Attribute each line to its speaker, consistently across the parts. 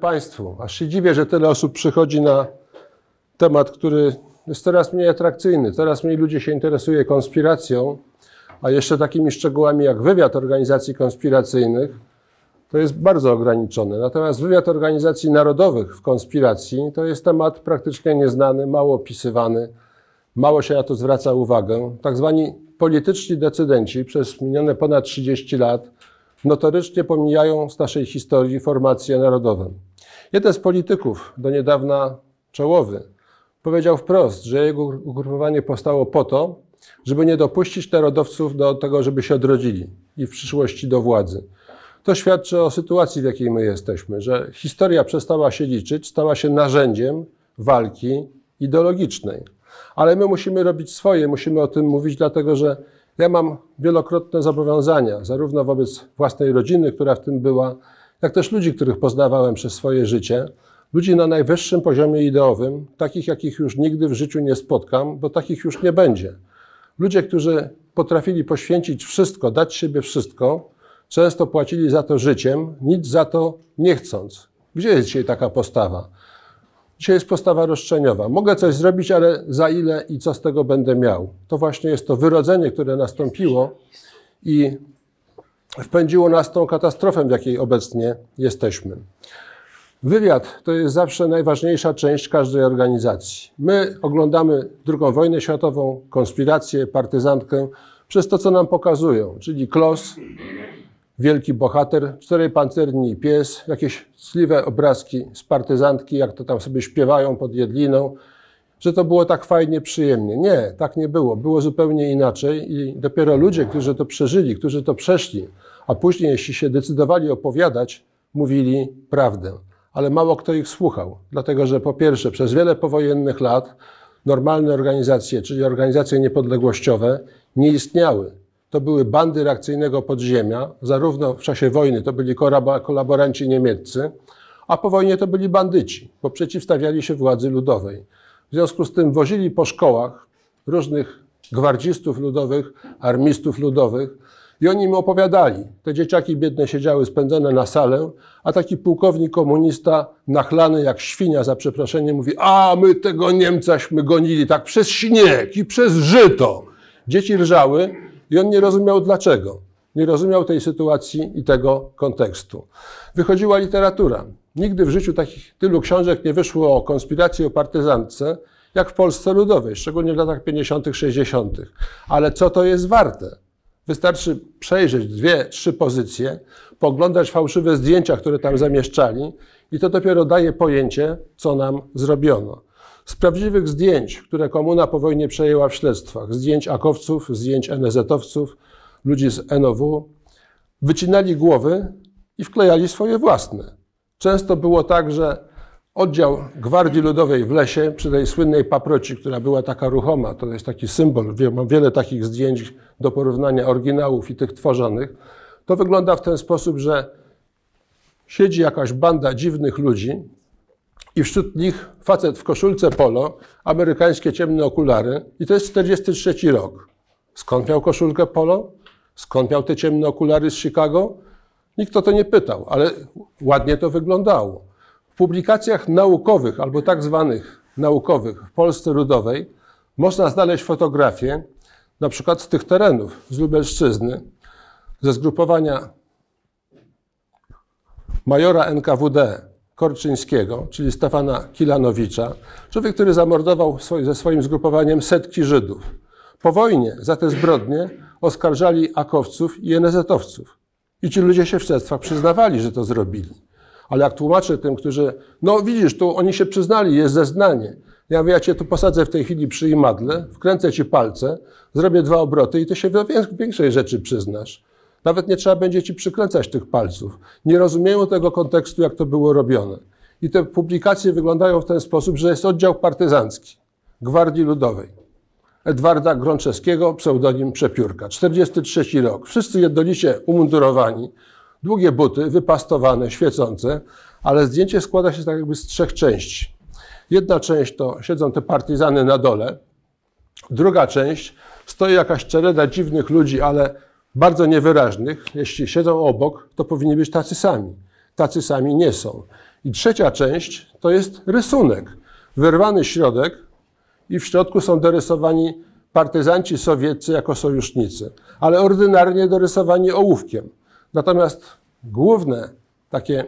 Speaker 1: Państwu, aż się dziwię, że tyle osób przychodzi na temat, który jest coraz mniej atrakcyjny. Coraz mniej ludzi się interesuje konspiracją, a jeszcze takimi szczegółami jak wywiad organizacji konspiracyjnych, to jest bardzo ograniczone. Natomiast wywiad organizacji narodowych w konspiracji to jest temat praktycznie nieznany, mało opisywany, mało się na to zwraca uwagę. Tak zwani polityczni decydenci przez minione ponad 30 lat notorycznie pomijają z naszej historii formacje narodowe. Jeden z polityków, do niedawna czołowy, powiedział wprost, że jego ugrupowanie powstało po to, żeby nie dopuścić narodowców do tego, żeby się odrodzili i w przyszłości do władzy. To świadczy o sytuacji, w jakiej my jesteśmy, że historia przestała się liczyć, stała się narzędziem walki ideologicznej. Ale my musimy robić swoje, musimy o tym mówić, dlatego że ja mam wielokrotne zobowiązania, zarówno wobec własnej rodziny, która w tym była, jak też ludzi, których poznawałem przez swoje życie, ludzi na najwyższym poziomie ideowym, takich, jakich już nigdy w życiu nie spotkam, bo takich już nie będzie. Ludzie, którzy potrafili poświęcić wszystko, dać siebie wszystko, często płacili za to życiem, nic za to nie chcąc. Gdzie jest dzisiaj taka postawa? Dzisiaj jest postawa roszczeniowa. Mogę coś zrobić, ale za ile i co z tego będę miał? To właśnie jest to wyrodzenie, które nastąpiło i wpędziło nas tą katastrofę, w jakiej obecnie jesteśmy. Wywiad to jest zawsze najważniejsza część każdej organizacji. My oglądamy II wojnę światową, konspirację, partyzantkę przez to, co nam pokazują, czyli klos, wielki bohater, czterej pancerni i pies, jakieś sliwe obrazki z partyzantki, jak to tam sobie śpiewają pod jedliną, że to było tak fajnie, przyjemnie. Nie, tak nie było. Było zupełnie inaczej i dopiero ludzie, którzy to przeżyli, którzy to przeszli, a później, jeśli się decydowali opowiadać, mówili prawdę. Ale mało kto ich słuchał, dlatego że po pierwsze, przez wiele powojennych lat normalne organizacje, czyli organizacje niepodległościowe, nie istniały. To były bandy reakcyjnego podziemia, zarówno w czasie wojny to byli kolaboranci niemieccy, a po wojnie to byli bandyci, bo przeciwstawiali się władzy ludowej. W związku z tym wozili po szkołach różnych gwardzistów ludowych, armistów ludowych i oni im opowiadali. Te dzieciaki biedne siedziały spędzone na salę, a taki pułkownik komunista, nachlany jak świnia za przeproszeniem, mówi a my tego Niemcaśmy gonili tak przez śnieg i przez żyto. Dzieci rżały i on nie rozumiał dlaczego. Nie rozumiał tej sytuacji i tego kontekstu. Wychodziła literatura. Nigdy w życiu takich tylu książek nie wyszło o konspiracji o partyzantce, jak w Polsce Ludowej, szczególnie w latach 50., 60. Ale co to jest warte? Wystarczy przejrzeć dwie, trzy pozycje, poglądać fałszywe zdjęcia, które tam zamieszczali, i to dopiero daje pojęcie, co nam zrobiono. Z prawdziwych zdjęć, które komuna po wojnie przejęła w śledztwach, zdjęć akowców, zdjęć NZ-owców, ludzi z NOW, wycinali głowy i wklejali swoje własne. Często było tak, że oddział Gwardii Ludowej w lesie, przy tej słynnej paproci, która była taka ruchoma, to jest taki symbol, mam wiele takich zdjęć do porównania oryginałów i tych tworzonych, to wygląda w ten sposób, że siedzi jakaś banda dziwnych ludzi i wśród nich facet w koszulce polo, amerykańskie ciemne okulary i to jest 43 rok. Skąd miał koszulkę polo? Skąd miał te ciemne okulary z Chicago? Nikt o to nie pytał, ale ładnie to wyglądało. W publikacjach naukowych albo tak zwanych naukowych w Polsce Ludowej można znaleźć fotografie na przykład z tych terenów, z Lubelszczyzny, ze zgrupowania majora NKWD Korczyńskiego, czyli Stefana Kilanowicza, człowiek, który zamordował ze swoim zgrupowaniem setki Żydów. Po wojnie za te zbrodnie oskarżali akowców i NZ-owców. I ci ludzie się w śledztwach przyznawali, że to zrobili. Ale jak tłumaczę tym, którzy, no widzisz, tu oni się przyznali, jest zeznanie. Ja mówię, ja cię tu posadzę w tej chwili przy imadle, wkręcę ci palce, zrobię dwa obroty i ty się do większej rzeczy przyznasz. Nawet nie trzeba będzie ci przykręcać tych palców. Nie rozumieją tego kontekstu, jak to było robione. I te publikacje wyglądają w ten sposób, że jest oddział partyzancki Gwardii Ludowej. Edwarda Grączewskiego, pseudonim Przepiórka. 43 rok. Wszyscy jednolicie umundurowani, długie buty, wypastowane, świecące, ale zdjęcie składa się tak jakby z trzech części. Jedna część to siedzą te partyzany na dole, druga część stoi jakaś czereda dziwnych ludzi, ale bardzo niewyraźnych. Jeśli siedzą obok, to powinni być tacy sami. Tacy sami nie są. I trzecia część to jest rysunek. Wyrwany środek, i w środku są dorysowani partyzanci sowieccy jako sojusznicy, ale ordynarnie dorysowani ołówkiem. Natomiast główne takie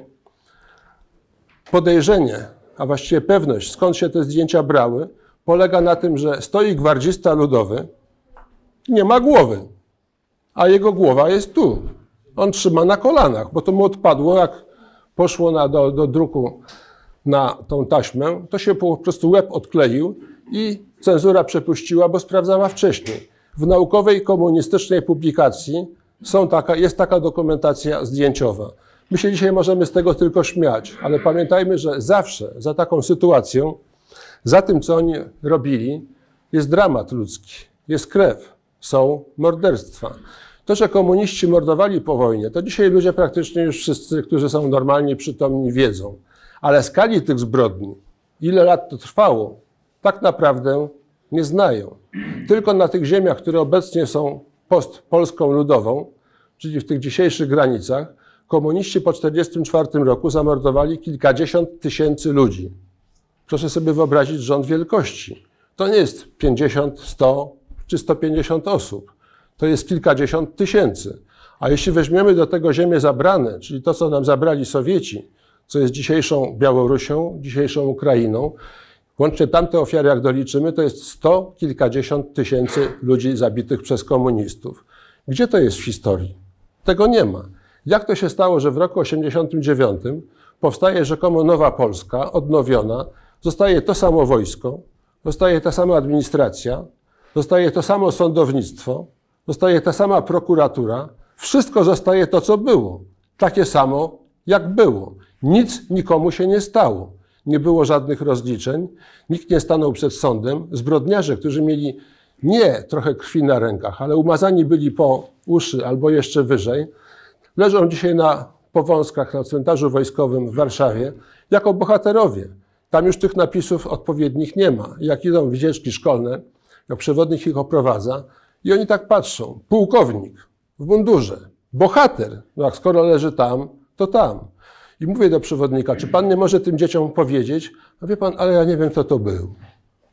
Speaker 1: podejrzenie, a właściwie pewność, skąd się te zdjęcia brały, polega na tym, że stoi gwardzista ludowy, nie ma głowy, a jego głowa jest tu. On trzyma na kolanach, bo to mu odpadło, jak poszło na, do, do druku na tą taśmę, to się po prostu łeb odkleił i cenzura przepuściła, bo sprawdzała wcześniej. W naukowej komunistycznej publikacji są taka, jest taka dokumentacja zdjęciowa. My się dzisiaj możemy z tego tylko śmiać, ale pamiętajmy, że zawsze za taką sytuacją, za tym, co oni robili, jest dramat ludzki, jest krew, są morderstwa. To, że komuniści mordowali po wojnie, to dzisiaj ludzie praktycznie już wszyscy, którzy są normalnie przytomni, wiedzą. Ale skali tych zbrodni, ile lat to trwało, tak naprawdę nie znają. Tylko na tych ziemiach, które obecnie są post Polską Ludową, czyli w tych dzisiejszych granicach, komuniści po 1944 roku zamordowali kilkadziesiąt tysięcy ludzi. Proszę sobie wyobrazić rząd wielkości. To nie jest 50, 100 czy 150 osób. To jest kilkadziesiąt tysięcy. A jeśli weźmiemy do tego ziemię zabrane, czyli to, co nam zabrali Sowieci, co jest dzisiejszą Białorusią, dzisiejszą Ukrainą, Łącznie tamte ofiary, jak doliczymy, to jest sto kilkadziesiąt tysięcy ludzi zabitych przez komunistów. Gdzie to jest w historii? Tego nie ma. Jak to się stało, że w roku 89 powstaje rzekomo nowa Polska, odnowiona, zostaje to samo wojsko, zostaje ta sama administracja, zostaje to samo sądownictwo, zostaje ta sama prokuratura, wszystko zostaje to, co było, takie samo, jak było. Nic nikomu się nie stało nie było żadnych rozliczeń, nikt nie stanął przed sądem. Zbrodniarze, którzy mieli nie trochę krwi na rękach, ale umazani byli po uszy albo jeszcze wyżej, leżą dzisiaj na powązkach na cmentarzu wojskowym w Warszawie jako bohaterowie. Tam już tych napisów odpowiednich nie ma. Jak idą wycieczki szkolne, jak przewodnik ich oprowadza, i oni tak patrzą. Pułkownik w mundurze, bohater, no jak skoro leży tam, to tam. I mówię do przewodnika, czy pan nie może tym dzieciom powiedzieć? No wie pan, ale ja nie wiem, kto to był.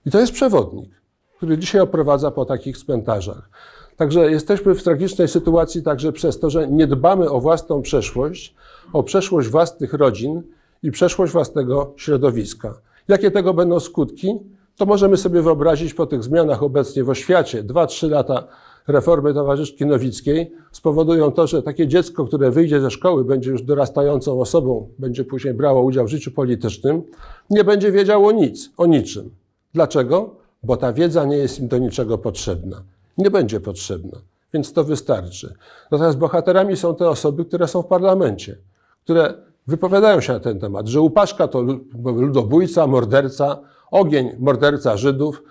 Speaker 1: I to jest przewodnik, który dzisiaj oprowadza po takich cmentarzach. Także jesteśmy w tragicznej sytuacji także przez to, że nie dbamy o własną przeszłość, o przeszłość własnych rodzin i przeszłość własnego środowiska. Jakie tego będą skutki? To możemy sobie wyobrazić po tych zmianach obecnie w oświacie. Dwa, trzy lata reformy towarzyszki Nowickiej spowodują to, że takie dziecko, które wyjdzie ze szkoły, będzie już dorastającą osobą, będzie później brało udział w życiu politycznym, nie będzie wiedziało nic, o niczym. Dlaczego? Bo ta wiedza nie jest im do niczego potrzebna. Nie będzie potrzebna, więc to wystarczy. Natomiast bohaterami są te osoby, które są w parlamencie, które wypowiadają się na ten temat, że Łupaszka to ludobójca, morderca, ogień morderca Żydów,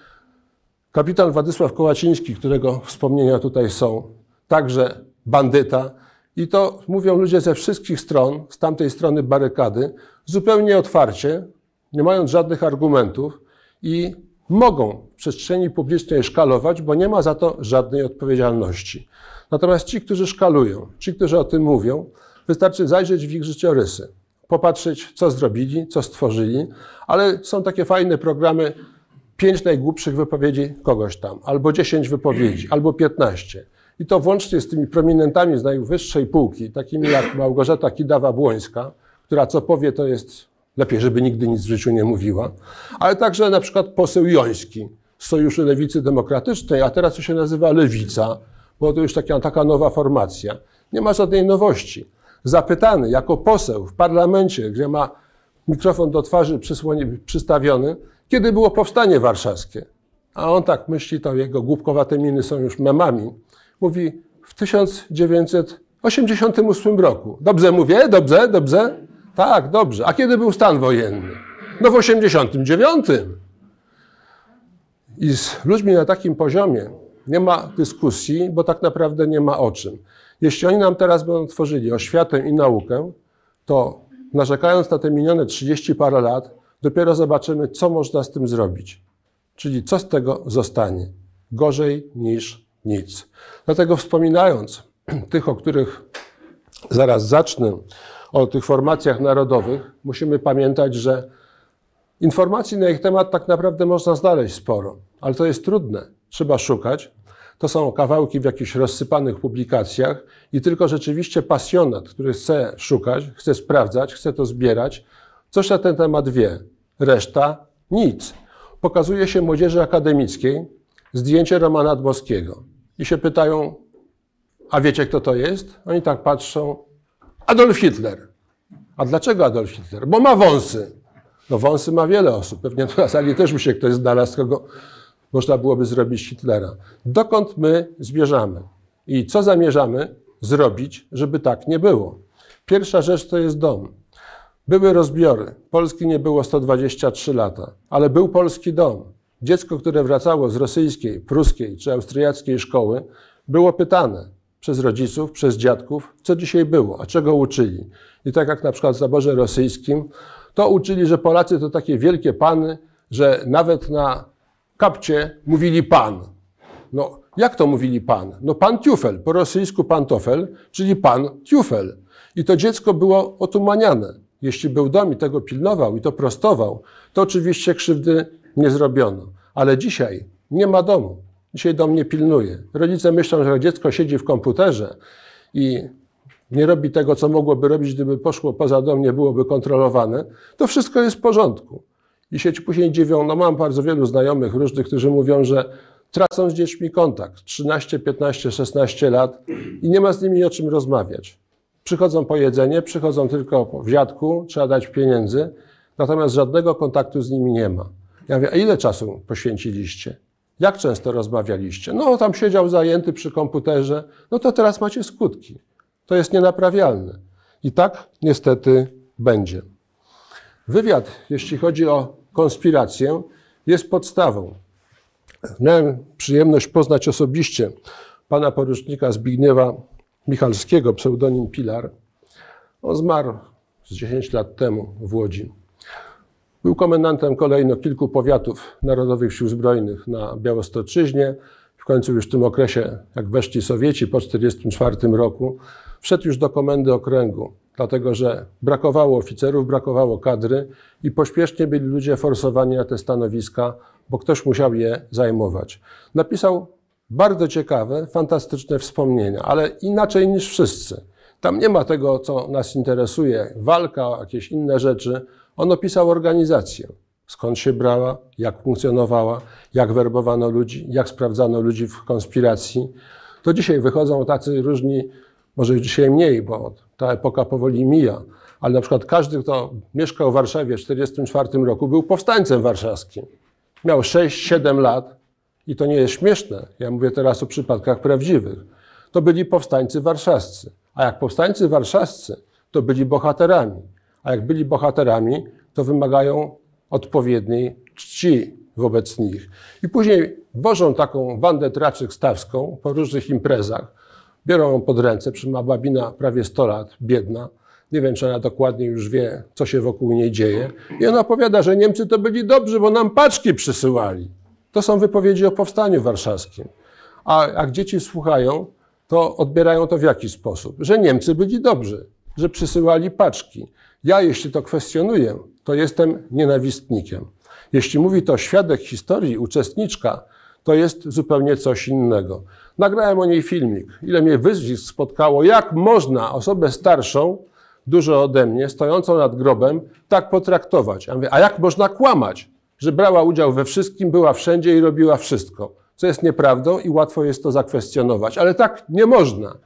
Speaker 1: Kapitan Władysław Kołaciński, którego wspomnienia tutaj są, także bandyta. I to mówią ludzie ze wszystkich stron, z tamtej strony barykady, zupełnie otwarcie, nie mając żadnych argumentów i mogą w przestrzeni publicznej szkalować, bo nie ma za to żadnej odpowiedzialności. Natomiast ci, którzy szkalują, ci, którzy o tym mówią, wystarczy zajrzeć w ich życiorysy, popatrzeć, co zrobili, co stworzyli, ale są takie fajne programy pięć najgłupszych wypowiedzi kogoś tam, albo dziesięć wypowiedzi, albo piętnaście. I to włącznie z tymi prominentami z najwyższej półki, takimi jak Małgorzata Kidawa-Błońska, która co powie, to jest lepiej, żeby nigdy nic w życiu nie mówiła, ale także na przykład poseł Joński z Sojuszu Lewicy Demokratycznej, a teraz to się nazywa Lewica, bo to już taka, taka nowa formacja. Nie ma żadnej nowości. Zapytany jako poseł w parlamencie, gdzie ma mikrofon do twarzy przystawiony, kiedy było powstanie warszawskie, a on tak myśli, to jego głupkowate miny są już memami, mówi w 1988 roku. Dobrze mówię? Dobrze? Dobrze? Tak, dobrze. A kiedy był stan wojenny? No w 89. I z ludźmi na takim poziomie nie ma dyskusji, bo tak naprawdę nie ma o czym. Jeśli oni nam teraz będą tworzyli oświatę i naukę, to narzekając na te minione 30 parę lat, dopiero zobaczymy, co można z tym zrobić. Czyli co z tego zostanie. Gorzej niż nic. Dlatego wspominając tych, o których zaraz zacznę, o tych formacjach narodowych, musimy pamiętać, że informacji na ich temat tak naprawdę można znaleźć sporo, ale to jest trudne. Trzeba szukać. To są kawałki w jakichś rozsypanych publikacjach i tylko rzeczywiście pasjonat, który chce szukać, chce sprawdzać, chce to zbierać, Coś na ten temat wie, reszta nic. Pokazuje się młodzieży akademickiej zdjęcie Romana Dmowskiego i się pytają, a wiecie kto to jest? Oni tak patrzą, Adolf Hitler. A dlaczego Adolf Hitler? Bo ma wąsy. No wąsy ma wiele osób, pewnie tu na sali też by się ktoś znalazł, kogo można byłoby zrobić Hitlera. Dokąd my zmierzamy i co zamierzamy zrobić, żeby tak nie było? Pierwsza rzecz to jest dom. Były rozbiory. Polski nie było 123 lata, ale był polski dom. Dziecko, które wracało z rosyjskiej, pruskiej czy austriackiej szkoły, było pytane przez rodziców, przez dziadków, co dzisiaj było, a czego uczyli. I tak jak na przykład w zaborze rosyjskim, to uczyli, że Polacy to takie wielkie pany, że nawet na kapcie mówili pan. No, jak to mówili pan? No pan Tiufel, po rosyjsku pantofel, czyli pan Tiufel. I to dziecko było otumaniane. Jeśli był i tego pilnował i to prostował, to oczywiście krzywdy nie zrobiono. Ale dzisiaj nie ma domu. Dzisiaj dom nie pilnuje. Rodzice myślą, że dziecko siedzi w komputerze i nie robi tego, co mogłoby robić, gdyby poszło poza dom, nie byłoby kontrolowane. To wszystko jest w porządku. I się później dziwią, no mam bardzo wielu znajomych różnych, którzy mówią, że tracą z dziećmi kontakt 13, 15, 16 lat i nie ma z nimi o czym rozmawiać. Przychodzą po jedzenie, przychodzą tylko w wziadku, trzeba dać pieniędzy, natomiast żadnego kontaktu z nimi nie ma. Ja mówię, a ile czasu poświęciliście? Jak często rozmawialiście? No, tam siedział zajęty przy komputerze. No to teraz macie skutki. To jest nienaprawialne. I tak niestety będzie. Wywiad, jeśli chodzi o konspirację, jest podstawą. Miałem przyjemność poznać osobiście pana porucznika Zbigniewa Michalskiego, pseudonim Pilar. On zmarł z 10 lat temu w Łodzi. Był komendantem kolejno kilku powiatów Narodowych Sił Zbrojnych na Białostoczyźnie. W końcu już w tym okresie, jak weszli Sowieci po 1944 roku, wszedł już do komendy okręgu, dlatego że brakowało oficerów, brakowało kadry i pośpiesznie byli ludzie forsowani na te stanowiska, bo ktoś musiał je zajmować. Napisał bardzo ciekawe, fantastyczne wspomnienia, ale inaczej niż wszyscy. Tam nie ma tego, co nas interesuje, walka, jakieś inne rzeczy. On opisał organizację. Skąd się brała, jak funkcjonowała, jak werbowano ludzi, jak sprawdzano ludzi w konspiracji. To dzisiaj wychodzą tacy różni, może dzisiaj mniej, bo ta epoka powoli mija, ale na przykład każdy, kto mieszkał w Warszawie w 1944 roku, był powstańcem warszawskim. Miał 6-7 lat, i to nie jest śmieszne, ja mówię teraz o przypadkach prawdziwych, to byli powstańcy warszawscy. A jak powstańcy warszawscy, to byli bohaterami. A jak byli bohaterami, to wymagają odpowiedniej czci wobec nich. I później wożą taką bandę traczyk stawską po różnych imprezach, biorą ją pod ręce, trzyma babina prawie 100 lat, biedna, nie wiem, czy ona dokładnie już wie, co się wokół niej dzieje. I ona opowiada, że Niemcy to byli dobrzy, bo nam paczki przysyłali to są wypowiedzi o powstaniu warszawskim. A jak dzieci słuchają, to odbierają to w jaki sposób? Że Niemcy byli dobrzy, że przysyłali paczki. Ja, jeśli to kwestionuję, to jestem nienawistnikiem. Jeśli mówi to świadek historii, uczestniczka, to jest zupełnie coś innego. Nagrałem o niej filmik. Ile mnie wyzwisk spotkało, jak można osobę starszą, dużo ode mnie, stojącą nad grobem, tak potraktować. Ja mówię, a jak można kłamać? że brała udział we wszystkim, była wszędzie i robiła wszystko, co jest nieprawdą i łatwo jest to zakwestionować, ale tak nie można.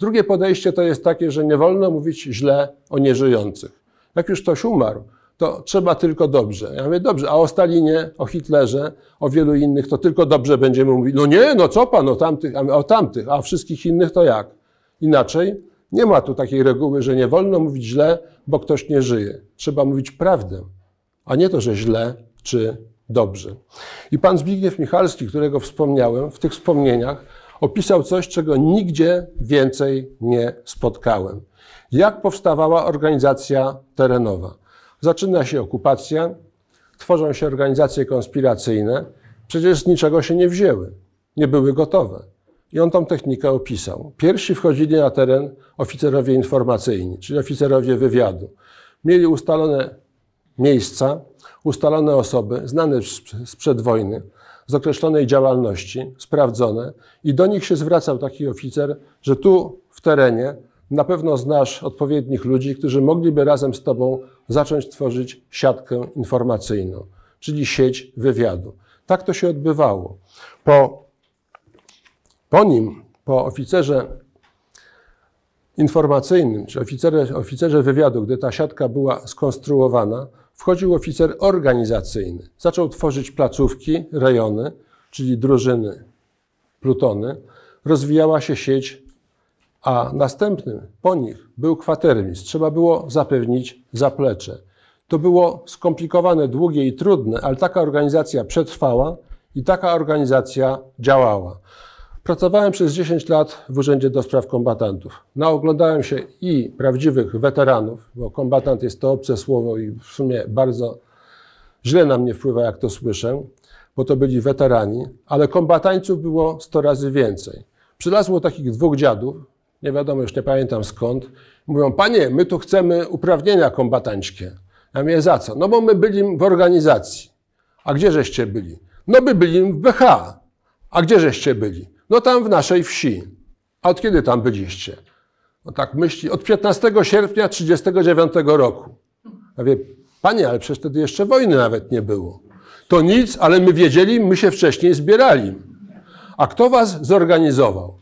Speaker 1: Drugie podejście to jest takie, że nie wolno mówić źle o nieżyjących. Jak już ktoś umarł, to trzeba tylko dobrze. Ja mówię, dobrze, a o Stalinie, o Hitlerze, o wielu innych, to tylko dobrze będziemy mówić. No nie, no co pan o tamtych, a o tamtych, a o wszystkich innych to jak? Inaczej nie ma tu takiej reguły, że nie wolno mówić źle, bo ktoś nie żyje. Trzeba mówić prawdę, a nie to, że źle czy dobrze? I pan Zbigniew Michalski, którego wspomniałem, w tych wspomnieniach opisał coś, czego nigdzie więcej nie spotkałem. Jak powstawała organizacja terenowa? Zaczyna się okupacja, tworzą się organizacje konspiracyjne, przecież z niczego się nie wzięły, nie były gotowe. I on tą technikę opisał. Pierwsi wchodzili na teren oficerowie informacyjni, czyli oficerowie wywiadu. Mieli ustalone miejsca, ustalone osoby znane sprzed wojny, z określonej działalności, sprawdzone i do nich się zwracał taki oficer, że tu w terenie na pewno znasz odpowiednich ludzi, którzy mogliby razem z tobą zacząć tworzyć siatkę informacyjną, czyli sieć wywiadu. Tak to się odbywało. Po, po nim, po oficerze informacyjnym, czy oficerze, oficerze wywiadu, gdy ta siatka była skonstruowana, wchodził oficer organizacyjny. Zaczął tworzyć placówki, rejony, czyli drużyny, plutony. Rozwijała się sieć, a następnym po nich był kwatermistrz. Trzeba było zapewnić zaplecze. To było skomplikowane, długie i trudne, ale taka organizacja przetrwała i taka organizacja działała. Pracowałem przez 10 lat w Urzędzie do Spraw Kombatantów. Naoglądałem się i prawdziwych weteranów, bo kombatant jest to obce słowo i w sumie bardzo źle na mnie wpływa, jak to słyszę, bo to byli weterani, ale kombatańców było 100 razy więcej. Przylazło takich dwóch dziadów, nie wiadomo, już nie pamiętam skąd, mówią, panie, my tu chcemy uprawnienia kombatańskie. Ja mówię, za co? No bo my byli w organizacji. A gdzie żeście byli? No by byli w BH. A gdzie żeście byli? No tam w naszej wsi. A od kiedy tam byliście? No tak myśli, od 15 sierpnia 1939 roku. Ja wie, panie, ale przecież wtedy jeszcze wojny nawet nie było. To nic, ale my wiedzieli, my się wcześniej zbierali. A kto was zorganizował?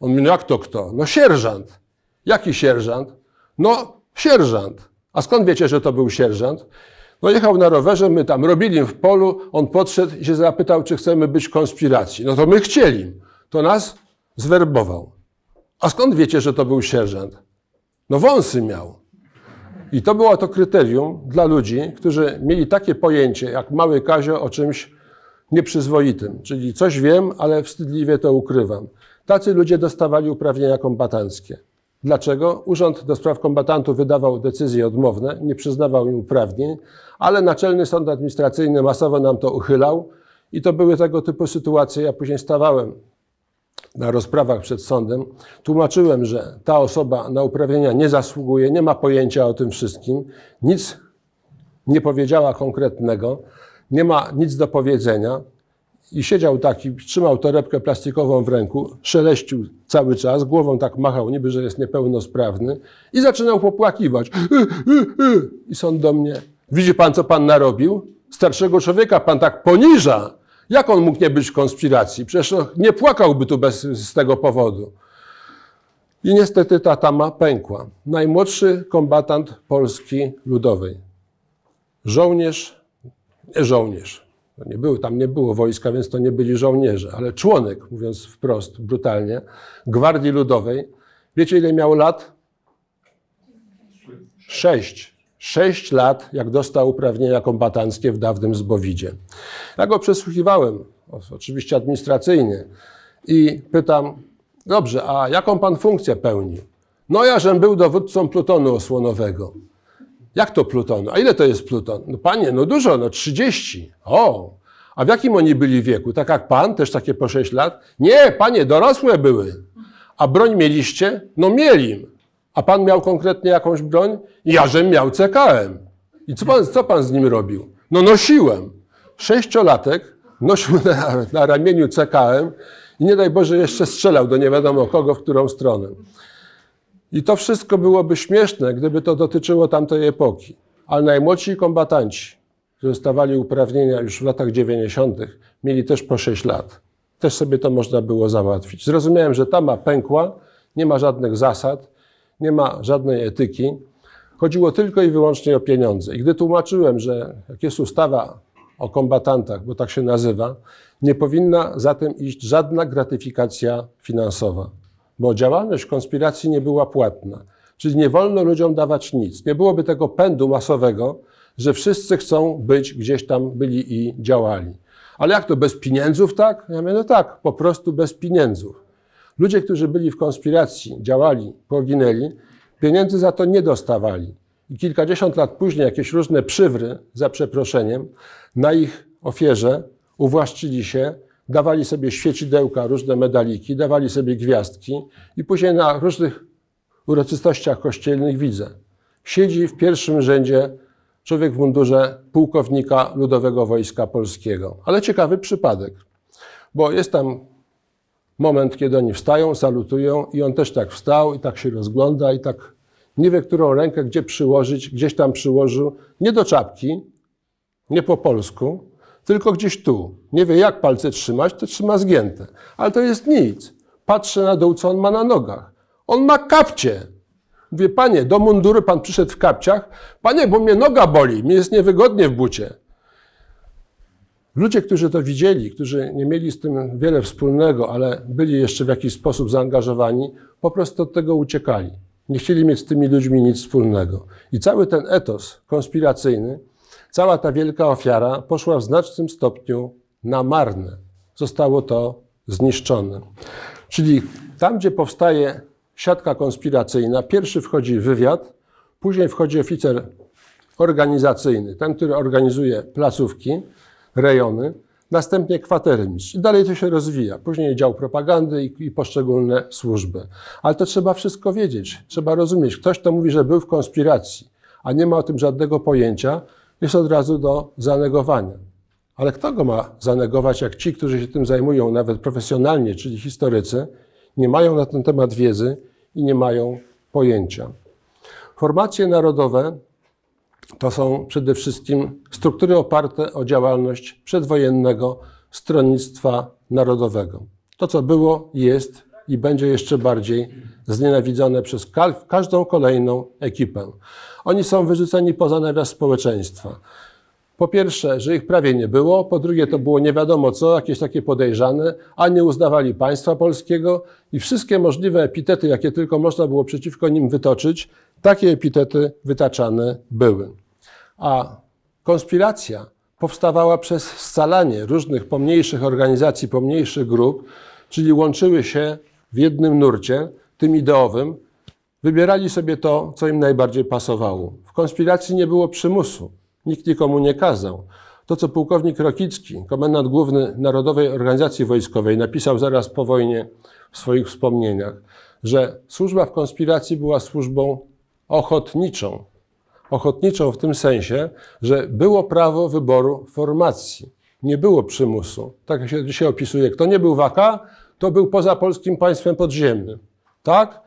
Speaker 1: On mówi, no jak to kto? No sierżant. Jaki sierżant? No sierżant. A skąd wiecie, że to był sierżant? No jechał na rowerze, my tam robili w polu, on podszedł i się zapytał, czy chcemy być w konspiracji. No to my chcieli to nas zwerbował. A skąd wiecie, że to był sierżant? No wąsy miał. I to było to kryterium dla ludzi, którzy mieli takie pojęcie, jak mały Kazio o czymś nieprzyzwoitym. Czyli coś wiem, ale wstydliwie to ukrywam. Tacy ludzie dostawali uprawnienia kombatanckie. Dlaczego? Urząd do Spraw Kombatantów wydawał decyzje odmowne, nie przyznawał im uprawnień, ale Naczelny Sąd Administracyjny masowo nam to uchylał i to były tego typu sytuacje. Ja później stawałem na rozprawach przed sądem, tłumaczyłem, że ta osoba na uprawienia nie zasługuje, nie ma pojęcia o tym wszystkim, nic nie powiedziała konkretnego, nie ma nic do powiedzenia. I siedział taki, trzymał torebkę plastikową w ręku, szeleścił cały czas, głową tak machał, niby że jest niepełnosprawny, i zaczynał popłakiwać. I sąd do mnie: Widzi pan, co pan narobił? Starszego człowieka pan tak poniża. Jak on mógł nie być w konspiracji? Przecież no, nie płakałby tu bez, z tego powodu. I niestety ta tama pękła. Najmłodszy kombatant Polski Ludowej. Żołnierz, nie żołnierz. To nie był, tam nie było wojska, więc to nie byli żołnierze, ale członek, mówiąc wprost, brutalnie, Gwardii Ludowej. Wiecie, ile miał lat? Sześć. 6 lat, jak dostał uprawnienia kombatanckie w dawnym Zbowidzie. Ja tak go przesłuchiwałem, oczywiście administracyjnie, i pytam, dobrze, a jaką pan funkcję pełni? No ja, żem był dowódcą plutonu osłonowego. Jak to pluton? A ile to jest pluton? No panie, no dużo, no 30. O, a w jakim oni byli wieku? Tak jak pan, też takie po 6 lat? Nie, panie, dorosłe były. A broń mieliście? No mieli. A pan miał konkretnie jakąś broń? Jażem miał CKM. I co pan, co pan z nim robił? No nosiłem. Sześciolatek nosił na, na ramieniu CKM i nie daj Boże jeszcze strzelał do nie wiadomo kogo, w którą stronę. I to wszystko byłoby śmieszne, gdyby to dotyczyło tamtej epoki. Ale najmłodsi kombatanci, którzy stawali uprawnienia już w latach 90., mieli też po 6 lat. Też sobie to można było załatwić. Zrozumiałem, że ta ma pękła, nie ma żadnych zasad, nie ma żadnej etyki. Chodziło tylko i wyłącznie o pieniądze. I gdy tłumaczyłem, że jak jest ustawa o kombatantach, bo tak się nazywa, nie powinna za tym iść żadna gratyfikacja finansowa, bo działalność konspiracji nie była płatna. Czyli nie wolno ludziom dawać nic. Nie byłoby tego pędu masowego, że wszyscy chcą być gdzieś tam byli i działali. Ale jak to bez pieniędzów, tak? Ja mówię, no tak, po prostu bez pieniędzów. Ludzie, którzy byli w konspiracji, działali, poginęli, pieniędzy za to nie dostawali. I kilkadziesiąt lat później jakieś różne przywry, za przeproszeniem, na ich ofierze uwłaszczyli się, dawali sobie świecidełka, różne medaliki, dawali sobie gwiazdki i później na różnych uroczystościach kościelnych widzę. Siedzi w pierwszym rzędzie człowiek w mundurze pułkownika Ludowego Wojska Polskiego. Ale ciekawy przypadek, bo jest tam moment, kiedy oni wstają, salutują i on też tak wstał i tak się rozgląda i tak nie wie, którą rękę gdzie przyłożyć, gdzieś tam przyłożył, nie do czapki, nie po polsku, tylko gdzieś tu. Nie wie, jak palce trzymać, to trzyma zgięte. Ale to jest nic. Patrzę na dół, co on ma na nogach. On ma kapcie. Mówię, panie, do mundury pan przyszedł w kapciach. Panie, bo mnie noga boli, mi jest niewygodnie w bucie. Ludzie, którzy to widzieli, którzy nie mieli z tym wiele wspólnego, ale byli jeszcze w jakiś sposób zaangażowani, po prostu od tego uciekali. Nie chcieli mieć z tymi ludźmi nic wspólnego. I cały ten etos konspiracyjny, cała ta wielka ofiara poszła w znacznym stopniu na marne. Zostało to zniszczone. Czyli tam, gdzie powstaje siatka konspiracyjna, pierwszy wchodzi wywiad, później wchodzi oficer organizacyjny, ten, który organizuje placówki rejony, następnie kwatery mistrz. I dalej to się rozwija. Później dział propagandy i, i, poszczególne służby. Ale to trzeba wszystko wiedzieć, trzeba rozumieć. Ktoś, kto mówi, że był w konspiracji, a nie ma o tym żadnego pojęcia, jest od razu do zanegowania. Ale kto go ma zanegować, jak ci, którzy się tym zajmują, nawet profesjonalnie, czyli historycy, nie mają na ten temat wiedzy i nie mają pojęcia. Formacje narodowe to są przede wszystkim struktury oparte o działalność przedwojennego stronnictwa narodowego. To, co było, jest i będzie jeszcze bardziej znienawidzone przez każdą kolejną ekipę. Oni są wyrzuceni poza nawias społeczeństwa. Po pierwsze, że ich prawie nie było, po drugie, to było nie wiadomo co, jakieś takie podejrzane, a nie uznawali państwa polskiego i wszystkie możliwe epitety, jakie tylko można było przeciwko nim wytoczyć, takie epitety wytaczane były a konspiracja powstawała przez scalanie różnych pomniejszych organizacji, pomniejszych grup, czyli łączyły się w jednym nurcie, tym ideowym, wybierali sobie to, co im najbardziej pasowało. W konspiracji nie było przymusu, nikt nikomu nie kazał. To, co pułkownik Rokicki, komendant główny Narodowej Organizacji Wojskowej, napisał zaraz po wojnie w swoich wspomnieniach, że służba w konspiracji była służbą ochotniczą, ochotniczą w tym sensie, że było prawo wyboru formacji. Nie było przymusu. Tak się dzisiaj opisuje. Kto nie był waka, to był poza polskim państwem podziemnym. Tak?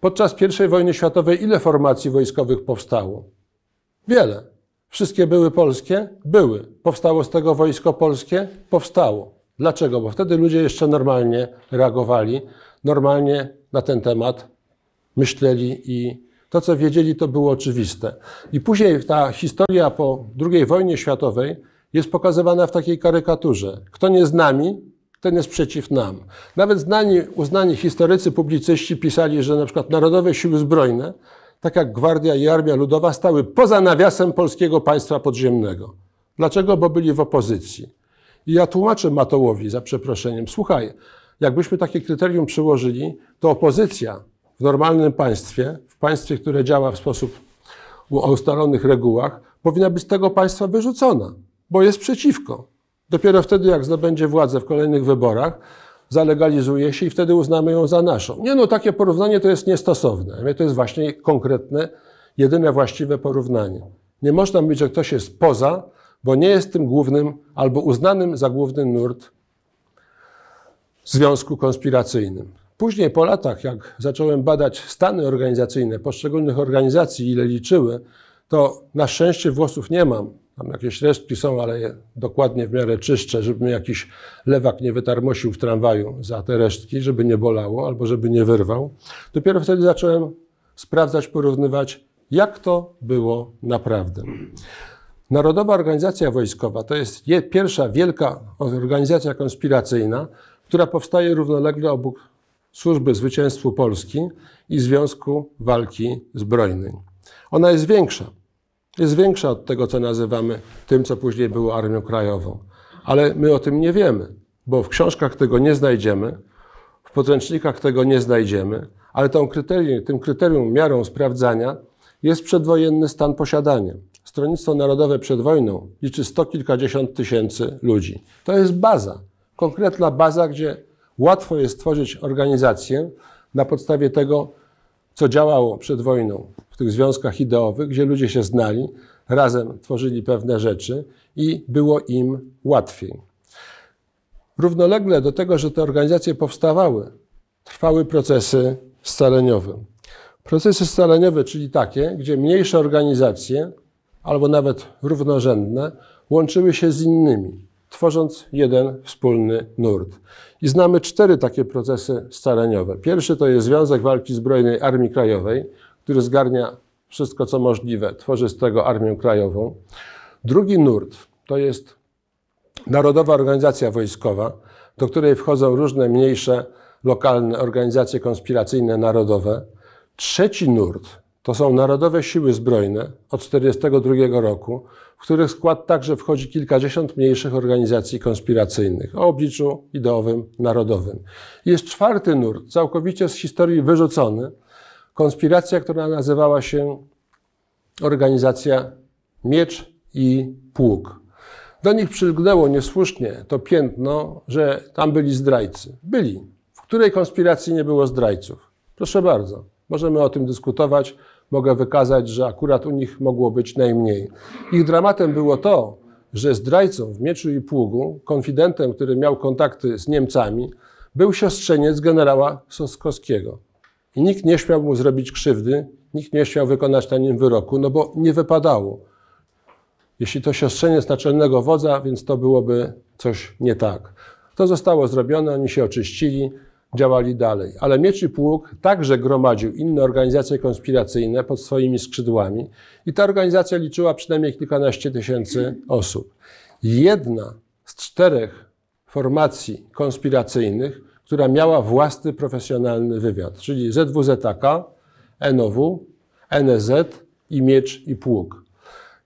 Speaker 1: Podczas I wojny światowej ile formacji wojskowych powstało? Wiele. Wszystkie były polskie? Były. Powstało z tego wojsko polskie? Powstało. Dlaczego? Bo wtedy ludzie jeszcze normalnie reagowali, normalnie na ten temat myśleli i to, co wiedzieli, to było oczywiste. I później ta historia po II wojnie światowej jest pokazywana w takiej karykaturze. Kto nie z nami, ten jest przeciw nam. Nawet znani, uznani historycy, publicyści pisali, że na przykład Narodowe Siły Zbrojne, tak jak Gwardia i Armia Ludowa, stały poza nawiasem polskiego państwa podziemnego. Dlaczego? Bo byli w opozycji. I ja tłumaczę Matołowi, za przeproszeniem, słuchaj, jakbyśmy takie kryterium przyłożyli, to opozycja w normalnym państwie, w państwie, które działa w sposób o ustalonych regułach, powinna być z tego państwa wyrzucona, bo jest przeciwko. Dopiero wtedy, jak zdobędzie władzę w kolejnych wyborach, zalegalizuje się i wtedy uznamy ją za naszą. Nie no, takie porównanie to jest niestosowne. To jest właśnie konkretne, jedyne właściwe porównanie. Nie można mówić, że ktoś jest poza, bo nie jest tym głównym albo uznanym za główny nurt związku konspiracyjnym. Później po latach, jak zacząłem badać stany organizacyjne poszczególnych organizacji, ile liczyły, to na szczęście włosów nie mam. Tam jakieś resztki są, ale je dokładnie w miarę czyszczę, żeby jakiś lewak nie wytarmosił w tramwaju za te resztki, żeby nie bolało albo żeby nie wyrwał. Dopiero wtedy zacząłem sprawdzać, porównywać, jak to było naprawdę. Narodowa Organizacja Wojskowa to jest pierwsza wielka organizacja konspiracyjna, która powstaje równolegle obok Służby Zwycięstwu Polski i Związku Walki Zbrojnej. Ona jest większa. Jest większa od tego, co nazywamy tym, co później było Armią Krajową. Ale my o tym nie wiemy, bo w książkach tego nie znajdziemy, w podręcznikach tego nie znajdziemy, ale tą kryterium, tym kryterium, miarą sprawdzania jest przedwojenny stan posiadania. Stronnictwo Narodowe przed wojną liczy sto kilkadziesiąt tysięcy ludzi. To jest baza, konkretna baza, gdzie Łatwo jest tworzyć organizację na podstawie tego, co działało przed wojną w tych związkach ideowych, gdzie ludzie się znali, razem tworzyli pewne rzeczy i było im łatwiej. Równolegle do tego, że te organizacje powstawały, trwały procesy scaleniowe. Procesy scaleniowe, czyli takie, gdzie mniejsze organizacje, albo nawet równorzędne, łączyły się z innymi tworząc jeden wspólny nurt. I znamy cztery takie procesy scaleniowe. Pierwszy to jest Związek Walki Zbrojnej Armii Krajowej, który zgarnia wszystko, co możliwe, tworzy z tego Armię Krajową. Drugi nurt to jest Narodowa Organizacja Wojskowa, do której wchodzą różne mniejsze, lokalne organizacje konspiracyjne narodowe. Trzeci nurt to są Narodowe Siły Zbrojne od 1942 roku, w których skład także wchodzi kilkadziesiąt mniejszych organizacji konspiracyjnych o obliczu ideowym, narodowym. Jest czwarty nurt, całkowicie z historii wyrzucony, konspiracja, która nazywała się organizacja Miecz i Pług. Do nich przylgnęło niesłusznie to piętno, że tam byli zdrajcy. Byli. W której konspiracji nie było zdrajców? Proszę bardzo, możemy o tym dyskutować mogę wykazać, że akurat u nich mogło być najmniej. Ich dramatem było to, że zdrajcą w mieczu i pługu, konfidentem, który miał kontakty z Niemcami, był siostrzeniec generała Soskowskiego. I nikt nie śmiał mu zrobić krzywdy, nikt nie śmiał wykonać na nim wyroku, no bo nie wypadało. Jeśli to siostrzeniec naczelnego wodza, więc to byłoby coś nie tak. To zostało zrobione, oni się oczyścili, działali dalej. Ale Mieczy Pług także gromadził inne organizacje konspiracyjne pod swoimi skrzydłami i ta organizacja liczyła przynajmniej kilkanaście tysięcy osób. Jedna z czterech formacji konspiracyjnych, która miała własny profesjonalny wywiad, czyli ZWZK, NOW, NZ i Miecz i Pług.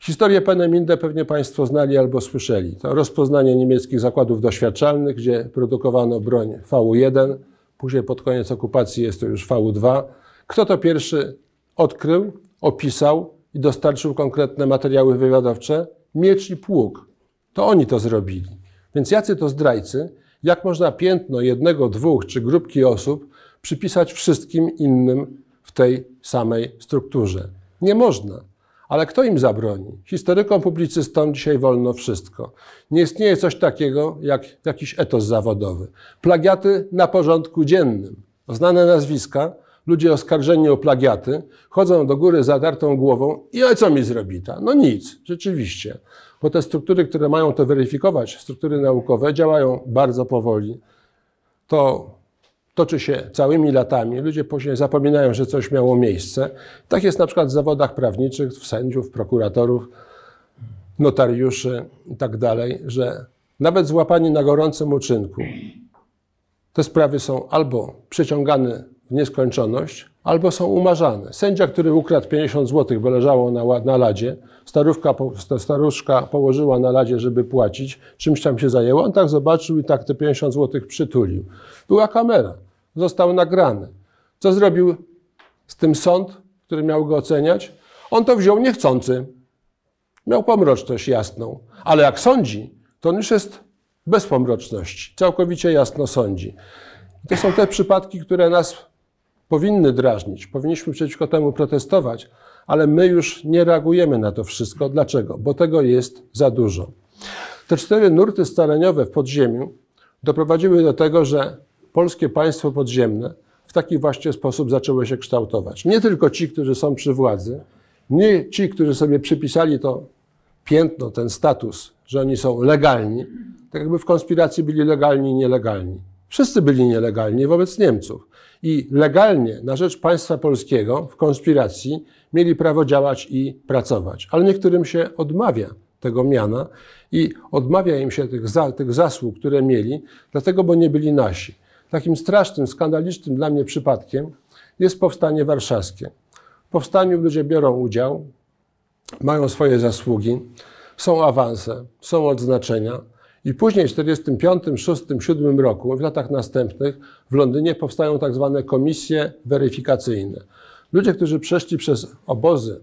Speaker 1: Historię Peneminde pewnie Państwo znali albo słyszeli. To rozpoznanie niemieckich zakładów doświadczalnych, gdzie produkowano broń v 1 Później pod koniec okupacji jest to już v 2 Kto to pierwszy odkrył, opisał i dostarczył konkretne materiały wywiadowcze? Miecz i pług. To oni to zrobili. Więc jacy to zdrajcy? Jak można piętno jednego, dwóch czy grupki osób przypisać wszystkim innym w tej samej strukturze? Nie można. Ale kto im zabroni? Historykom, publicystom dzisiaj wolno wszystko. Nie istnieje coś takiego jak jakiś etos zawodowy. Plagiaty na porządku dziennym. Znane nazwiska, ludzie oskarżeni o plagiaty, chodzą do góry zadartą głową i o co mi zrobi ta? No nic, rzeczywiście. Bo te struktury, które mają to weryfikować, struktury naukowe, działają bardzo powoli. To toczy się całymi latami. Ludzie później zapominają, że coś miało miejsce. Tak jest na przykład w zawodach prawniczych, w sędziów, prokuratorów, notariuszy i tak dalej, że nawet złapani na gorącym uczynku, te sprawy są albo przeciągane w nieskończoność, albo są umarzane. Sędzia, który ukradł 50 zł, bo leżało na, na ladzie, starówka, staruszka położyła na ladzie, żeby płacić, czymś tam się zajęło, on tak zobaczył i tak te 50 zł przytulił. Była kamera został nagrany. Co zrobił z tym sąd, który miał go oceniać? On to wziął niechcący. Miał pomroczność jasną, ale jak sądzi, to on już jest bez pomroczności, całkowicie jasno sądzi. to są te przypadki, które nas powinny drażnić, powinniśmy przeciwko temu protestować, ale my już nie reagujemy na to wszystko. Dlaczego? Bo tego jest za dużo. Te cztery nurty scaleniowe w podziemiu doprowadziły do tego, że polskie państwo podziemne w taki właśnie sposób zaczęło się kształtować. Nie tylko ci, którzy są przy władzy, nie ci, którzy sobie przypisali to piętno, ten status, że oni są legalni, tak jakby w konspiracji byli legalni i nielegalni. Wszyscy byli nielegalni wobec Niemców. I legalnie na rzecz państwa polskiego w konspiracji mieli prawo działać i pracować. Ale niektórym się odmawia tego miana i odmawia im się tych, za, tych zasług, które mieli, dlatego bo nie byli nasi. Takim strasznym, skandalicznym dla mnie przypadkiem jest powstanie warszawskie. W powstaniu ludzie biorą udział, mają swoje zasługi, są awanse, są odznaczenia. I później w 1945, 1946, 1947 roku, w latach następnych, w Londynie powstają tak zwane komisje weryfikacyjne. Ludzie, którzy przeszli przez obozy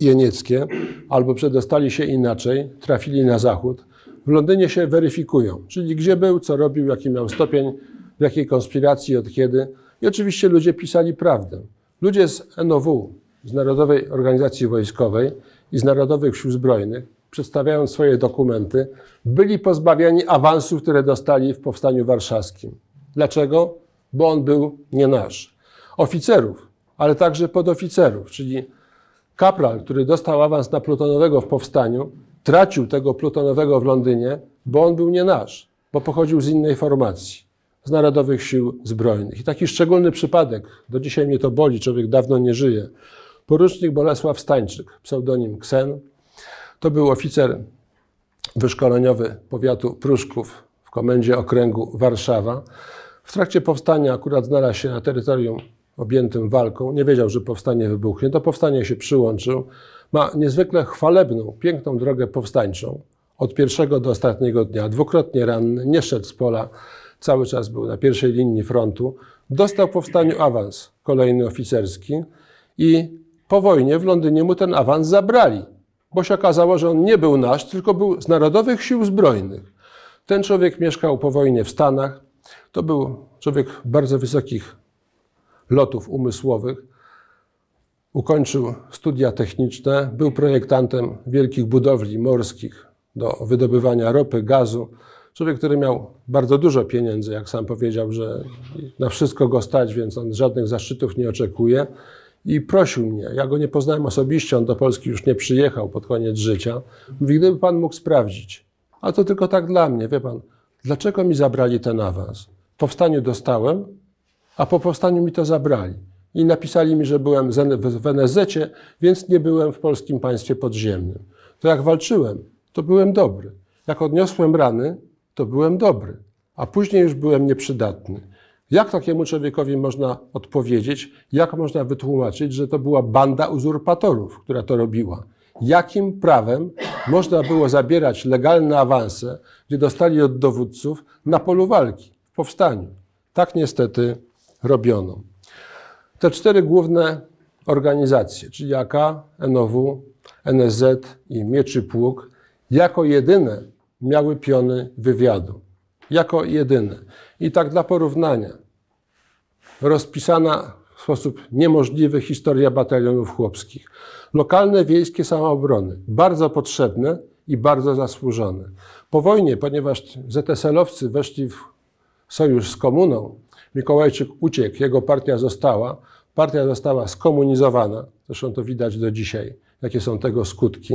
Speaker 1: jenieckie albo przedostali się inaczej, trafili na zachód, w Londynie się weryfikują, czyli gdzie był, co robił, jaki miał stopień w jakiej konspiracji, od kiedy. I oczywiście ludzie pisali prawdę. Ludzie z NOW, z Narodowej Organizacji Wojskowej i z Narodowych Sił Zbrojnych, przedstawiając swoje dokumenty, byli pozbawieni awansów, które dostali w Powstaniu Warszawskim. Dlaczego? Bo on był nie nasz. Oficerów, ale także podoficerów, czyli kapral, który dostał awans na plutonowego w Powstaniu, tracił tego plutonowego w Londynie, bo on był nie nasz, bo pochodził z innej formacji z Narodowych Sił Zbrojnych. I taki szczególny przypadek, do dzisiaj mnie to boli, człowiek dawno nie żyje. Porucznik Bolesław Stańczyk, pseudonim Ksen, to był oficer wyszkoleniowy powiatu Pruszków w komendzie okręgu Warszawa. W trakcie powstania akurat znalazł się na terytorium objętym walką. Nie wiedział, że powstanie wybuchnie. Do powstania się przyłączył. Ma niezwykle chwalebną, piękną drogę powstańczą. Od pierwszego do ostatniego dnia, dwukrotnie ranny, nie szedł z pola cały czas był na pierwszej linii frontu, dostał po powstaniu awans kolejny oficerski i po wojnie w Londynie mu ten awans zabrali, bo się okazało, że on nie był nasz, tylko był z Narodowych Sił Zbrojnych. Ten człowiek mieszkał po wojnie w Stanach. To był człowiek bardzo wysokich lotów umysłowych. Ukończył studia techniczne, był projektantem wielkich budowli morskich do wydobywania ropy, gazu. Człowiek, który miał bardzo dużo pieniędzy, jak sam powiedział, że na wszystko go stać, więc on żadnych zaszczytów nie oczekuje. I prosił mnie, ja go nie poznałem osobiście, on do Polski już nie przyjechał pod koniec życia. Mówi, gdyby pan mógł sprawdzić, a to tylko tak dla mnie, wie pan, dlaczego mi zabrali ten awans? Po wstaniu dostałem, a po powstaniu mi to zabrali. I napisali mi, że byłem w Wenezecie, więc nie byłem w polskim państwie podziemnym. To jak walczyłem, to byłem dobry. Jak odniosłem rany, to byłem dobry, a później już byłem nieprzydatny. Jak takiemu człowiekowi można odpowiedzieć, jak można wytłumaczyć, że to była banda uzurpatorów, która to robiła? Jakim prawem można było zabierać legalne awanse, gdzie dostali od dowódców na polu walki, w powstaniu? Tak niestety robiono. Te cztery główne organizacje, czyli AK, NOW, NSZ i Mieczy Pług, jako jedyne miały piony wywiadu. Jako jedyne. I tak dla porównania. Rozpisana w sposób niemożliwy historia batalionów chłopskich. Lokalne wiejskie samoobrony, bardzo potrzebne i bardzo zasłużone. Po wojnie, ponieważ ZSL-owcy weszli w sojusz z komuną, Mikołajczyk uciekł, jego partia została. Partia została skomunizowana, zresztą to widać do dzisiaj, jakie są tego skutki.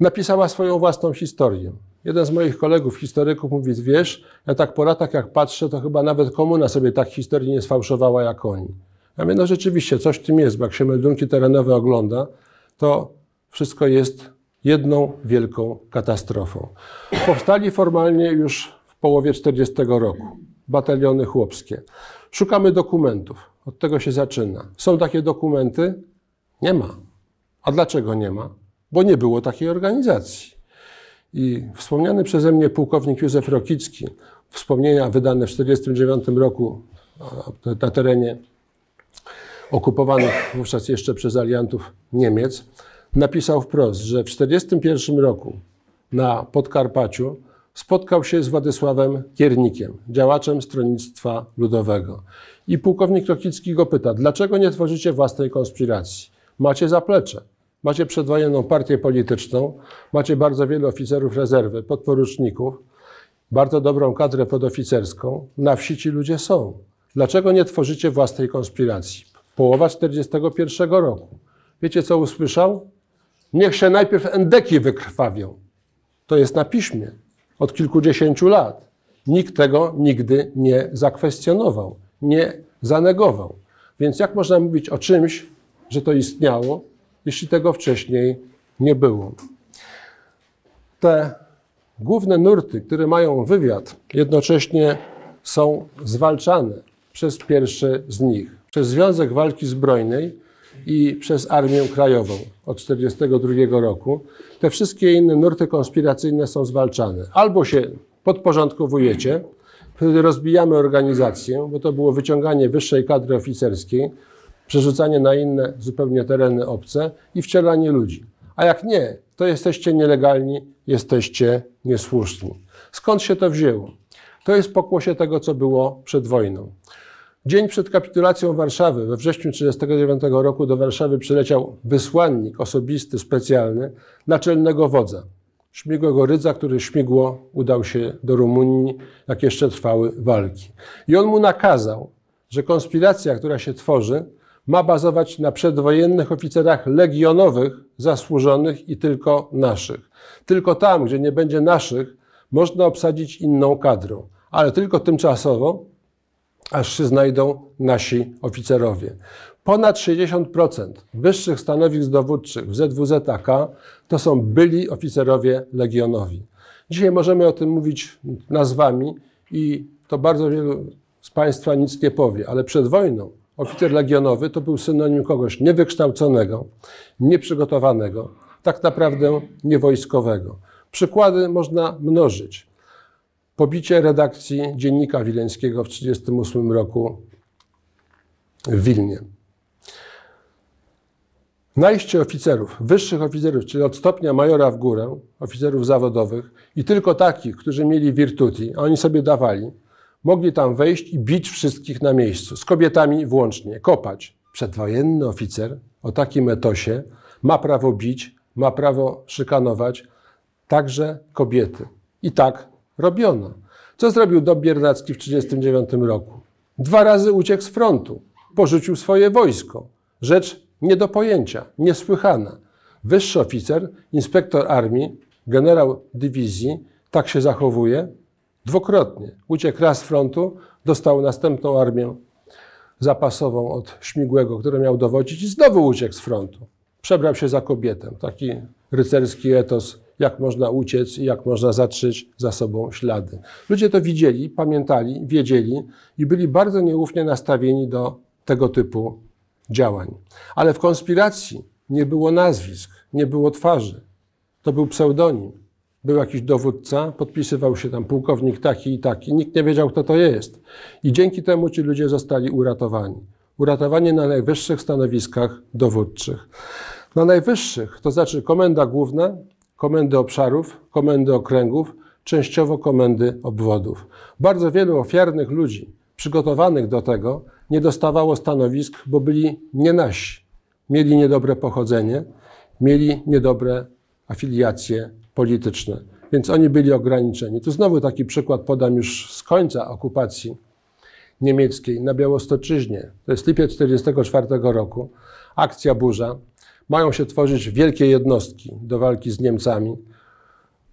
Speaker 1: Napisała swoją własną historię. Jeden z moich kolegów, historyków, mówi, wiesz, ja tak po latach jak patrzę, to chyba nawet komuna sobie tak historii nie sfałszowała jak oni. Ja mówię, no rzeczywiście, coś w tym jest, bo jak się meldunki terenowe ogląda, to wszystko jest jedną wielką katastrofą. Powstali formalnie już w połowie 40 roku bataliony chłopskie. Szukamy dokumentów. Od tego się zaczyna. Są takie dokumenty? Nie ma. A dlaczego nie ma? Bo nie było takiej organizacji. I wspomniany przeze mnie pułkownik Józef Rokicki, wspomnienia wydane w 1949 roku na terenie okupowanych wówczas jeszcze przez aliantów Niemiec, napisał wprost, że w 1941 roku na Podkarpaciu spotkał się z Władysławem Kiernikiem, działaczem Stronnictwa Ludowego. I pułkownik Rokicki go pyta, dlaczego nie tworzycie własnej konspiracji? Macie zaplecze. Macie przedwojenną partię polityczną, macie bardzo wielu oficerów rezerwy, podporuczników, bardzo dobrą kadrę podoficerską. Na wsi ci ludzie są. Dlaczego nie tworzycie własnej konspiracji? Połowa 1941 roku. Wiecie, co usłyszał? Niech się najpierw endeki wykrwawią. To jest na piśmie. Od kilkudziesięciu lat. Nikt tego nigdy nie zakwestionował, nie zanegował. Więc jak można mówić o czymś, że to istniało, jeśli tego wcześniej nie było. Te główne nurty, które mają wywiad, jednocześnie są zwalczane przez pierwszy z nich, przez Związek Walki Zbrojnej i przez Armię Krajową od 1942 roku. Te wszystkie inne nurty konspiracyjne są zwalczane. Albo się podporządkowujecie, wtedy rozbijamy organizację, bo to było wyciąganie wyższej kadry oficerskiej, przerzucanie na inne zupełnie tereny obce i wcielanie ludzi. A jak nie, to jesteście nielegalni, jesteście niesłuszni. Skąd się to wzięło? To jest pokłosie tego, co było przed wojną. Dzień przed kapitulacją Warszawy, we wrześniu 1939 roku do Warszawy przyleciał wysłannik osobisty, specjalny, naczelnego wodza, śmigłego rydza, który śmigło udał się do Rumunii, jak jeszcze trwały walki. I on mu nakazał, że konspiracja, która się tworzy, ma bazować na przedwojennych oficerach legionowych, zasłużonych i tylko naszych. Tylko tam, gdzie nie będzie naszych, można obsadzić inną kadrą, ale tylko tymczasowo, aż się znajdą nasi oficerowie. Ponad 60% wyższych stanowisk dowódczych w ZWZ-AK to są byli oficerowie legionowi. Dzisiaj możemy o tym mówić nazwami i to bardzo wielu z Państwa nic nie powie, ale przed wojną Oficer legionowy to był synonim kogoś niewykształconego, nieprzygotowanego, tak naprawdę niewojskowego. Przykłady można mnożyć. Pobicie redakcji Dziennika Wileńskiego w 1938 roku w Wilnie. Najście oficerów, wyższych oficerów, czyli od stopnia majora w górę, oficerów zawodowych i tylko takich, którzy mieli virtuti, a oni sobie dawali, mogli tam wejść i bić wszystkich na miejscu, z kobietami włącznie, kopać. Przedwojenny oficer o takim etosie ma prawo bić, ma prawo szykanować także kobiety. I tak robiono. Co zrobił Dob Biernacki w 1939 roku? Dwa razy uciekł z frontu, porzucił swoje wojsko. Rzecz nie do pojęcia, niesłychana. Wyższy oficer, inspektor armii, generał dywizji tak się zachowuje? Dwukrotnie. Uciekł raz z frontu, dostał następną armię zapasową od śmigłego, który miał dowodzić, i znowu uciekł z frontu. Przebrał się za kobietę. Taki rycerski etos, jak można uciec i jak można zatrzeć za sobą ślady. Ludzie to widzieli, pamiętali, wiedzieli i byli bardzo nieufnie nastawieni do tego typu działań. Ale w konspiracji nie było nazwisk, nie było twarzy. To był pseudonim był jakiś dowódca, podpisywał się tam pułkownik taki i taki, nikt nie wiedział, kto to jest. I dzięki temu ci ludzie zostali uratowani. Uratowani na najwyższych stanowiskach dowódczych. Na najwyższych to znaczy komenda główna, komendy obszarów, komendy okręgów, częściowo komendy obwodów. Bardzo wielu ofiarnych ludzi przygotowanych do tego nie dostawało stanowisk, bo byli nie nasi. Mieli niedobre pochodzenie, mieli niedobre afiliacje polityczne. Więc oni byli ograniczeni. Tu znowu taki przykład podam już z końca okupacji niemieckiej na Białostoczyźnie. To jest lipiec 1944 roku. Akcja burza. Mają się tworzyć wielkie jednostki do walki z Niemcami.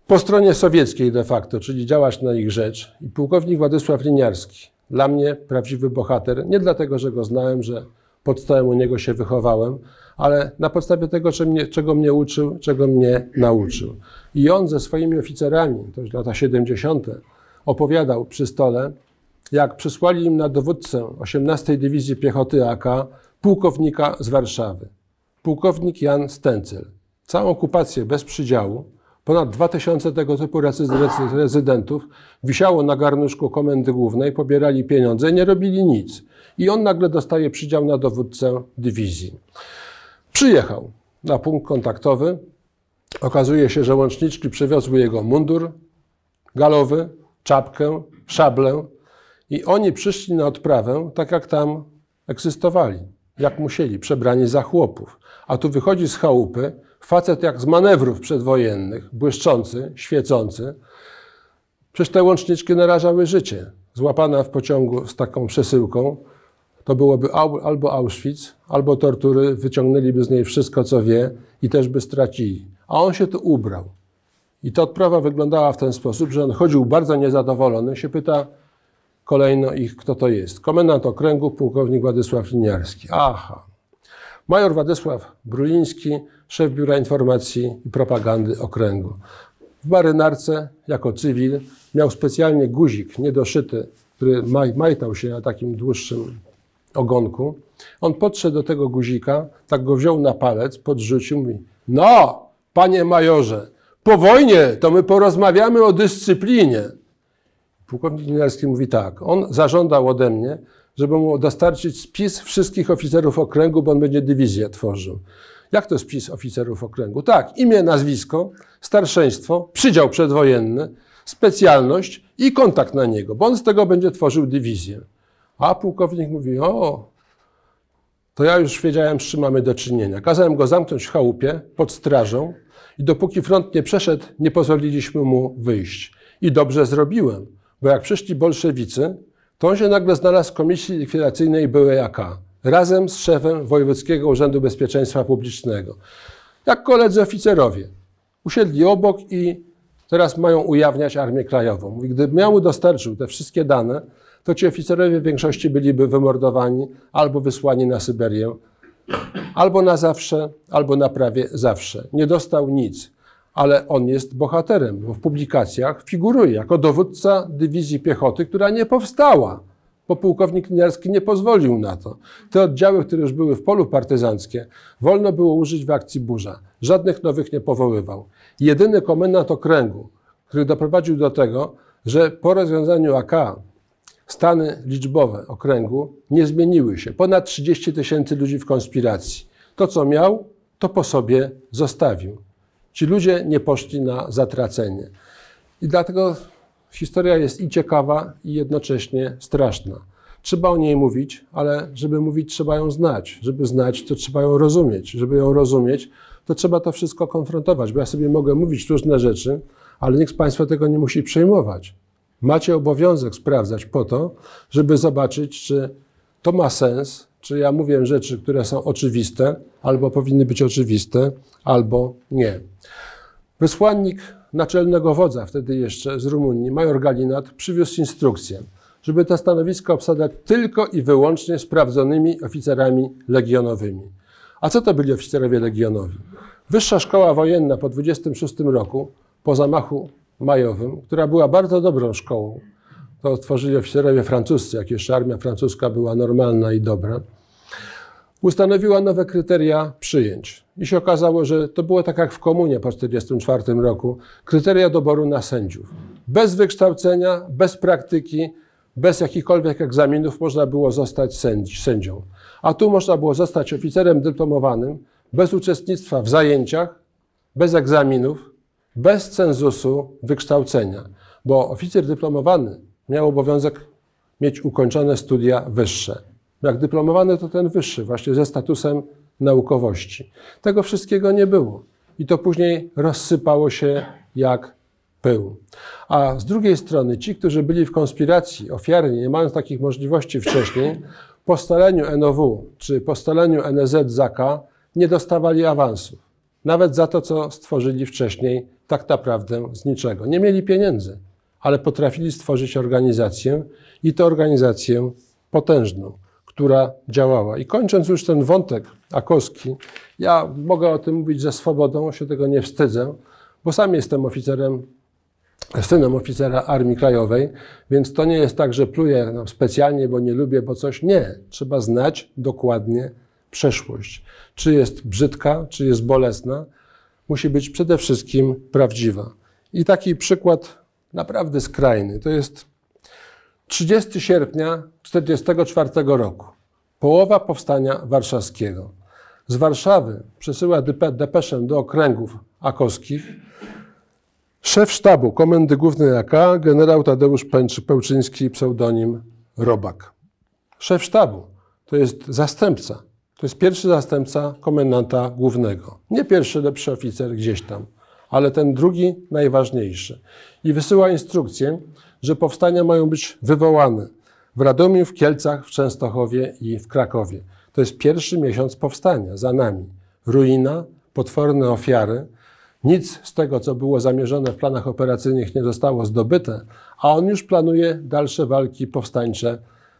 Speaker 1: Po stronie sowieckiej de facto, czyli działać na ich rzecz. I pułkownik Władysław Liniarski, dla mnie prawdziwy bohater, nie dlatego, że go znałem, że pod stołem u niego się wychowałem, ale na podstawie tego, czego mnie uczył, czego mnie nauczył. I on ze swoimi oficerami, to już lata 70., opowiadał przy stole, jak przysłali im na dowódcę 18 Dywizji Piechoty AK pułkownika z Warszawy, pułkownik Jan Stencel. Całą okupację bez przydziału, ponad 2000 tego typu rezydentów wisiało na garnuszku Komendy Głównej, pobierali pieniądze, nie robili nic. I on nagle dostaje przydział na dowódcę dywizji. Przyjechał na punkt kontaktowy. Okazuje się, że łączniczki przywiozły jego mundur galowy, czapkę, szablę i oni przyszli na odprawę tak jak tam egzystowali, jak musieli, przebrani za chłopów. A tu wychodzi z chałupy facet jak z manewrów przedwojennych, błyszczący, świecący. Przecież te łączniczki narażały życie. Złapana w pociągu z taką przesyłką, to byłoby albo Auschwitz, albo tortury, wyciągnęliby z niej wszystko, co wie i też by stracili. A on się tu ubrał. I ta odprawa wyglądała w ten sposób, że on chodził bardzo niezadowolony, się pyta kolejno ich, kto to jest. Komendant okręgu, pułkownik Władysław Liniarski. Aha. Major Władysław Bruliński, szef Biura Informacji i Propagandy Okręgu. W marynarce, jako cywil, miał specjalnie guzik niedoszyty, który maj, majtał się na takim dłuższym ogonku. On podszedł do tego guzika, tak go wziął na palec, podrzucił mi. No, panie majorze, po wojnie to my porozmawiamy o dyscyplinie. Pułkownik Nielski mówi tak. On zażądał ode mnie, żeby mu dostarczyć spis wszystkich oficerów okręgu, bo on będzie dywizję tworzył. Jak to spis oficerów okręgu? Tak, imię, nazwisko, starszeństwo, przydział przedwojenny, specjalność i kontakt na niego, bo on z tego będzie tworzył dywizję. A pułkownik mówi, o, to ja już wiedziałem, z czym mamy do czynienia. Kazałem go zamknąć w chałupie pod strażą i dopóki front nie przeszedł, nie pozwoliliśmy mu wyjść. I dobrze zrobiłem, bo jak przyszli bolszewicy, to on się nagle znalazł w komisji likwidacyjnej byłej AK, razem z szefem Wojewódzkiego Urzędu Bezpieczeństwa Publicznego. Jak koledzy oficerowie. Usiedli obok i teraz mają ujawniać Armię Krajową. Gdy miały dostarczył te wszystkie dane, to ci oficerowie w większości byliby wymordowani albo wysłani na Syberię, albo na zawsze, albo na prawie zawsze. Nie dostał nic, ale on jest bohaterem, bo w publikacjach figuruje jako dowódca dywizji piechoty, która nie powstała, bo pułkownik liniarski nie pozwolił na to. Te oddziały, które już były w polu partyzanckie, wolno było użyć w akcji burza. Żadnych nowych nie powoływał. Jedyny komendant okręgu, który doprowadził do tego, że po rozwiązaniu AK Stany liczbowe okręgu nie zmieniły się. Ponad 30 tysięcy ludzi w konspiracji. To, co miał, to po sobie zostawił. Ci ludzie nie poszli na zatracenie. I dlatego historia jest i ciekawa, i jednocześnie straszna. Trzeba o niej mówić, ale żeby mówić, trzeba ją znać. Żeby znać, to trzeba ją rozumieć. Żeby ją rozumieć, to trzeba to wszystko konfrontować, bo ja sobie mogę mówić różne rzeczy, ale nikt z Państwa tego nie musi przejmować. Macie obowiązek sprawdzać po to, żeby zobaczyć, czy to ma sens, czy ja mówię rzeczy, które są oczywiste, albo powinny być oczywiste, albo nie. Wysłannik naczelnego wodza wtedy jeszcze z Rumunii, major Galinat, przywiózł instrukcję, żeby te stanowiska obsadzać tylko i wyłącznie sprawdzonymi oficerami legionowymi. A co to byli oficerowie legionowi? Wyższa Szkoła Wojenna po 26 roku, po zamachu majowym, która była bardzo dobrą szkołą. To otworzyli oficerowie francuscy, jak jeszcze armia francuska była normalna i dobra. Ustanowiła nowe kryteria przyjęć. I się okazało, że to było tak jak w komunie po 1944 roku. Kryteria doboru na sędziów. Bez wykształcenia, bez praktyki, bez jakichkolwiek egzaminów można było zostać sędzią. A tu można było zostać oficerem dyplomowanym, bez uczestnictwa w zajęciach, bez egzaminów, bez cenzusu wykształcenia, bo oficer dyplomowany miał obowiązek mieć ukończone studia wyższe. Jak dyplomowany to ten wyższy, właśnie ze statusem naukowości. Tego wszystkiego nie było i to później rozsypało się jak pył. A z drugiej strony ci, którzy byli w konspiracji ofiarnie, nie mając takich możliwości wcześniej, po staleniu NOW czy po staleniu NZ Zaka nie dostawali awansów. Nawet za to, co stworzyli wcześniej tak naprawdę z niczego. Nie mieli pieniędzy, ale potrafili stworzyć organizację i tę organizację potężną, która działała. I kończąc już ten wątek Akowski, ja mogę o tym mówić ze swobodą, się tego nie wstydzę, bo sam jestem oficerem synem oficera Armii Krajowej, więc to nie jest tak, że pluję no, specjalnie, bo nie lubię, bo coś. Nie, trzeba znać dokładnie przeszłość. Czy jest brzydka, czy jest bolesna, musi być przede wszystkim prawdziwa. I taki przykład naprawdę skrajny to jest 30 sierpnia 1944 roku, połowa powstania warszawskiego. Z Warszawy przesyła depeszę do okręgów akowskich szef sztabu Komendy Głównej AK, generał Tadeusz Pełczyński, pseudonim Robak. Szef sztabu to jest zastępca to jest pierwszy zastępca komendanta głównego. Nie pierwszy lepszy oficer gdzieś tam, ale ten drugi najważniejszy. I wysyła instrukcję, że powstania mają być wywołane w Radomiu, w Kielcach, w Częstochowie i w Krakowie. To jest pierwszy miesiąc powstania za nami. Ruina, potworne ofiary. Nic z tego, co było zamierzone w planach operacyjnych, nie zostało zdobyte, a on już planuje dalsze walki powstańcze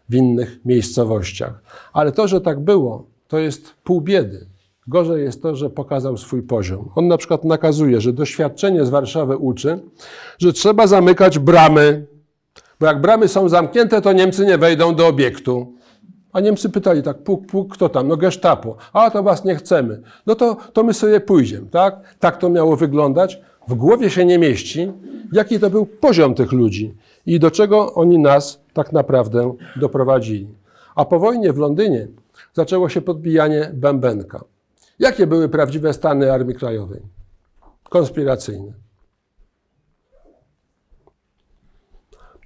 Speaker 1: w innych miejscowościach. Ale to, że tak było, to jest pół biedy. Gorzej jest to, że pokazał swój poziom. On na przykład nakazuje, że doświadczenie z Warszawy uczy, że trzeba zamykać bramy, bo jak bramy są zamknięte, to Niemcy nie wejdą do obiektu. A Niemcy pytali tak, puk, puk, kto tam? No gestapo. A, to was nie chcemy. No to, to my sobie pójdziemy, tak? Tak to miało wyglądać. W głowie się nie mieści, jaki to był poziom tych ludzi i do czego oni nas tak naprawdę doprowadzili. A po wojnie w Londynie zaczęło się podbijanie bębenka. Jakie były prawdziwe stany Armii Krajowej? Konspiracyjne.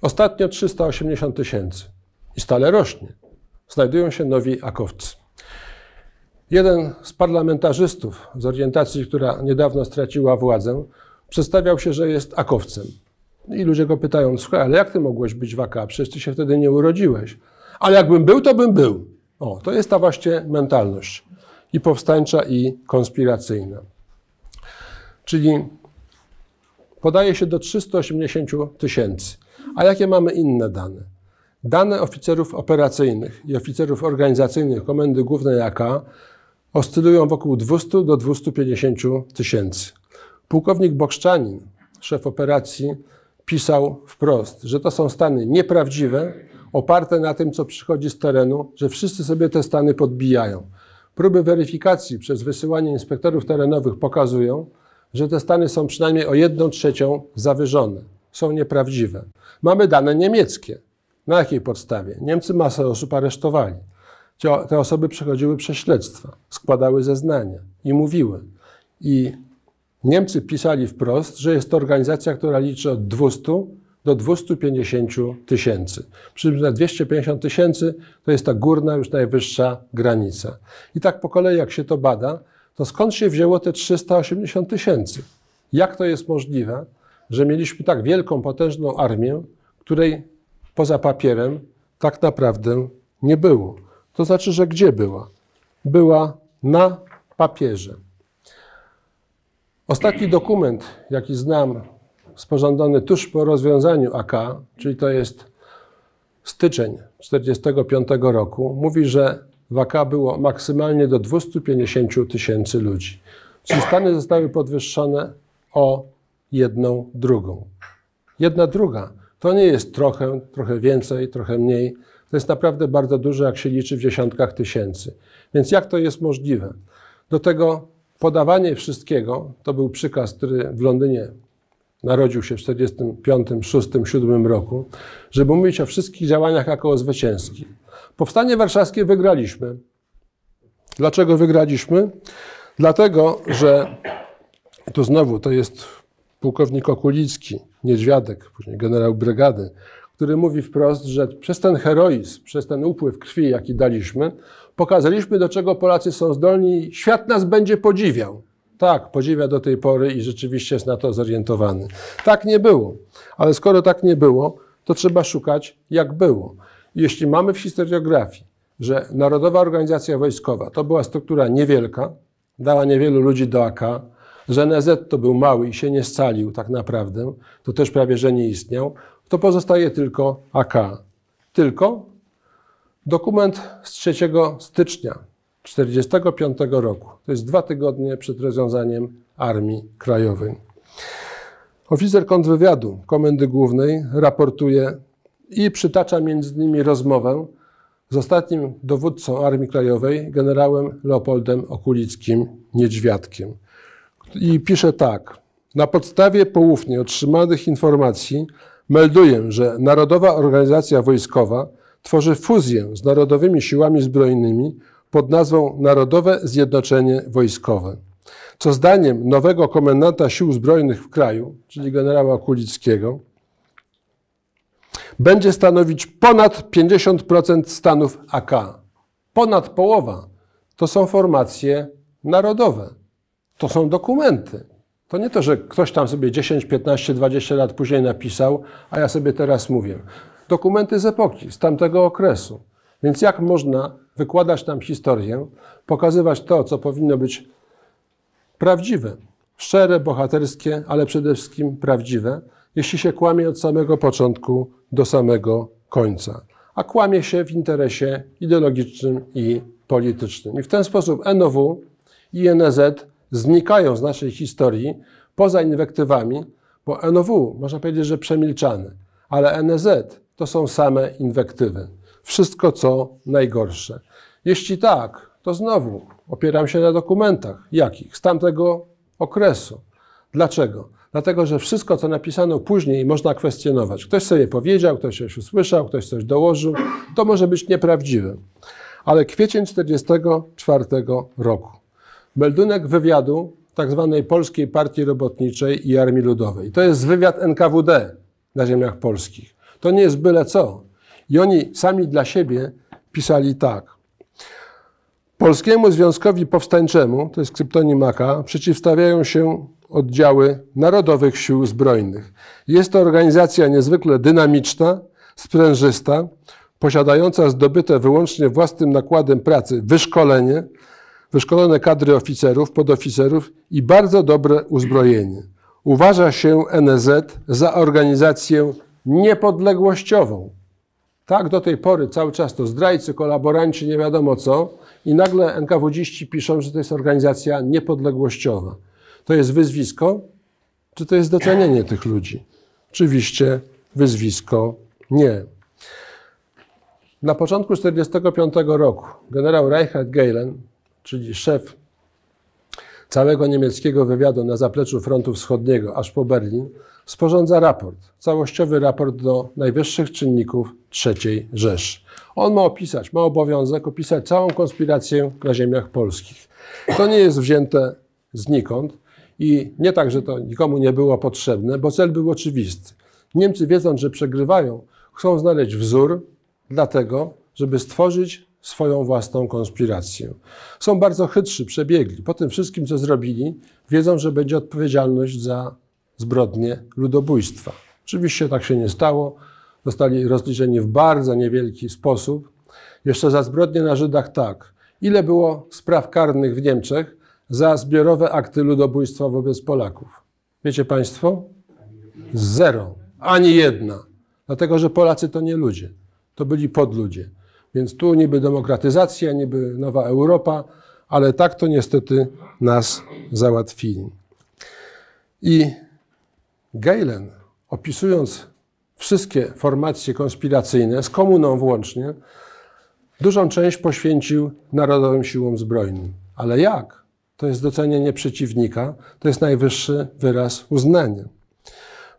Speaker 1: Ostatnio 380 tysięcy i stale rośnie. Znajdują się nowi akowcy. Jeden z parlamentarzystów z orientacji, która niedawno straciła władzę, przedstawiał się, że jest akowcem. I ludzie go pytają, słuchaj, ale jak ty mogłeś być w AK? Przecież ty się wtedy nie urodziłeś. Ale jakbym był, to bym był. O, to jest ta właśnie mentalność i powstańcza, i konspiracyjna. Czyli podaje się do 380 tysięcy. A jakie mamy inne dane? Dane oficerów operacyjnych i oficerów organizacyjnych Komendy Głównej AK oscylują wokół 200 do 250 tysięcy. Pułkownik Bokszczanin, szef operacji, pisał wprost, że to są stany nieprawdziwe, oparte na tym, co przychodzi z terenu, że wszyscy sobie te stany podbijają. Próby weryfikacji przez wysyłanie inspektorów terenowych pokazują, że te stany są przynajmniej o 1 trzecią zawyżone, są nieprawdziwe. Mamy dane niemieckie. Na jakiej podstawie? Niemcy masę osób aresztowali. Te osoby przechodziły przez śledztwa, składały zeznania i mówiły. I Niemcy pisali wprost, że jest to organizacja, która liczy od 200 do 250 tysięcy. Przy czym na 250 tysięcy to jest ta górna, już najwyższa granica. I tak po kolei, jak się to bada, to skąd się wzięło te 380 tysięcy? Jak to jest możliwe, że mieliśmy tak wielką, potężną armię, której poza papierem tak naprawdę nie było? To znaczy, że gdzie była? Była na papierze. Ostatni dokument, jaki znam sporządzony tuż po rozwiązaniu AK, czyli to jest styczeń 1945 roku, mówi, że w AK było maksymalnie do 250 tysięcy ludzi. Czyli Stany zostały podwyższone o jedną drugą. Jedna druga to nie jest trochę, trochę więcej, trochę mniej. To jest naprawdę bardzo dużo, jak się liczy w dziesiątkach tysięcy. Więc jak to jest możliwe? Do tego podawanie wszystkiego, to był przykaz, który w Londynie narodził się w 1945, 1946, 7 roku, żeby mówić o wszystkich działaniach jako o zwycięskich. Powstanie warszawskie wygraliśmy. Dlaczego wygraliśmy? Dlatego, że to znowu to jest pułkownik Okulicki, Niedźwiadek, później generał brygady, który mówi wprost, że przez ten heroizm, przez ten upływ krwi, jaki daliśmy, pokazaliśmy, do czego Polacy są zdolni i świat nas będzie podziwiał. Tak, podziwia do tej pory i rzeczywiście jest na to zorientowany. Tak nie było. Ale skoro tak nie było, to trzeba szukać, jak było. Jeśli mamy w historiografii, że Narodowa Organizacja Wojskowa to była struktura niewielka, dała niewielu ludzi do AK, że NZ to był mały i się nie scalił tak naprawdę, to też prawie, że nie istniał, to pozostaje tylko AK. Tylko dokument z 3 stycznia 1945 roku. To jest dwa tygodnie przed rozwiązaniem Armii Krajowej. Oficer kontrwywiadu Komendy Głównej raportuje i przytacza między nimi rozmowę z ostatnim dowódcą Armii Krajowej, generałem Leopoldem Okulickim Niedźwiadkiem. I pisze tak. Na podstawie poufnie otrzymanych informacji melduję, że Narodowa Organizacja Wojskowa tworzy fuzję z Narodowymi Siłami Zbrojnymi pod nazwą Narodowe Zjednoczenie Wojskowe, co zdaniem nowego komendanta sił zbrojnych w kraju, czyli generała Kulickiego, będzie stanowić ponad 50% stanów AK. Ponad połowa to są formacje narodowe. To są dokumenty. To nie to, że ktoś tam sobie 10, 15, 20 lat później napisał, a ja sobie teraz mówię. Dokumenty z epoki, z tamtego okresu. Więc jak można wykładać tam historię, pokazywać to, co powinno być prawdziwe, szczere, bohaterskie, ale przede wszystkim prawdziwe, jeśli się kłamie od samego początku do samego końca, a kłamie się w interesie ideologicznym i politycznym. I w ten sposób NOW i NZ znikają z naszej historii poza inwektywami, bo NOW można powiedzieć, że przemilczany, ale NZ to są same inwektywy wszystko, co najgorsze. Jeśli tak, to znowu opieram się na dokumentach. Jakich? Z tamtego okresu. Dlaczego? Dlatego, że wszystko, co napisano później, można kwestionować. Ktoś sobie powiedział, ktoś coś usłyszał, ktoś coś dołożył. To może być nieprawdziwe. Ale kwiecień 1944 roku. Meldunek wywiadu tzw. Tak Polskiej Partii Robotniczej i Armii Ludowej. To jest wywiad NKWD na ziemiach polskich. To nie jest byle co. I oni sami dla siebie pisali tak. Polskiemu Związkowi Powstańczemu, to jest kryptonim AK, przeciwstawiają się oddziały Narodowych Sił Zbrojnych. Jest to organizacja niezwykle dynamiczna, sprężysta, posiadająca zdobyte wyłącznie własnym nakładem pracy wyszkolenie, wyszkolone kadry oficerów, podoficerów i bardzo dobre uzbrojenie. Uważa się NZ za organizację niepodległościową. Tak do tej pory cały czas to zdrajcy, kolaboranci, nie wiadomo co. I nagle NKWDziści piszą, że to jest organizacja niepodległościowa. To jest wyzwisko, czy to jest docenienie tych ludzi? Oczywiście wyzwisko nie. Na początku 1945 roku generał Reinhard Gehlen, czyli szef całego niemieckiego wywiadu na zapleczu frontu wschodniego aż po Berlin, sporządza raport, całościowy raport do najwyższych czynników III Rzeszy. On ma opisać, ma obowiązek opisać całą konspirację na ziemiach polskich. To nie jest wzięte znikąd i nie tak, że to nikomu nie było potrzebne, bo cel był oczywisty. Niemcy wiedząc, że przegrywają, chcą znaleźć wzór dlatego, żeby stworzyć swoją własną konspirację. Są bardzo chytrzy, przebiegli. Po tym wszystkim, co zrobili, wiedzą, że będzie odpowiedzialność za zbrodnie ludobójstwa. Oczywiście tak się nie stało. Zostali rozliczeni w bardzo niewielki sposób. Jeszcze za zbrodnie na Żydach tak. Ile było spraw karnych w Niemczech za zbiorowe akty ludobójstwa wobec Polaków? Wiecie Państwo? Zero. Ani jedna. Dlatego, że Polacy to nie ludzie. To byli podludzie. Więc tu niby demokratyzacja, niby nowa Europa, ale tak to niestety nas załatwili. I Galen, opisując wszystkie formacje konspiracyjne, z komuną włącznie, dużą część poświęcił Narodowym Siłom Zbrojnym. Ale jak? To jest docenienie przeciwnika, to jest najwyższy wyraz uznania.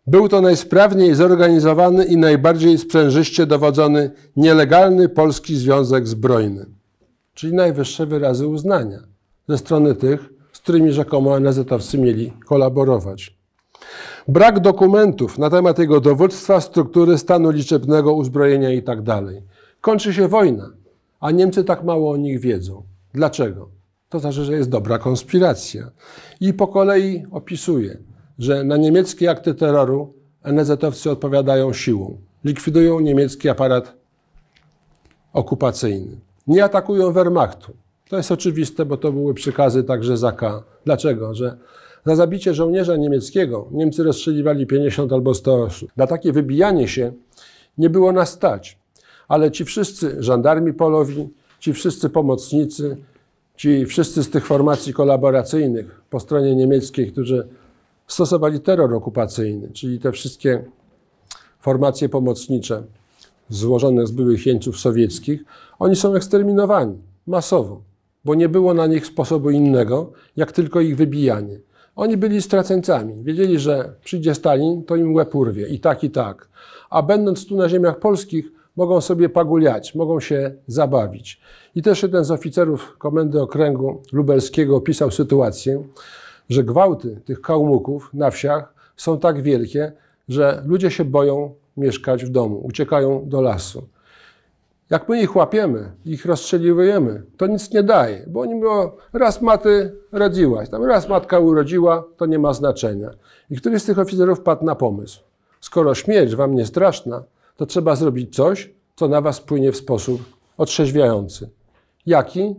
Speaker 1: Był to najsprawniej zorganizowany i najbardziej sprzężyście dowodzony nielegalny Polski Związek Zbrojny, czyli najwyższe wyrazy uznania ze strony tych, z którymi rzekomo NZ-owcy mieli kolaborować. Brak dokumentów na temat jego dowództwa, struktury, stanu liczebnego, uzbrojenia itd. Tak Kończy się wojna, a Niemcy tak mało o nich wiedzą. Dlaczego? To znaczy, że jest dobra konspiracja. I po kolei opisuje, że na niemieckie akty terroru NZ-owcy odpowiadają siłą. Likwidują niemiecki aparat okupacyjny. Nie atakują Wehrmachtu. To jest oczywiste, bo to były przykazy także Zaka. Dlaczego? Że za zabicie żołnierza niemieckiego Niemcy rozstrzeliwali 50 albo 100 osób. Na takie wybijanie się nie było nas stać. Ale ci wszyscy żandarmi polowi, ci wszyscy pomocnicy, ci wszyscy z tych formacji kolaboracyjnych po stronie niemieckiej, którzy stosowali terror okupacyjny, czyli te wszystkie formacje pomocnicze złożone z byłych jeńców sowieckich, oni są eksterminowani masowo, bo nie było na nich sposobu innego, jak tylko ich wybijanie. Oni byli stracencami. Wiedzieli, że przyjdzie Stalin, to im łeb urwie i tak, i tak. A będąc tu na ziemiach polskich, mogą sobie paguliać, mogą się zabawić. I też jeden z oficerów Komendy Okręgu Lubelskiego opisał sytuację, że gwałty tych kałmuków na wsiach są tak wielkie, że ludzie się boją mieszkać w domu, uciekają do lasu. Jak my ich łapiemy, ich rozstrzeliwujemy, to nic nie daje, bo oni mówią, raz maty rodziłaś, tam raz matka urodziła, to nie ma znaczenia. I któryś z tych oficerów padł na pomysł. Skoro śmierć wam nie straszna, to trzeba zrobić coś, co na was płynie w sposób otrzeźwiający. Jaki?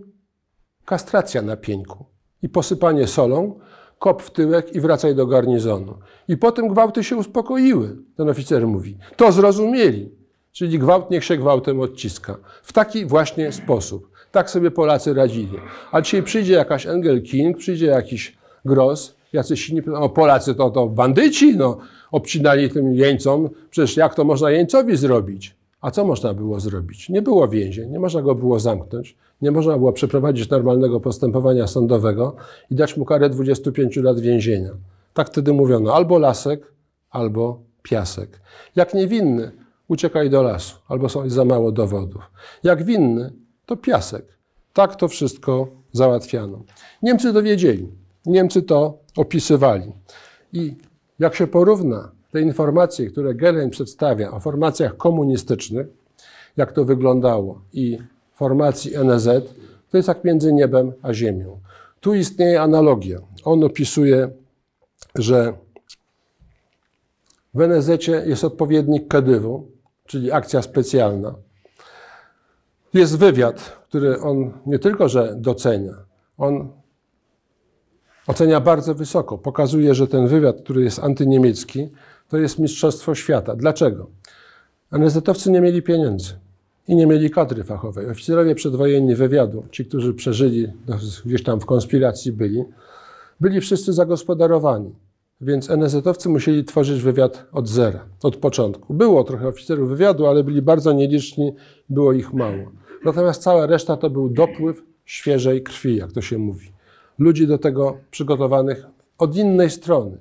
Speaker 1: Kastracja na pieńku i posypanie solą, kop w tyłek i wracaj do garnizonu. I potem gwałty się uspokoiły, ten oficer mówi. To zrozumieli. Czyli gwałt niech się gwałtem odciska. W taki właśnie sposób. Tak sobie Polacy radzili. A dzisiaj przyjdzie jakaś Engel King, przyjdzie jakiś Gros, jacyś inni, o Polacy to, to bandyci, no, obcinali tym jeńcom. Przecież jak to można jeńcowi zrobić? A co można było zrobić? Nie było więzień, nie można go było zamknąć, nie można było przeprowadzić normalnego postępowania sądowego i dać mu karę 25 lat więzienia. Tak wtedy mówiono, albo lasek, albo piasek. Jak niewinny uciekaj do lasu, albo są za mało dowodów. Jak winny, to piasek. Tak to wszystko załatwiano. Niemcy to wiedzieli, Niemcy to opisywali. I jak się porówna te informacje, które Gering przedstawia o formacjach komunistycznych, jak to wyglądało, i formacji NZ, to jest jak między niebem a ziemią. Tu istnieje analogia. On opisuje, że w NZ jest odpowiednik Kadywu, czyli akcja specjalna. Jest wywiad, który on nie tylko, że docenia, on ocenia bardzo wysoko. Pokazuje, że ten wywiad, który jest antyniemiecki, to jest mistrzostwo świata. Dlaczego? Anezetowcy nie mieli pieniędzy i nie mieli kadry fachowej. Oficerowie przedwojenni wywiadu, ci, którzy przeżyli, no, gdzieś tam w konspiracji byli, byli wszyscy zagospodarowani. Więc NSZ-owcy musieli tworzyć wywiad od zera, od początku. Było trochę oficerów wywiadu, ale byli bardzo nieliczni, było ich mało. Natomiast cała reszta to był dopływ świeżej krwi, jak to się mówi. Ludzi do tego przygotowanych od innej strony.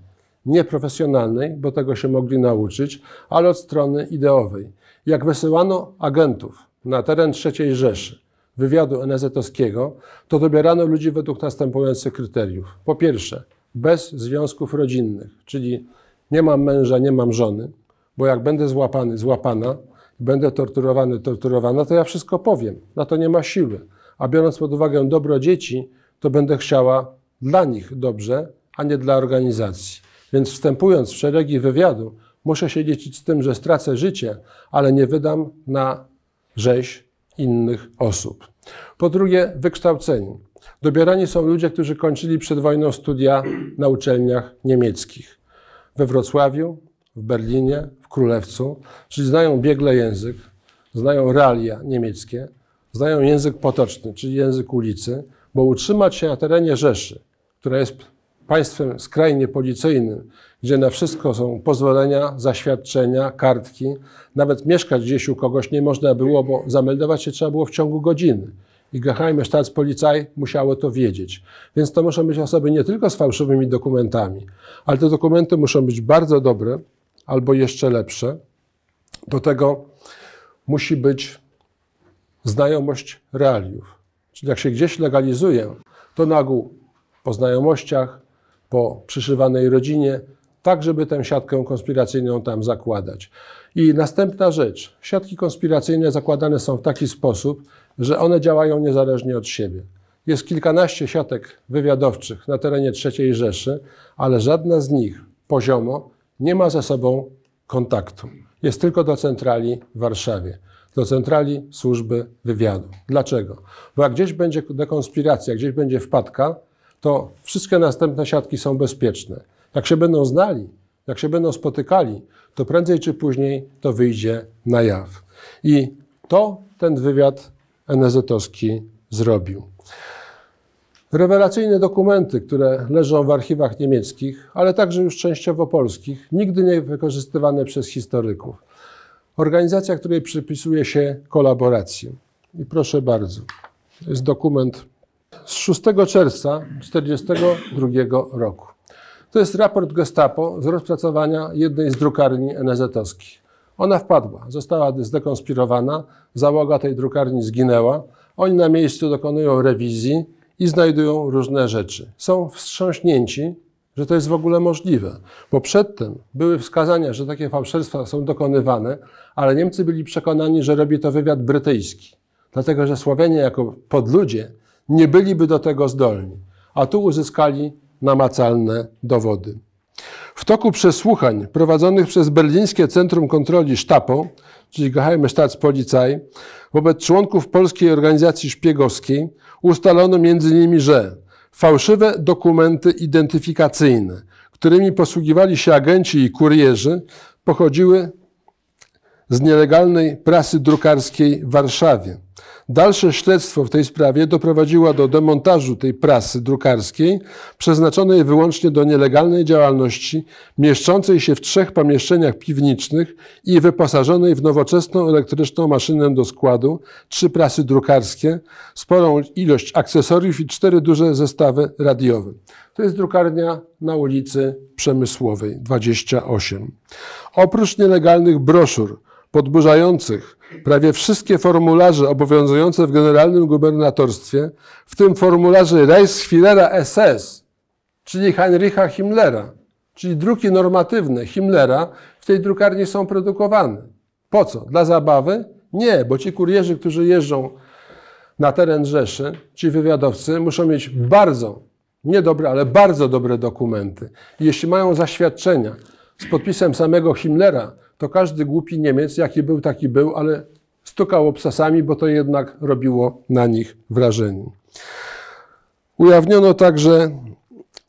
Speaker 1: Nie profesjonalnej, bo tego się mogli nauczyć, ale od strony ideowej. Jak wysyłano agentów na teren III Rzeszy, wywiadu NZ-owskiego, to dobierano ludzi według następujących kryteriów. Po pierwsze, bez związków rodzinnych, czyli nie mam męża, nie mam żony, bo jak będę złapany, złapana, będę torturowany, torturowana, to ja wszystko powiem. Na to nie ma siły. A biorąc pod uwagę dobro dzieci, to będę chciała dla nich dobrze, a nie dla organizacji. Więc wstępując w szeregi wywiadu, muszę się dziecić z tym, że stracę życie, ale nie wydam na rzeź innych osób. Po drugie, wykształcenie. Dobierani są ludzie, którzy kończyli przed wojną studia na uczelniach niemieckich we Wrocławiu, w Berlinie, w Królewcu, czyli znają biegle język, znają realia niemieckie, znają język potoczny, czyli język ulicy, bo utrzymać się na terenie Rzeszy, która jest państwem skrajnie policyjnym, gdzie na wszystko są pozwolenia, zaświadczenia, kartki, nawet mieszkać gdzieś u kogoś nie można było, bo zameldować się trzeba było w ciągu godziny i Geheime Staatspolizei musiało to wiedzieć. Więc to muszą być osoby nie tylko z fałszywymi dokumentami, ale te dokumenty muszą być bardzo dobre albo jeszcze lepsze. Do tego musi być znajomość realiów. Czyli jak się gdzieś legalizuje, to na ogół po znajomościach, po przyszywanej rodzinie, tak żeby tę siatkę konspiracyjną tam zakładać. I następna rzecz. Siatki konspiracyjne zakładane są w taki sposób, że one działają niezależnie od siebie. Jest kilkanaście siatek wywiadowczych na terenie III Rzeszy, ale żadna z nich poziomo nie ma ze sobą kontaktu. Jest tylko do centrali w Warszawie, do centrali służby wywiadu. Dlaczego? Bo jak gdzieś będzie dekonspiracja, gdzieś będzie wpadka, to wszystkie następne siatki są bezpieczne. Jak się będą znali, jak się będą spotykali, to prędzej czy później to wyjdzie na jaw. I to ten wywiad NZ-owski zrobił. Rewelacyjne dokumenty, które leżą w archiwach niemieckich, ale także już częściowo polskich, nigdy nie wykorzystywane przez historyków. Organizacja, której przypisuje się kolaborację. I proszę bardzo, to jest dokument z 6 czerwca 1942 roku. To jest raport Gestapo z rozpracowania jednej z drukarni NZ-owskich. Ona wpadła, została zdekonspirowana, załoga tej drukarni zginęła. Oni na miejscu dokonują rewizji i znajdują różne rzeczy. Są wstrząśnięci, że to jest w ogóle możliwe, bo przedtem były wskazania, że takie fałszerstwa są dokonywane, ale Niemcy byli przekonani, że robi to wywiad brytyjski, dlatego że Słowenie jako podludzie nie byliby do tego zdolni, a tu uzyskali namacalne dowody. W toku przesłuchań prowadzonych przez berlińskie Centrum Kontroli Sztapo, czyli Geheime Staatspolizei, wobec członków polskiej organizacji szpiegowskiej ustalono między nimi, że fałszywe dokumenty identyfikacyjne, którymi posługiwali się agenci i kurierzy, pochodziły z nielegalnej prasy drukarskiej w Warszawie Dalsze śledztwo w tej sprawie doprowadziło do demontażu tej prasy drukarskiej, przeznaczonej wyłącznie do nielegalnej działalności, mieszczącej się w trzech pomieszczeniach piwniczych i wyposażonej w nowoczesną elektryczną maszynę do składu, trzy prasy drukarskie, sporą ilość akcesoriów i cztery duże zestawy radiowe. To jest drukarnia na ulicy Przemysłowej 28. Oprócz nielegalnych broszur podburzających Prawie wszystkie formularze obowiązujące w generalnym gubernatorstwie, w tym formularze Reichsführera SS, czyli Heinricha Himmlera, czyli druki normatywne Himmlera, w tej drukarni są produkowane. Po co? Dla zabawy? Nie, bo ci kurierzy, którzy jeżdżą na teren Rzeszy, ci wywiadowcy, muszą mieć bardzo, niedobre, ale bardzo dobre dokumenty. Jeśli mają zaświadczenia z podpisem samego Himmlera, to każdy głupi Niemiec, jaki był, taki był, ale stukało psasami, bo to jednak robiło na nich wrażenie. Ujawniono także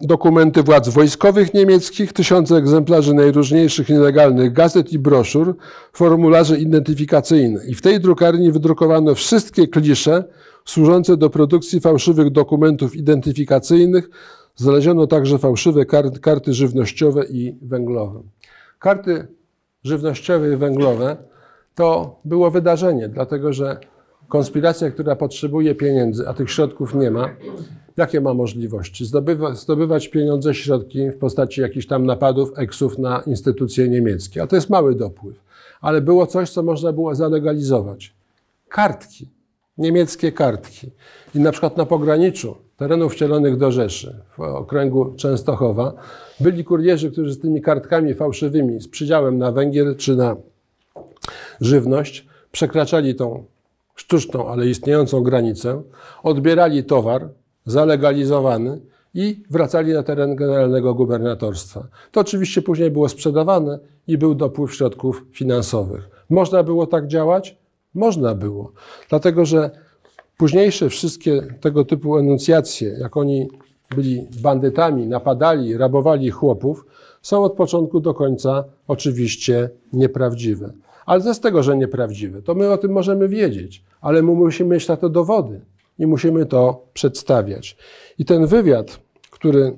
Speaker 1: dokumenty władz wojskowych niemieckich, tysiące egzemplarzy najróżniejszych nielegalnych gazet i broszur, formularze identyfikacyjne. I w tej drukarni wydrukowano wszystkie klisze służące do produkcji fałszywych dokumentów identyfikacyjnych. Znaleziono także fałszywe karty, karty żywnościowe i węglowe. Karty żywnościowe i węglowe, to było wydarzenie, dlatego że konspiracja, która potrzebuje pieniędzy, a tych środków nie ma, jakie ma możliwości? Zdobywa, zdobywać pieniądze, środki w postaci jakichś tam napadów, eksów na instytucje niemieckie. A to jest mały dopływ. Ale było coś, co można było zalegalizować. Kartki. Niemieckie kartki. I na przykład na pograniczu terenów wcielonych do Rzeszy w okręgu Częstochowa byli kurierzy, którzy z tymi kartkami fałszywymi, z przydziałem na węgiel czy na żywność, przekraczali tą sztuczną, ale istniejącą granicę, odbierali towar zalegalizowany i wracali na teren generalnego gubernatorstwa. To oczywiście później było sprzedawane i był dopływ środków finansowych. Można było tak działać? Można było, dlatego że Późniejsze wszystkie tego typu enuncjacje, jak oni byli bandytami, napadali, rabowali chłopów, są od początku do końca oczywiście nieprawdziwe. Ale co z tego, że nieprawdziwe? To my o tym możemy wiedzieć, ale my musimy mieć na to dowody i musimy to przedstawiać. I ten wywiad, który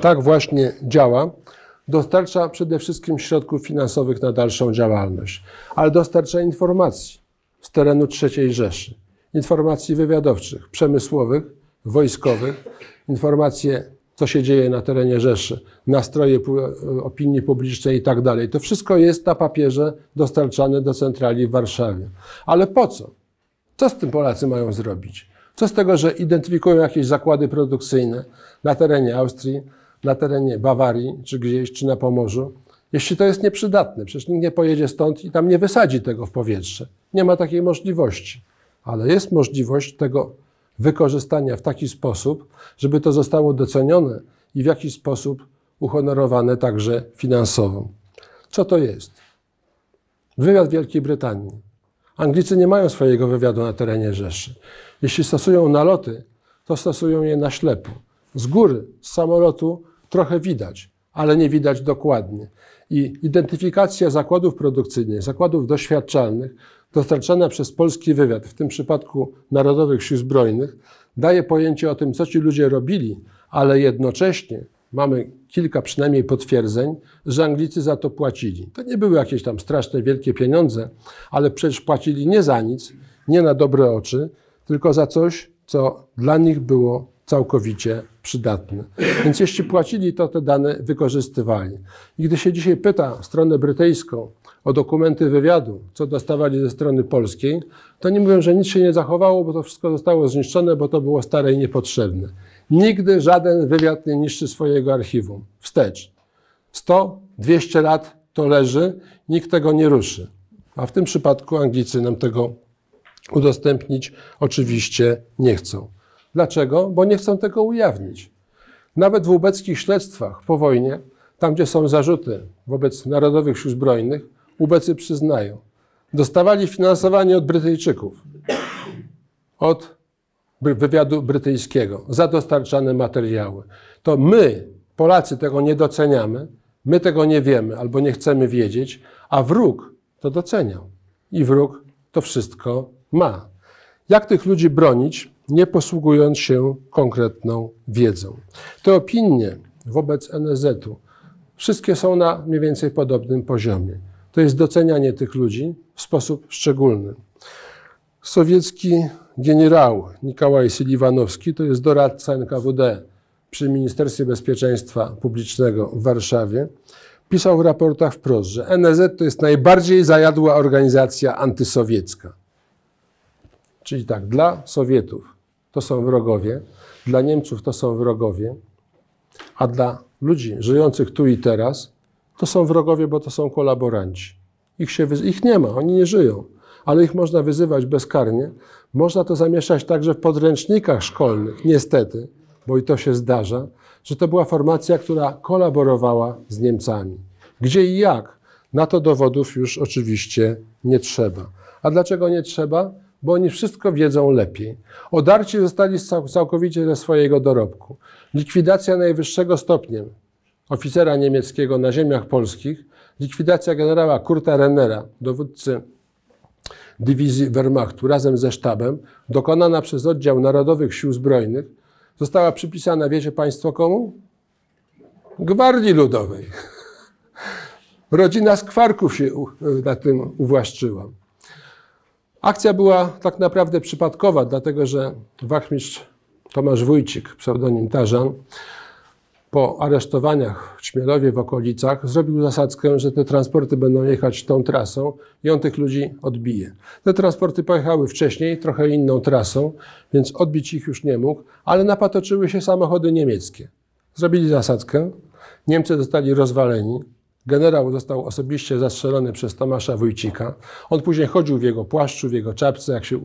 Speaker 1: tak właśnie działa, dostarcza przede wszystkim środków finansowych na dalszą działalność, ale dostarcza informacji z terenu III Rzeszy informacji wywiadowczych, przemysłowych, wojskowych, informacje, co się dzieje na terenie Rzeszy, nastroje opinii publicznej i tak dalej. To wszystko jest na papierze dostarczane do centrali w Warszawie. Ale po co? Co z tym Polacy mają zrobić? Co z tego, że identyfikują jakieś zakłady produkcyjne na terenie Austrii, na terenie Bawarii, czy gdzieś, czy na Pomorzu, jeśli to jest nieprzydatne? Przecież nikt nie pojedzie stąd i tam nie wysadzi tego w powietrze. Nie ma takiej możliwości ale jest możliwość tego wykorzystania w taki sposób, żeby to zostało docenione i w jakiś sposób uhonorowane także finansowo. Co to jest? Wywiad Wielkiej Brytanii. Anglicy nie mają swojego wywiadu na terenie Rzeszy. Jeśli stosują naloty, to stosują je na ślepo. Z góry, z samolotu trochę widać, ale nie widać dokładnie. I identyfikacja zakładów produkcyjnych, zakładów doświadczalnych dostarczana przez polski wywiad, w tym przypadku Narodowych Sił Zbrojnych, daje pojęcie o tym, co ci ludzie robili, ale jednocześnie mamy kilka przynajmniej potwierdzeń, że Anglicy za to płacili. To nie były jakieś tam straszne wielkie pieniądze, ale przecież płacili nie za nic, nie na dobre oczy, tylko za coś, co dla nich było całkowicie przydatne. Więc jeśli płacili, to te dane wykorzystywali. I gdy się dzisiaj pyta stronę brytyjską, o dokumenty wywiadu, co dostawali ze strony polskiej, to nie mówią, że nic się nie zachowało, bo to wszystko zostało zniszczone, bo to było stare i niepotrzebne. Nigdy żaden wywiad nie niszczy swojego archiwum. Wstecz. 100, 200 lat to leży, nikt tego nie ruszy. A w tym przypadku Anglicy nam tego udostępnić oczywiście nie chcą. Dlaczego? Bo nie chcą tego ujawnić. Nawet w ubeckich śledztwach po wojnie, tam gdzie są zarzuty wobec Narodowych Sił Zbrojnych, ubecy przyznają. Dostawali finansowanie od Brytyjczyków, od wywiadu brytyjskiego za dostarczane materiały. To my, Polacy, tego nie doceniamy, my tego nie wiemy albo nie chcemy wiedzieć, a wróg to doceniał. I wróg to wszystko ma. Jak tych ludzi bronić, nie posługując się konkretną wiedzą? Te opinie wobec NZ-u wszystkie są na mniej więcej podobnym poziomie to jest docenianie tych ludzi w sposób szczególny. Sowiecki generał Nikołaj Siliwanowski to jest doradca NKWD przy Ministerstwie Bezpieczeństwa Publicznego w Warszawie. Pisał w raportach wprost, że NZ to jest najbardziej zajadła organizacja antysowiecka. Czyli tak, dla Sowietów to są wrogowie, dla Niemców to są wrogowie, a dla ludzi żyjących tu i teraz to są wrogowie, bo to są kolaboranci. Ich, się, ich nie ma, oni nie żyją, ale ich można wyzywać bezkarnie. Można to zamieszać także w podręcznikach szkolnych, niestety, bo i to się zdarza, że to była formacja, która kolaborowała z Niemcami. Gdzie i jak? Na to dowodów już oczywiście nie trzeba. A dlaczego nie trzeba? Bo oni wszystko wiedzą lepiej. Odarci zostali całkowicie ze swojego dorobku. Likwidacja najwyższego stopnia oficera niemieckiego na ziemiach polskich, likwidacja generała Kurta Rennera, dowódcy dywizji Wehrmachtu razem ze sztabem, dokonana przez oddział Narodowych Sił Zbrojnych, została przypisana, wiecie Państwo komu? Gwardii Ludowej. Rodzina Skwarków się na tym uwłaszczyła. Akcja była tak naprawdę przypadkowa, dlatego że wachmistrz Tomasz Wójcik, pseudonim Tarzan, po aresztowaniach w Śmielowie w okolicach zrobił zasadzkę, że te transporty będą jechać tą trasą i on tych ludzi odbije. Te transporty pojechały wcześniej trochę inną trasą, więc odbić ich już nie mógł, ale napatoczyły się samochody niemieckie. Zrobili zasadzkę, Niemcy zostali rozwaleni, Generał został osobiście zastrzelony przez Tomasza Wójcika. On później chodził w jego płaszczu, w jego czapce, jak się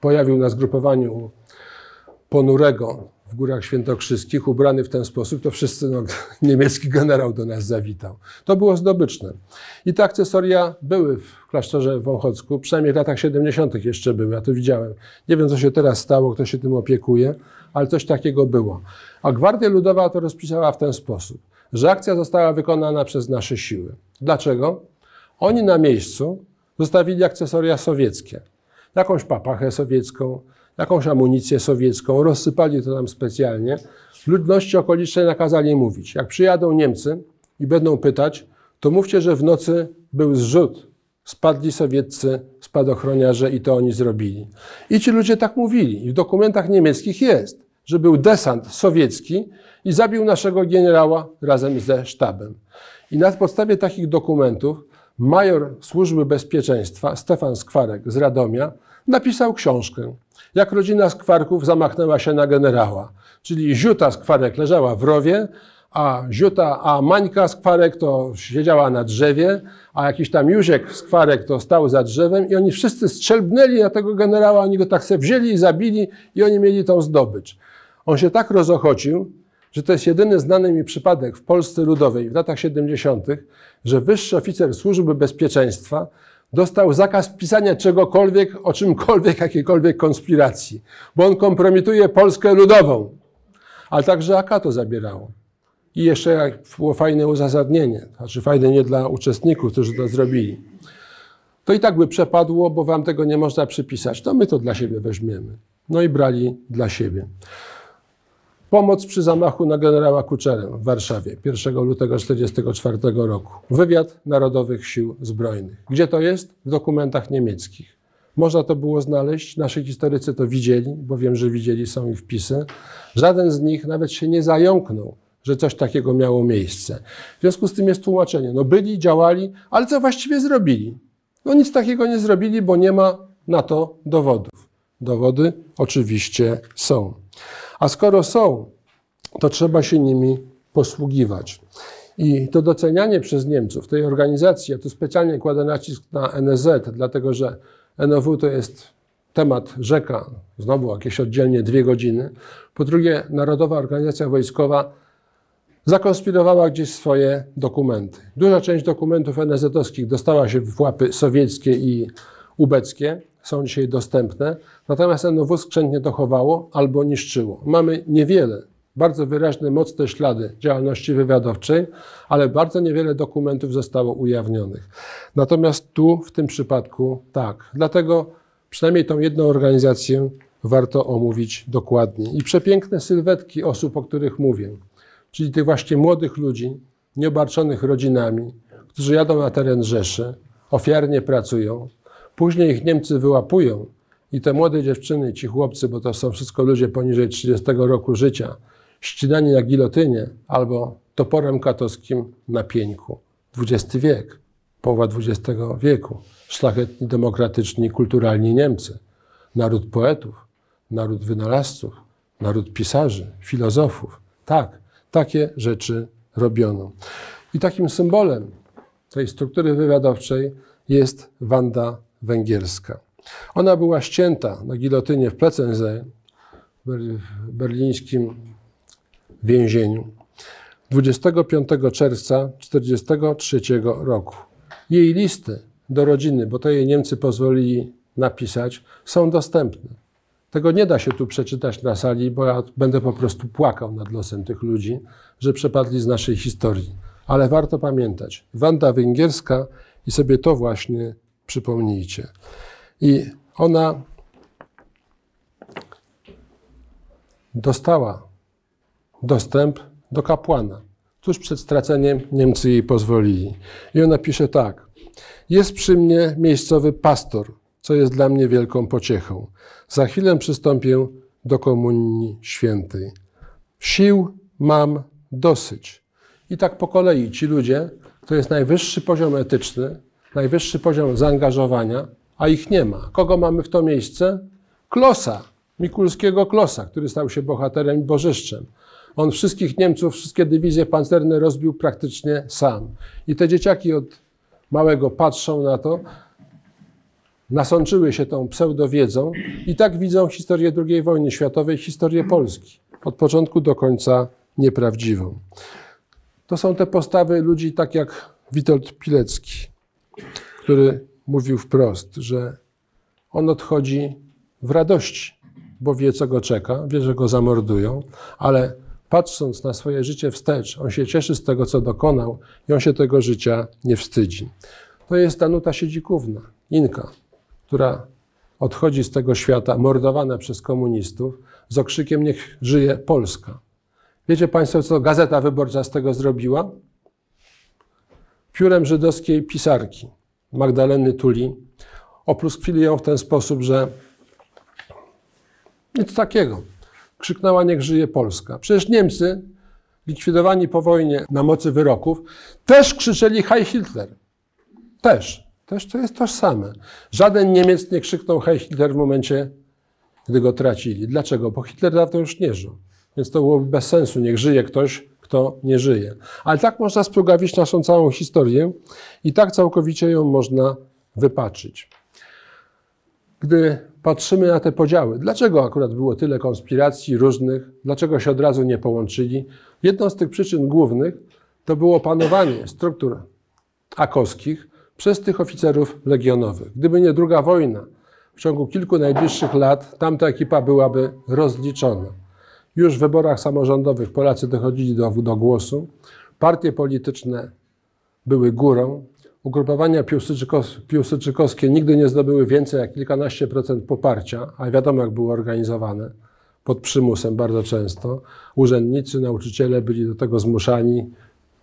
Speaker 1: pojawił na zgrupowaniu ponurego w Górach Świętokrzyskich, ubrany w ten sposób, to wszyscy, no, niemiecki generał do nas zawitał. To było zdobyczne. I te akcesoria były w klasztorze w Ochocku, przynajmniej w latach 70. jeszcze były, ja to widziałem. Nie wiem, co się teraz stało, kto się tym opiekuje, ale coś takiego było. A Gwardia Ludowa to rozpisała w ten sposób, że akcja została wykonana przez nasze siły. Dlaczego? Oni na miejscu zostawili akcesoria sowieckie. Jakąś papachę sowiecką, jakąś amunicję sowiecką, rozsypali to tam specjalnie. Ludności okolicznej nakazali mówić. Jak przyjadą Niemcy i będą pytać, to mówcie, że w nocy był zrzut. Spadli sowieccy spadochroniarze i to oni zrobili. I ci ludzie tak mówili. I w dokumentach niemieckich jest, że był desant sowiecki i zabił naszego generała razem ze sztabem. I na podstawie takich dokumentów major Służby Bezpieczeństwa Stefan Skwarek z Radomia napisał książkę jak rodzina Skwarków zamachnęła się na generała. Czyli Ziuta Skwarek leżała w rowie, a Ziuta, a Mańka Skwarek to siedziała na drzewie, a jakiś tam Józek Skwarek to stał za drzewem i oni wszyscy strzelbnęli na tego generała, oni go tak se wzięli i zabili i oni mieli tą zdobycz. On się tak rozochocił, że to jest jedyny znany mi przypadek w Polsce Ludowej w latach 70., że wyższy oficer służby bezpieczeństwa dostał zakaz pisania czegokolwiek, o czymkolwiek, jakiejkolwiek konspiracji, bo on kompromituje Polskę Ludową. Ale także AK to zabierało. I jeszcze było fajne uzasadnienie, znaczy fajne nie dla uczestników, którzy to zrobili. To i tak by przepadło, bo wam tego nie można przypisać. To my to dla siebie weźmiemy. No i brali dla siebie. Pomoc przy zamachu na generała Kuczerę w Warszawie 1 lutego 1944 roku. Wywiad Narodowych Sił Zbrojnych. Gdzie to jest? W dokumentach niemieckich. Można to było znaleźć, nasi historycy to widzieli, bo wiem, że widzieli, są ich wpisy. Żaden z nich nawet się nie zająknął, że coś takiego miało miejsce. W związku z tym jest tłumaczenie. No byli, działali, ale co właściwie zrobili? No nic takiego nie zrobili, bo nie ma na to dowodów. Dowody oczywiście są. A skoro są, to trzeba się nimi posługiwać. I to docenianie przez Niemców tej organizacji, ja tu specjalnie kładę nacisk na NZ, dlatego że NOW to jest temat rzeka, znowu jakieś oddzielnie dwie godziny. Po drugie, Narodowa Organizacja Wojskowa zakonspirowała gdzieś swoje dokumenty. Duża część dokumentów NZ-owskich dostała się w łapy sowieckie i ubeckie, są dzisiaj dostępne. Natomiast ten wóz skrzętnie dochowało albo niszczyło. Mamy niewiele, bardzo wyraźne, mocne ślady działalności wywiadowczej, ale bardzo niewiele dokumentów zostało ujawnionych. Natomiast tu, w tym przypadku, tak. Dlatego przynajmniej tą jedną organizację warto omówić dokładnie. I przepiękne sylwetki osób, o których mówię, czyli tych właśnie młodych ludzi, nieobarczonych rodzinami, którzy jadą na teren Rzeszy, ofiarnie pracują, później ich Niemcy wyłapują i te młode dziewczyny, ci chłopcy, bo to są wszystko ludzie poniżej 30 roku życia, ścinani na gilotynie albo toporem katowskim na pieńku. XX wiek, połowa XX wieku, szlachetni, demokratyczni, kulturalni Niemcy, naród poetów, naród wynalazców, naród pisarzy, filozofów. Tak, takie rzeczy robiono. I takim symbolem tej struktury wywiadowczej jest Wanda Węgierska. Ona była ścięta na gilotynie w Plecenze, w berlińskim więzieniu, 25 czerwca 1943 roku. Jej listy do rodziny, bo to jej Niemcy pozwolili napisać, są dostępne. Tego nie da się tu przeczytać na sali, bo ja będę po prostu płakał nad losem tych ludzi, że przepadli z naszej historii. Ale warto pamiętać, Wanda Węgierska i sobie to właśnie przypomnijcie. I ona dostała dostęp do kapłana. Tuż przed straceniem Niemcy jej pozwolili. I ona pisze tak. Jest przy mnie miejscowy pastor, co jest dla mnie wielką pociechą. Za chwilę przystąpię do Komunii Świętej. Sił mam dosyć. I tak po kolei ci ludzie, to jest najwyższy poziom etyczny, najwyższy poziom zaangażowania, a ich nie ma. Kogo mamy w to miejsce? Klosa, Mikulskiego Klosa, który stał się bohaterem i bożyszczem. On wszystkich Niemców, wszystkie dywizje pancerne rozbił praktycznie sam. I te dzieciaki od małego patrzą na to, nasączyły się tą pseudowiedzą i tak widzą historię II wojny światowej, historię Polski, od początku do końca nieprawdziwą. To są te postawy ludzi tak jak Witold Pilecki, który mówił wprost, że on odchodzi w radości, bo wie, co go czeka, wie, że go zamordują, ale patrząc na swoje życie wstecz, on się cieszy z tego, co dokonał i on się tego życia nie wstydzi. To jest Danuta Siedzikówna, Inka, która odchodzi z tego świata mordowana przez komunistów z okrzykiem niech żyje Polska. Wiecie Państwo, co Gazeta Wyborcza z tego zrobiła? Piórem żydowskiej pisarki Magdaleny Tuli, opluskwili ją w ten sposób, że nic takiego. Krzyknęła, niech żyje Polska. Przecież Niemcy, likwidowani po wojnie na mocy wyroków, też krzyczeli Heil Hitler. Też. Też to jest tożsame. Żaden Niemiec nie krzyknął Heil Hitler w momencie, gdy go tracili. Dlaczego? Bo Hitler dawno już nie żył. Więc to byłoby bez sensu. Niech żyje ktoś, kto nie żyje. Ale tak można sprugawić naszą całą historię i tak całkowicie ją można wypaczyć. Gdy patrzymy na te podziały, dlaczego akurat było tyle konspiracji różnych, dlaczego się od razu nie połączyli, jedną z tych przyczyn głównych to było panowanie struktur akowskich przez tych oficerów legionowych. Gdyby nie druga wojna, w ciągu kilku najbliższych lat tamta ekipa byłaby rozliczona. Już w wyborach samorządowych Polacy dochodzili do, do głosu. Partie polityczne były górą. Ugrupowania piłsudczykowskie, nigdy nie zdobyły więcej jak kilkanaście procent poparcia, a wiadomo jak były organizowane, pod przymusem bardzo często. Urzędnicy, nauczyciele byli do tego zmuszani,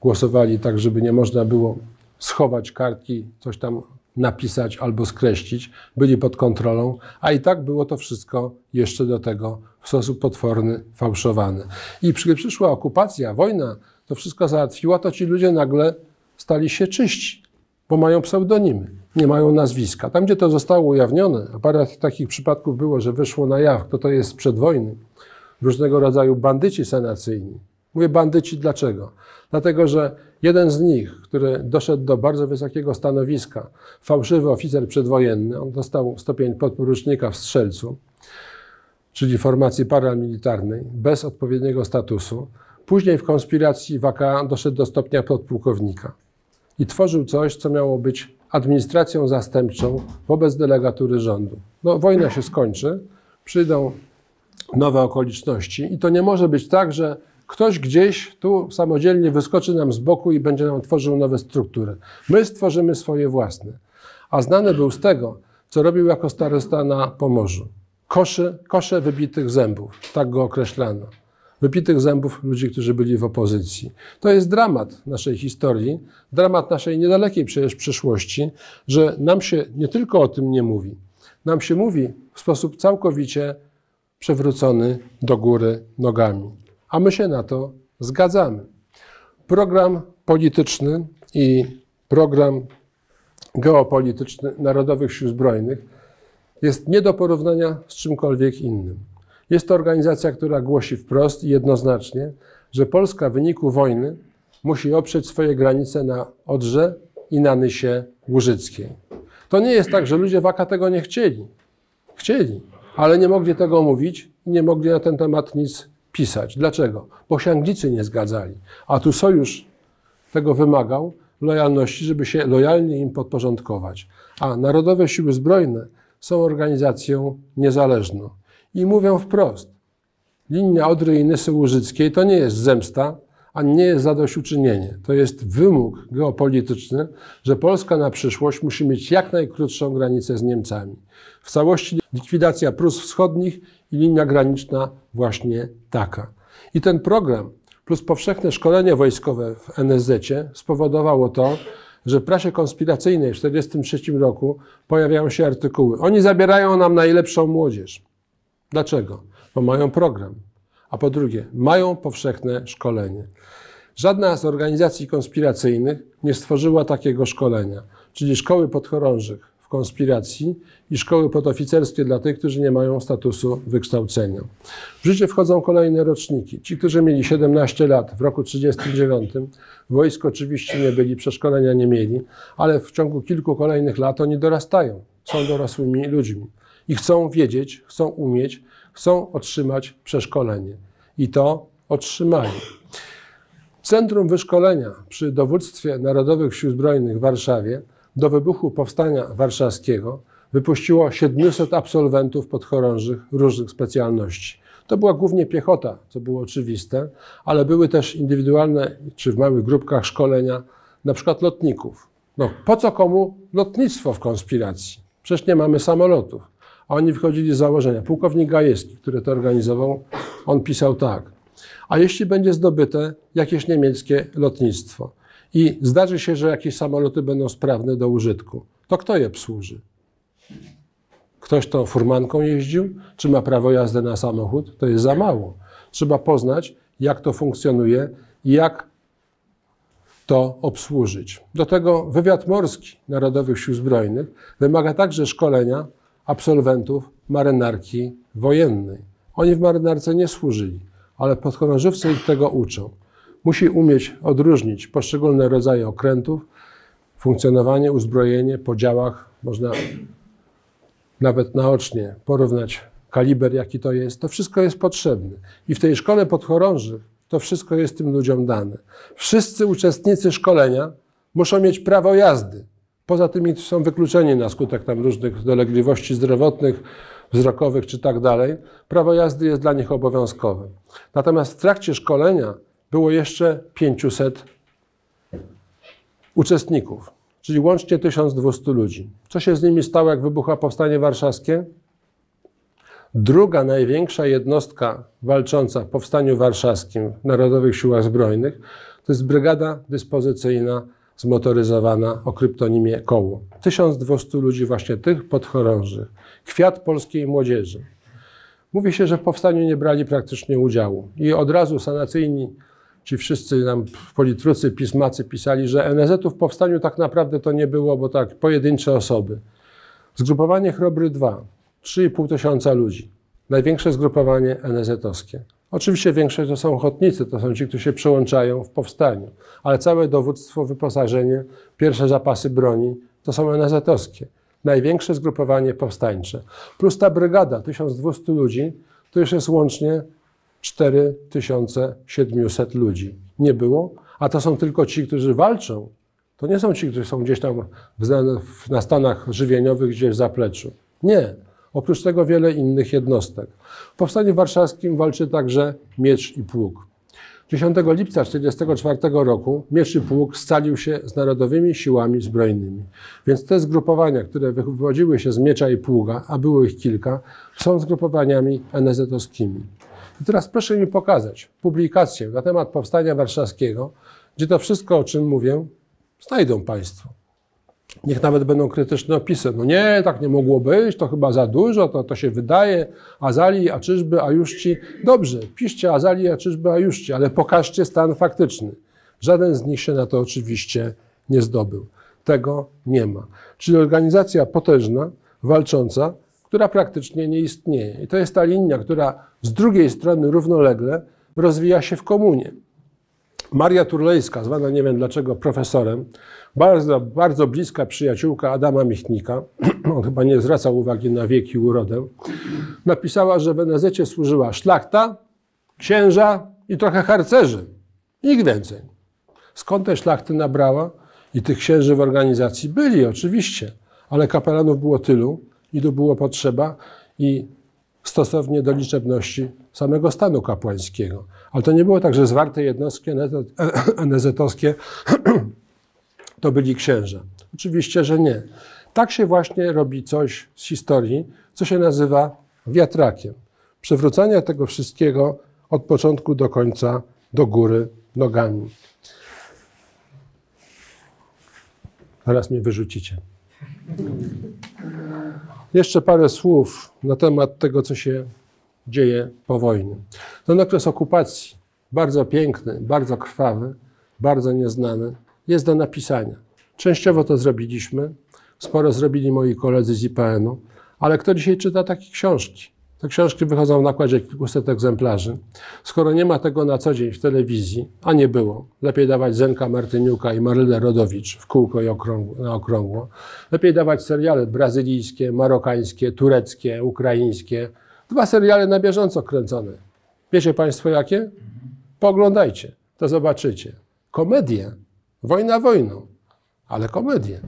Speaker 1: głosowali tak, żeby nie można było schować kartki, coś tam napisać albo skreślić, byli pod kontrolą, a i tak było to wszystko jeszcze do tego w sposób potworny fałszowane. I kiedy przyszła okupacja, wojna, to wszystko załatwiła, to ci ludzie nagle stali się czyści, bo mają pseudonimy, nie mają nazwiska. Tam, gdzie to zostało ujawnione, a parę takich przypadków było, że wyszło na jaw, kto to jest przed wojny, różnego rodzaju bandyci senacyjni, Mówię bandyci dlaczego? Dlatego, że jeden z nich, który doszedł do bardzo wysokiego stanowiska, fałszywy oficer przedwojenny, on dostał stopień podporucznika w strzelcu, czyli formacji paramilitarnej, bez odpowiedniego statusu. Później w konspiracji WAKA doszedł do stopnia podpułkownika i tworzył coś, co miało być administracją zastępczą wobec delegatury rządu. No, wojna się skończy, przyjdą nowe okoliczności i to nie może być tak, że Ktoś gdzieś tu samodzielnie wyskoczy nam z boku i będzie nam tworzył nowe struktury. My stworzymy swoje własne. A znany był z tego, co robił jako starosta na Pomorzu. Koszy, kosze wybitych zębów, tak go określano. Wybitych zębów ludzi, którzy byli w opozycji. To jest dramat naszej historii, dramat naszej niedalekiej przecież przyszłości, że nam się nie tylko o tym nie mówi, nam się mówi w sposób całkowicie przewrócony do góry nogami a my się na to zgadzamy. Program polityczny i program geopolityczny Narodowych Sił Zbrojnych jest nie do porównania z czymkolwiek innym. Jest to organizacja, która głosi wprost i jednoznacznie, że Polska w wyniku wojny musi oprzeć swoje granice na Odrze i na Nysie Łużyckiej. To nie jest tak, że ludzie Waka tego nie chcieli. Chcieli, ale nie mogli tego mówić i nie mogli na ten temat nic pisać. Dlaczego? Bo się Anglicy nie zgadzali, a tu sojusz tego wymagał lojalności, żeby się lojalnie im podporządkować. A Narodowe Siły Zbrojne są organizacją niezależną i mówią wprost: linia Odry i Nysy Łużyckiej to nie jest zemsta, a nie jest zadośćuczynienie. To jest wymóg geopolityczny, że Polska na przyszłość musi mieć jak najkrótszą granicę z Niemcami. W całości likwidacja Prus Wschodnich i linia graniczna właśnie taka. I ten program plus powszechne szkolenie wojskowe w nsz spowodowało to, że w prasie konspiracyjnej w 1943 roku pojawiają się artykuły. Oni zabierają nam najlepszą młodzież. Dlaczego? Bo mają program. A po drugie, mają powszechne szkolenie. Żadna z organizacji konspiracyjnych nie stworzyła takiego szkolenia, czyli szkoły podchorążych w konspiracji i szkoły podoficerskie dla tych, którzy nie mają statusu wykształcenia. W życie wchodzą kolejne roczniki. Ci, którzy mieli 17 lat w roku 1939, wojsko oczywiście nie byli, przeszkolenia nie mieli, ale w ciągu kilku kolejnych lat oni dorastają, są dorosłymi ludźmi i chcą wiedzieć, chcą umieć, chcą otrzymać przeszkolenie. I to otrzymali. Centrum Wyszkolenia przy Dowództwie Narodowych Sił Zbrojnych w Warszawie do wybuchu Powstania Warszawskiego wypuściło 700 absolwentów podchorążych różnych specjalności. To była głównie piechota, co było oczywiste, ale były też indywidualne czy w małych grupkach szkolenia, na przykład lotników. No, po co komu lotnictwo w konspiracji? Przecież nie mamy samolotów. A oni wychodzili z założenia. Pułkownik Gajewski, który to organizował, on pisał tak. A jeśli będzie zdobyte jakieś niemieckie lotnictwo? i zdarzy się, że jakieś samoloty będą sprawne do użytku, to kto je obsłuży? Ktoś, tą furmanką jeździł? Czy ma prawo jazdy na samochód? To jest za mało. Trzeba poznać, jak to funkcjonuje i jak to obsłużyć. Do tego wywiad morski Narodowych Sił Zbrojnych wymaga także szkolenia absolwentów marynarki wojennej. Oni w marynarce nie służyli, ale podchorążywcy ich tego uczą. Musi umieć odróżnić poszczególne rodzaje okrętów, funkcjonowanie, uzbrojenie po działach. Można nawet naocznie porównać kaliber, jaki to jest. To wszystko jest potrzebne. I w tej szkole podchorążych to wszystko jest tym ludziom dane. Wszyscy uczestnicy szkolenia muszą mieć prawo jazdy. Poza tym są wykluczeni na skutek tam różnych dolegliwości zdrowotnych, wzrokowych czy tak dalej. Prawo jazdy jest dla nich obowiązkowe. Natomiast w trakcie szkolenia było jeszcze 500 uczestników, czyli łącznie 1200 ludzi. Co się z nimi stało, jak wybuchło Powstanie Warszawskie? Druga największa jednostka walcząca w Powstaniu Warszawskim w Narodowych Siłach Zbrojnych to jest Brygada Dyspozycyjna Zmotoryzowana o kryptonimie Koło. 1200 ludzi właśnie tych podchorążych. Kwiat polskiej młodzieży. Mówi się, że w powstaniu nie brali praktycznie udziału i od razu sanacyjni ci wszyscy nam politrucy, pismacy pisali, że NZ-u w powstaniu tak naprawdę to nie było, bo tak, pojedyncze osoby. Zgrupowanie Chrobry 2, 3,5 tysiąca ludzi. Największe zgrupowanie NZ-owskie. Oczywiście większość to są ochotnicy, to są ci, którzy się przełączają w powstaniu, ale całe dowództwo, wyposażenie, pierwsze zapasy broni to są NZ-owskie. Największe zgrupowanie powstańcze. Plus ta brygada, 1200 ludzi, to już jest łącznie 4700 ludzi. Nie było, a to są tylko ci, którzy walczą. To nie są ci, którzy są gdzieś tam w, na stanach żywieniowych, gdzieś w zapleczu. Nie. Oprócz tego wiele innych jednostek. W Powstaniu Warszawskim walczy także miecz i pług. 10 lipca 1944 roku Mieczy Pług scalił się z Narodowymi Siłami Zbrojnymi. Więc te zgrupowania, które wywodziły się z Miecza i Pługa, a było ich kilka, są zgrupowaniami NZ-owskimi. I teraz proszę mi pokazać publikację na temat Powstania Warszawskiego, gdzie to wszystko, o czym mówię, znajdą Państwo. Niech nawet będą krytyczne opisy. No nie, tak nie mogło być, to chyba za dużo, to, to się wydaje. Azali, a czyżby, a jużci. Dobrze, piszcie Azali, a czyżby, a jużci, ale pokażcie stan faktyczny. Żaden z nich się na to oczywiście nie zdobył. Tego nie ma. Czyli organizacja potężna, walcząca, która praktycznie nie istnieje. I to jest ta linia, która z drugiej strony równolegle rozwija się w komunie. Maria Turlejska, zwana nie wiem dlaczego profesorem, bardzo, bardzo bliska przyjaciółka Adama Michnika, on chyba nie zwracał uwagi na wieki urodę, napisała, że w Benezecie służyła szlachta, księża i trochę harcerzy. Nikt więcej. Skąd te szlachty nabrała? I tych księży w organizacji byli oczywiście, ale kapelanów było tylu, ilu było potrzeba i stosownie do liczebności samego stanu kapłańskiego. Ale to nie było tak, że zwarte jednostki NZ-owskie e- to byli księża. Oczywiście, że nie. Tak się właśnie robi coś z historii, co się nazywa wiatrakiem. Przewrócenia tego wszystkiego od początku do końca do góry nogami. Teraz mnie wyrzucicie. Jeszcze parę słów na temat tego, co się dzieje po wojnie. Ten okres okupacji, bardzo piękny, bardzo krwawy, bardzo nieznany, jest do napisania. Częściowo to zrobiliśmy, sporo zrobili moi koledzy z IPN-u, ale kto dzisiaj czyta takie książki? Te książki wychodzą w nakładzie kilkuset egzemplarzy. Skoro nie ma tego na co dzień w telewizji, a nie było, lepiej dawać Zenka Martyniuka i Marylę Rodowicz w kółko i okrągło, na okrągło. Lepiej dawać seriale brazylijskie, marokańskie, tureckie, ukraińskie. Dwa seriale na bieżąco kręcone. Wiecie Państwo jakie? Poglądajcie, to zobaczycie. Komedie. Wojna wojną, ale komedie.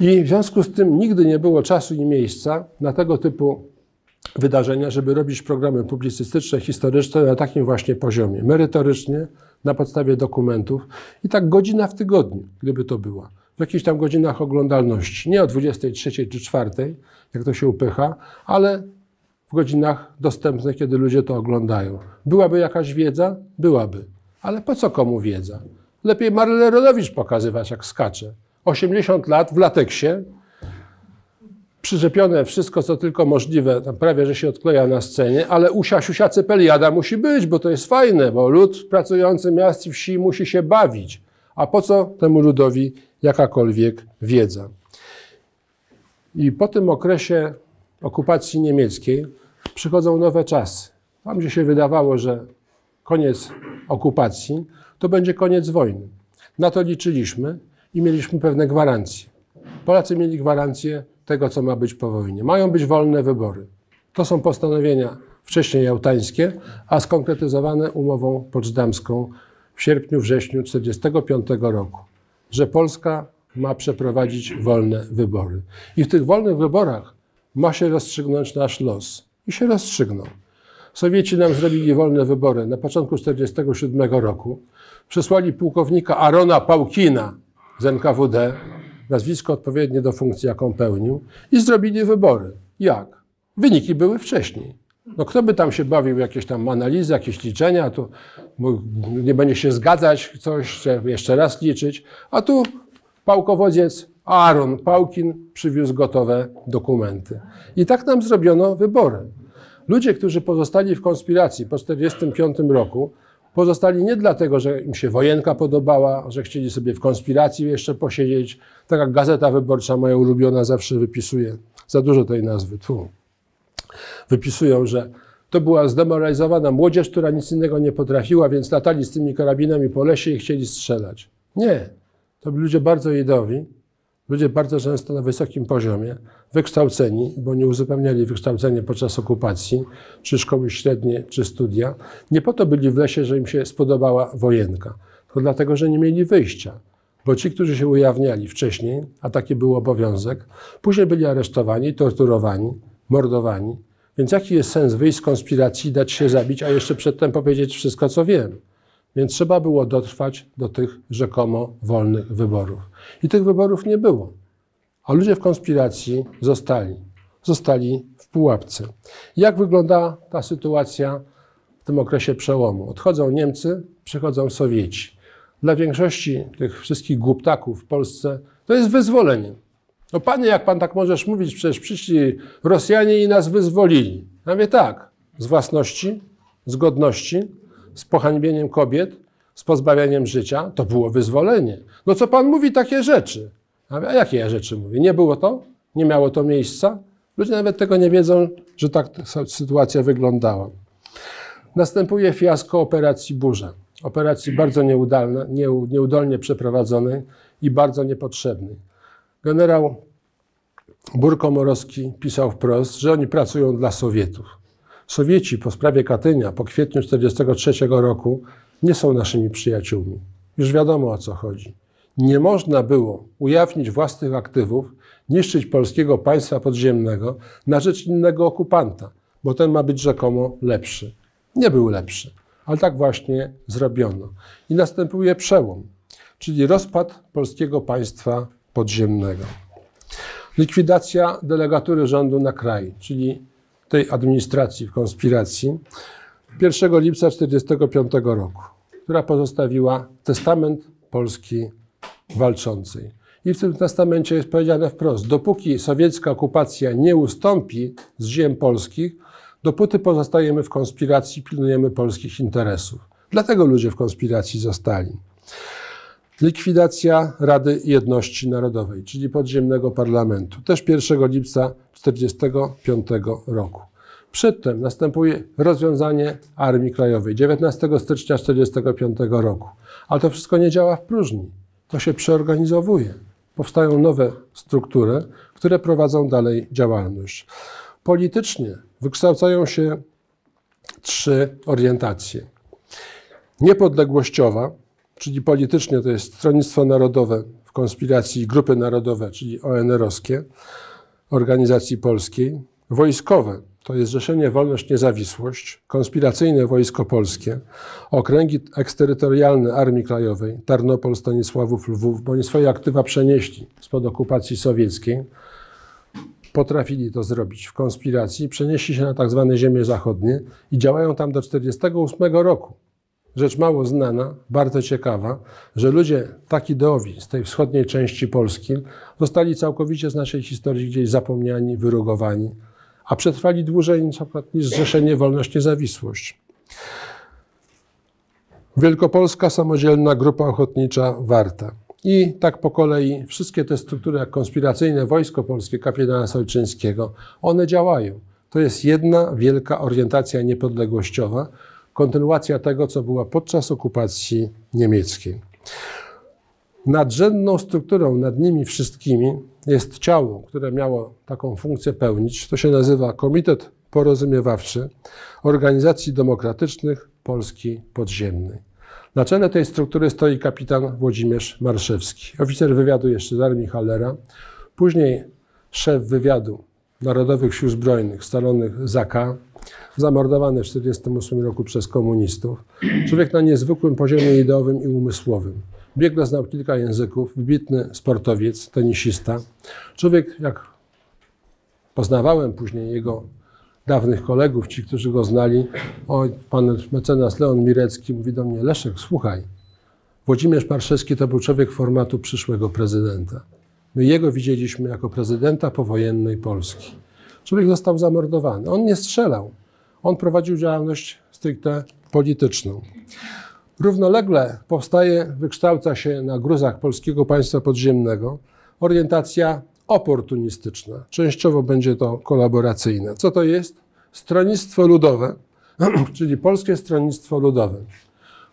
Speaker 1: I w związku z tym nigdy nie było czasu i miejsca na tego typu wydarzenia, żeby robić programy publicystyczne, historyczne na takim właśnie poziomie, merytorycznie, na podstawie dokumentów i tak godzina w tygodniu, gdyby to była. W jakichś tam godzinach oglądalności, nie o 23 czy 4, jak to się upycha, ale w godzinach dostępnych, kiedy ludzie to oglądają. Byłaby jakaś wiedza? Byłaby. Ale po co komu wiedza? Lepiej Marlerowicz pokazywać, jak skacze. 80 lat w lateksie, przyrzepione wszystko, co tylko możliwe, tam prawie, że się odkleja na scenie, ale usia, siusia, cepeliada musi być, bo to jest fajne, bo lud pracujący miast i wsi musi się bawić. A po co temu ludowi jakakolwiek wiedza? I po tym okresie okupacji niemieckiej przychodzą nowe czasy. Tam, gdzie się wydawało, że koniec okupacji, to będzie koniec wojny. Na to liczyliśmy i mieliśmy pewne gwarancje. Polacy mieli gwarancję tego, co ma być po wojnie. Mają być wolne wybory. To są postanowienia wcześniej jałtańskie, a skonkretyzowane umową poczdamską w sierpniu, wrześniu 1945 roku, że Polska ma przeprowadzić wolne wybory. I w tych wolnych wyborach ma się rozstrzygnąć nasz los. I się rozstrzygnął. Sowieci nam zrobili wolne wybory na początku 1947 roku. przesłali pułkownika Arona Pałkina z NKWD, nazwisko odpowiednie do funkcji, jaką pełnił, i zrobili wybory. Jak? Wyniki były wcześniej. No kto by tam się bawił jakieś tam analizy, jakieś liczenia, tu nie będzie się zgadzać coś, jeszcze raz liczyć. A tu pałkowodziec Aaron Pałkin przywiózł gotowe dokumenty. I tak nam zrobiono wybory. Ludzie, którzy pozostali w konspiracji po 1945 roku, Pozostali nie dlatego, że im się wojenka podobała, że chcieli sobie w konspiracji jeszcze posiedzieć. Tak jak Gazeta Wyborcza, moja ulubiona, zawsze wypisuje, za dużo tej nazwy, tu. Wypisują, że to była zdemoralizowana młodzież, która nic innego nie potrafiła, więc latali z tymi karabinami po lesie i chcieli strzelać. Nie. To byli ludzie bardzo jedowi, Ludzie bardzo często na wysokim poziomie, wykształceni, bo nie uzupełniali wykształcenia podczas okupacji, czy szkoły średnie, czy studia, nie po to byli w lesie, że im się spodobała wojenka, tylko dlatego, że nie mieli wyjścia. Bo ci, którzy się ujawniali wcześniej, a taki był obowiązek, później byli aresztowani, torturowani, mordowani. Więc jaki jest sens wyjść z konspiracji, dać się zabić, a jeszcze przedtem powiedzieć wszystko, co wiem? Więc trzeba było dotrwać do tych rzekomo wolnych wyborów. I tych wyborów nie było. A ludzie w konspiracji zostali. Zostali w pułapce. Jak wygląda ta sytuacja w tym okresie przełomu? Odchodzą Niemcy, przychodzą Sowieci. Dla większości tych wszystkich głuptaków w Polsce to jest wyzwolenie. No panie, jak pan tak możesz mówić, przecież przyszli Rosjanie i nas wyzwolili. Ja mówię tak, z własności, z godności, z pohańbieniem kobiet, z pozbawieniem życia, to było wyzwolenie. No co pan mówi takie rzeczy? A jakie ja rzeczy mówię? Nie było to? Nie miało to miejsca? Ludzie nawet tego nie wiedzą, że tak sytuacja wyglądała. Następuje fiasko operacji Burza. Operacji bardzo nieudalne, nieudolnie przeprowadzonej i bardzo niepotrzebnej. Generał Burko Burkomorowski pisał wprost, że oni pracują dla Sowietów. Sowieci po sprawie Katynia po kwietniu 1943 roku nie są naszymi przyjaciółmi. Już wiadomo o co chodzi. Nie można było ujawnić własnych aktywów, niszczyć polskiego państwa podziemnego na rzecz innego okupanta, bo ten ma być rzekomo lepszy. Nie był lepszy, ale tak właśnie zrobiono. I następuje przełom, czyli rozpad polskiego państwa podziemnego. Likwidacja delegatury rządu na kraj, czyli tej administracji w konspiracji 1 lipca 1945 roku, która pozostawiła testament Polski walczącej. I w tym testamencie jest powiedziane wprost, dopóki sowiecka okupacja nie ustąpi z ziem polskich, dopóty pozostajemy w konspiracji, pilnujemy polskich interesów. Dlatego ludzie w konspiracji zostali. Likwidacja Rady Jedności Narodowej, czyli podziemnego parlamentu, też 1 lipca 1945 roku. Przedtem następuje rozwiązanie Armii Krajowej 19 stycznia 1945 roku. Ale to wszystko nie działa w próżni. To się przeorganizowuje. Powstają nowe struktury, które prowadzą dalej działalność. Politycznie wykształcają się trzy orientacje. Niepodległościowa, czyli politycznie to jest Stronnictwo Narodowe w konspiracji Grupy Narodowe, czyli ONR-owskie, Organizacji Polskiej, wojskowe, to jest Zrzeszenie Wolność Niezawisłość, konspiracyjne Wojsko Polskie, okręgi eksterytorialne Armii Krajowej, Tarnopol, Stanisławów, Lwów, bo oni swoje aktywa przenieśli spod okupacji sowieckiej, potrafili to zrobić w konspiracji, przenieśli się na tzw. Tak ziemie zachodnie i działają tam do 1948 roku rzecz mało znana, bardzo ciekawa, że ludzie tak ideowi z tej wschodniej części Polski zostali całkowicie z naszej historii gdzieś zapomniani, wyrugowani, a przetrwali dłużej niż, Zrzeszenie Wolność Niezawisłość. Wielkopolska Samodzielna Grupa Ochotnicza Warta. I tak po kolei wszystkie te struktury, jak konspiracyjne Wojsko Polskie kapitana Sojczyńskiego, one działają. To jest jedna wielka orientacja niepodległościowa, kontynuacja tego, co było podczas okupacji niemieckiej. Nadrzędną strukturą nad nimi wszystkimi jest ciało, które miało taką funkcję pełnić. To się nazywa Komitet Porozumiewawczy Organizacji Demokratycznych Polski Podziemnej. Na czele tej struktury stoi kapitan Włodzimierz Marszewski, oficer wywiadu jeszcze z armii Hallera, później szef wywiadu Narodowych Sił Zbrojnych, stalonych Zak zamordowany w 1948 roku przez komunistów. Człowiek na niezwykłym poziomie ideowym i umysłowym. Biegle znał kilka języków, wybitny sportowiec, tenisista. Człowiek, jak poznawałem później jego dawnych kolegów, ci, którzy go znali, o, pan mecenas Leon Mirecki mówi do mnie, Leszek, słuchaj, Włodzimierz Marszewski to był człowiek formatu przyszłego prezydenta. My jego widzieliśmy jako prezydenta powojennej Polski człowiek został zamordowany. On nie strzelał. On prowadził działalność stricte polityczną. Równolegle powstaje, wykształca się na gruzach polskiego państwa podziemnego orientacja oportunistyczna. Częściowo będzie to kolaboracyjne. Co to jest? Stronnictwo ludowe, czyli polskie stronnictwo ludowe.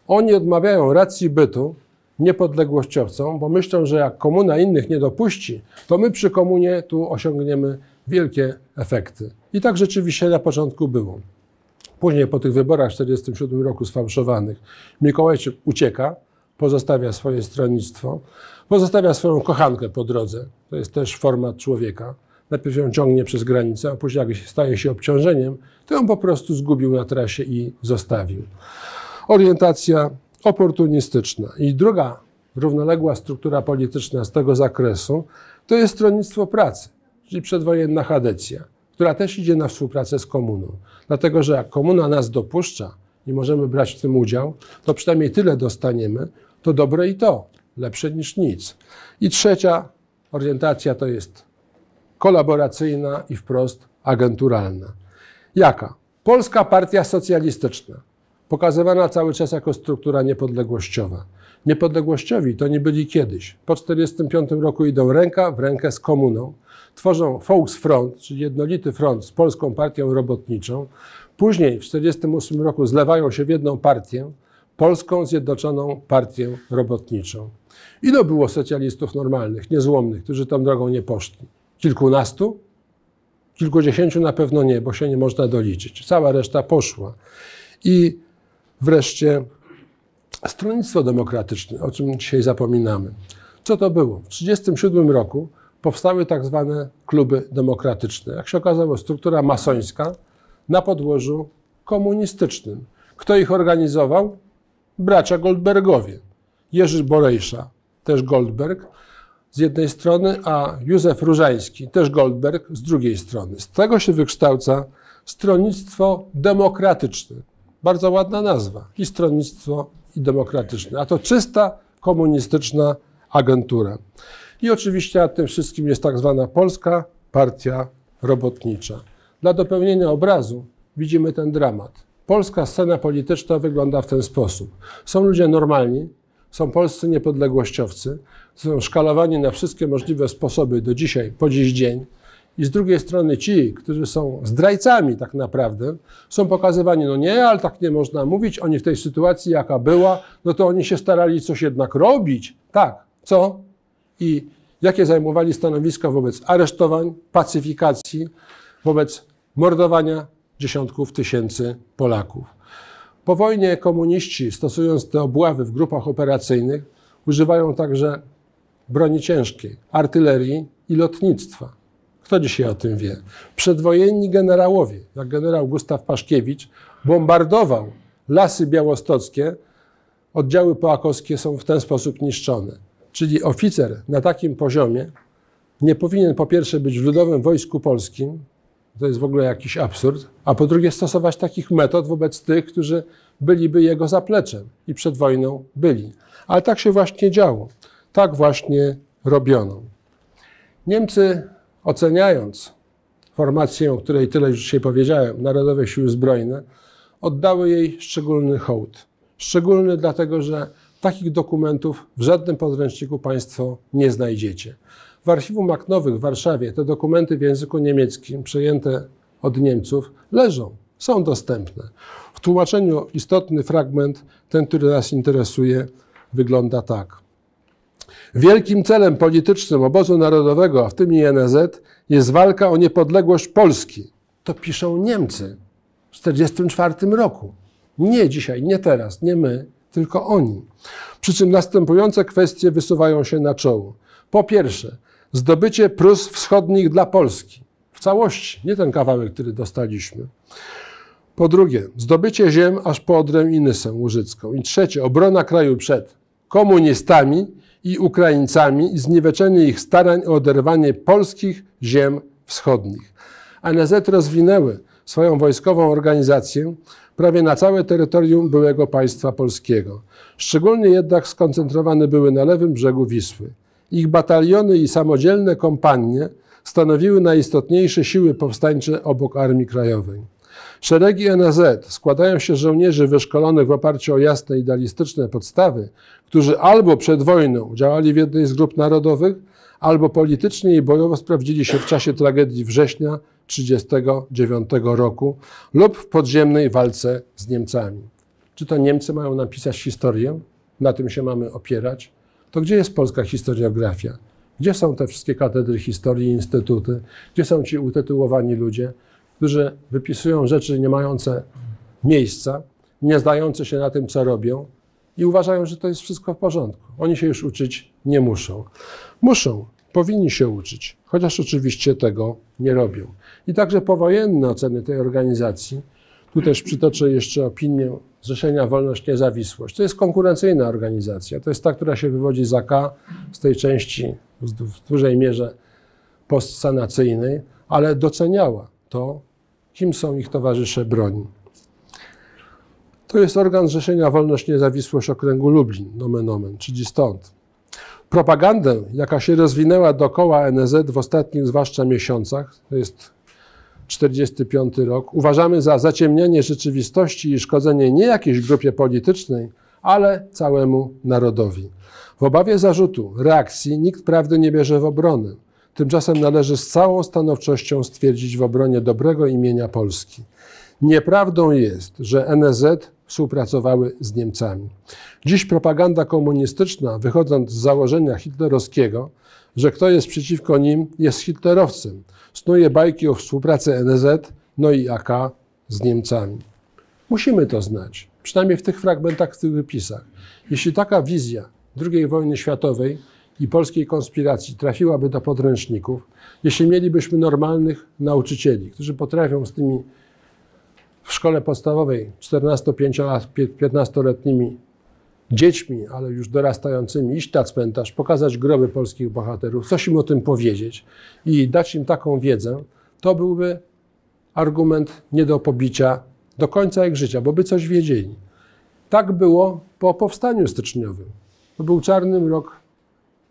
Speaker 1: Oni odmawiają racji bytu niepodległościowcom, bo myślą, że jak komuna innych nie dopuści, to my przy komunie tu osiągniemy wielkie efekty. I tak rzeczywiście na początku było. Później po tych wyborach w 1947 roku sfałszowanych Mikołajczyk ucieka, pozostawia swoje stronnictwo, pozostawia swoją kochankę po drodze. To jest też format człowieka. Najpierw ją ciągnie przez granicę, a później jak staje się obciążeniem, to ją po prostu zgubił na trasie i zostawił. Orientacja oportunistyczna. I druga równoległa struktura polityczna z tego zakresu to jest stronnictwo pracy czyli przedwojenna Hadecja, która też idzie na współpracę z komuną. Dlatego, że jak komuna nas dopuszcza, nie możemy brać w tym udziału, to przynajmniej tyle dostaniemy, to dobre i to, lepsze niż nic. I trzecia orientacja to jest kolaboracyjna i wprost agenturalna. Jaka? Polska Partia Socjalistyczna, pokazywana cały czas jako struktura niepodległościowa. Niepodległościowi to nie byli kiedyś. Po 1945 roku idą ręka w rękę z komuną, Tworzą Volksfront, czyli jednolity front z Polską Partią Robotniczą. Później w 1948 roku zlewają się w jedną partię, Polską Zjednoczoną Partię Robotniczą. Ilu było socjalistów normalnych, niezłomnych, którzy tą drogą nie poszli? Kilkunastu? Kilkudziesięciu na pewno nie, bo się nie można doliczyć. Cała reszta poszła. I wreszcie Stronnictwo Demokratyczne, o czym dzisiaj zapominamy. Co to było? W 1937 roku powstały tak zwane kluby demokratyczne. Jak się okazało, struktura masońska na podłożu komunistycznym. Kto ich organizował? Bracia Goldbergowie. Jerzy Borejsza, też Goldberg, z jednej strony, a Józef Różański, też Goldberg, z drugiej strony. Z tego się wykształca Stronnictwo Demokratyczne. Bardzo ładna nazwa. I Stronnictwo i Demokratyczne. A to czysta komunistyczna agentura. I oczywiście nad tym wszystkim jest tak zwana Polska Partia Robotnicza. Dla dopełnienia obrazu widzimy ten dramat. Polska scena polityczna wygląda w ten sposób. Są ludzie normalni, są polscy niepodległościowcy, są szkalowani na wszystkie możliwe sposoby do dzisiaj, po dziś dzień. I z drugiej strony ci, którzy są zdrajcami tak naprawdę, są pokazywani, no nie, ale tak nie można mówić, oni w tej sytuacji jaka była, no to oni się starali coś jednak robić. Tak, co? i jakie zajmowali stanowiska wobec aresztowań, pacyfikacji, wobec mordowania dziesiątków tysięcy Polaków. Po wojnie komuniści, stosując te obławy w grupach operacyjnych, używają także broni ciężkiej, artylerii i lotnictwa. Kto dzisiaj o tym wie? Przedwojenni generałowie, jak generał Gustaw Paszkiewicz, bombardował lasy białostockie, oddziały połakowskie są w ten sposób niszczone. Czyli oficer na takim poziomie nie powinien po pierwsze być w Ludowym Wojsku Polskim, to jest w ogóle jakiś absurd, a po drugie stosować takich metod wobec tych, którzy byliby jego zapleczem i przed wojną byli. Ale tak się właśnie działo. Tak właśnie robiono. Niemcy oceniając formację, o której tyle już dzisiaj powiedziałem, Narodowe Siły Zbrojne, oddały jej szczególny hołd. Szczególny dlatego, że Takich dokumentów w żadnym podręczniku Państwo nie znajdziecie. W archiwum Maknowych w Warszawie te dokumenty w języku niemieckim, przejęte od Niemców, leżą, są dostępne. W tłumaczeniu istotny fragment, ten, który nas interesuje, wygląda tak. Wielkim celem politycznym obozu narodowego, a w tym INZ, jest walka o niepodległość Polski. To piszą Niemcy w 1944 roku. Nie dzisiaj, nie teraz, nie my, tylko oni. Przy czym następujące kwestie wysuwają się na czoło. Po pierwsze, zdobycie Prus Wschodnich dla Polski w całości, nie ten kawałek, który dostaliśmy. Po drugie, zdobycie ziem aż po Odrę i Nysę Łużycką. I trzecie, obrona kraju przed komunistami i Ukraińcami i zniweczenie ich starań o oderwanie polskich ziem wschodnich. NZ rozwinęły swoją wojskową organizację prawie na całe terytorium byłego państwa polskiego. Szczególnie jednak skoncentrowane były na lewym brzegu Wisły. Ich bataliony i samodzielne kompanie stanowiły najistotniejsze siły powstańcze obok Armii Krajowej. Szeregi NZ składają się z żołnierzy wyszkolonych w oparciu o jasne idealistyczne podstawy, którzy albo przed wojną działali w jednej z grup narodowych, albo politycznie i bojowo sprawdzili się w czasie tragedii września 1939 roku lub w podziemnej walce z Niemcami. Czy to Niemcy mają napisać historię? Na tym się mamy opierać? To gdzie jest polska historiografia? Gdzie są te wszystkie katedry historii, instytuty? Gdzie są ci utytułowani ludzie, którzy wypisują rzeczy nie mające miejsca, nie zdający się na tym, co robią i uważają, że to jest wszystko w porządku. Oni się już uczyć nie muszą. Muszą, powinni się uczyć, chociaż oczywiście tego nie robią. I także powojenne oceny tej organizacji, tu też przytoczę jeszcze opinię Zrzeszenia Wolność Niezawisłość. To jest konkurencyjna organizacja, to jest ta, która się wywodzi z AK, z tej części w dużej mierze postsanacyjnej, ale doceniała to, kim są ich towarzysze broni. To jest organ Zrzeszenia Wolność Niezawisłość Okręgu Lublin, nomen omen, czyli stąd propagandę, jaka się rozwinęła dookoła NZ w ostatnich zwłaszcza miesiącach, to jest 45 rok, uważamy za zaciemnienie rzeczywistości i szkodzenie nie jakiejś grupie politycznej, ale całemu narodowi. W obawie zarzutu, reakcji nikt prawdy nie bierze w obronę. Tymczasem należy z całą stanowczością stwierdzić w obronie dobrego imienia Polski. Nieprawdą jest, że NZ współpracowały z Niemcami. Dziś propaganda komunistyczna, wychodząc z założenia hitlerowskiego, że kto jest przeciwko nim, jest hitlerowcem, snuje bajki o współpracy NZ, no i AK z Niemcami. Musimy to znać, przynajmniej w tych fragmentach, w tych wypisach. Jeśli taka wizja II wojny światowej i polskiej konspiracji trafiłaby do podręczników, jeśli mielibyśmy normalnych nauczycieli, którzy potrafią z tymi w szkole podstawowej 14-15-letnimi dziećmi, ale już dorastającymi, iść na cmentarz, pokazać groby polskich bohaterów, coś im o tym powiedzieć i dać im taką wiedzę, to byłby argument nie do pobicia do końca ich życia, bo by coś wiedzieli. Tak było po powstaniu styczniowym. To był czarny rok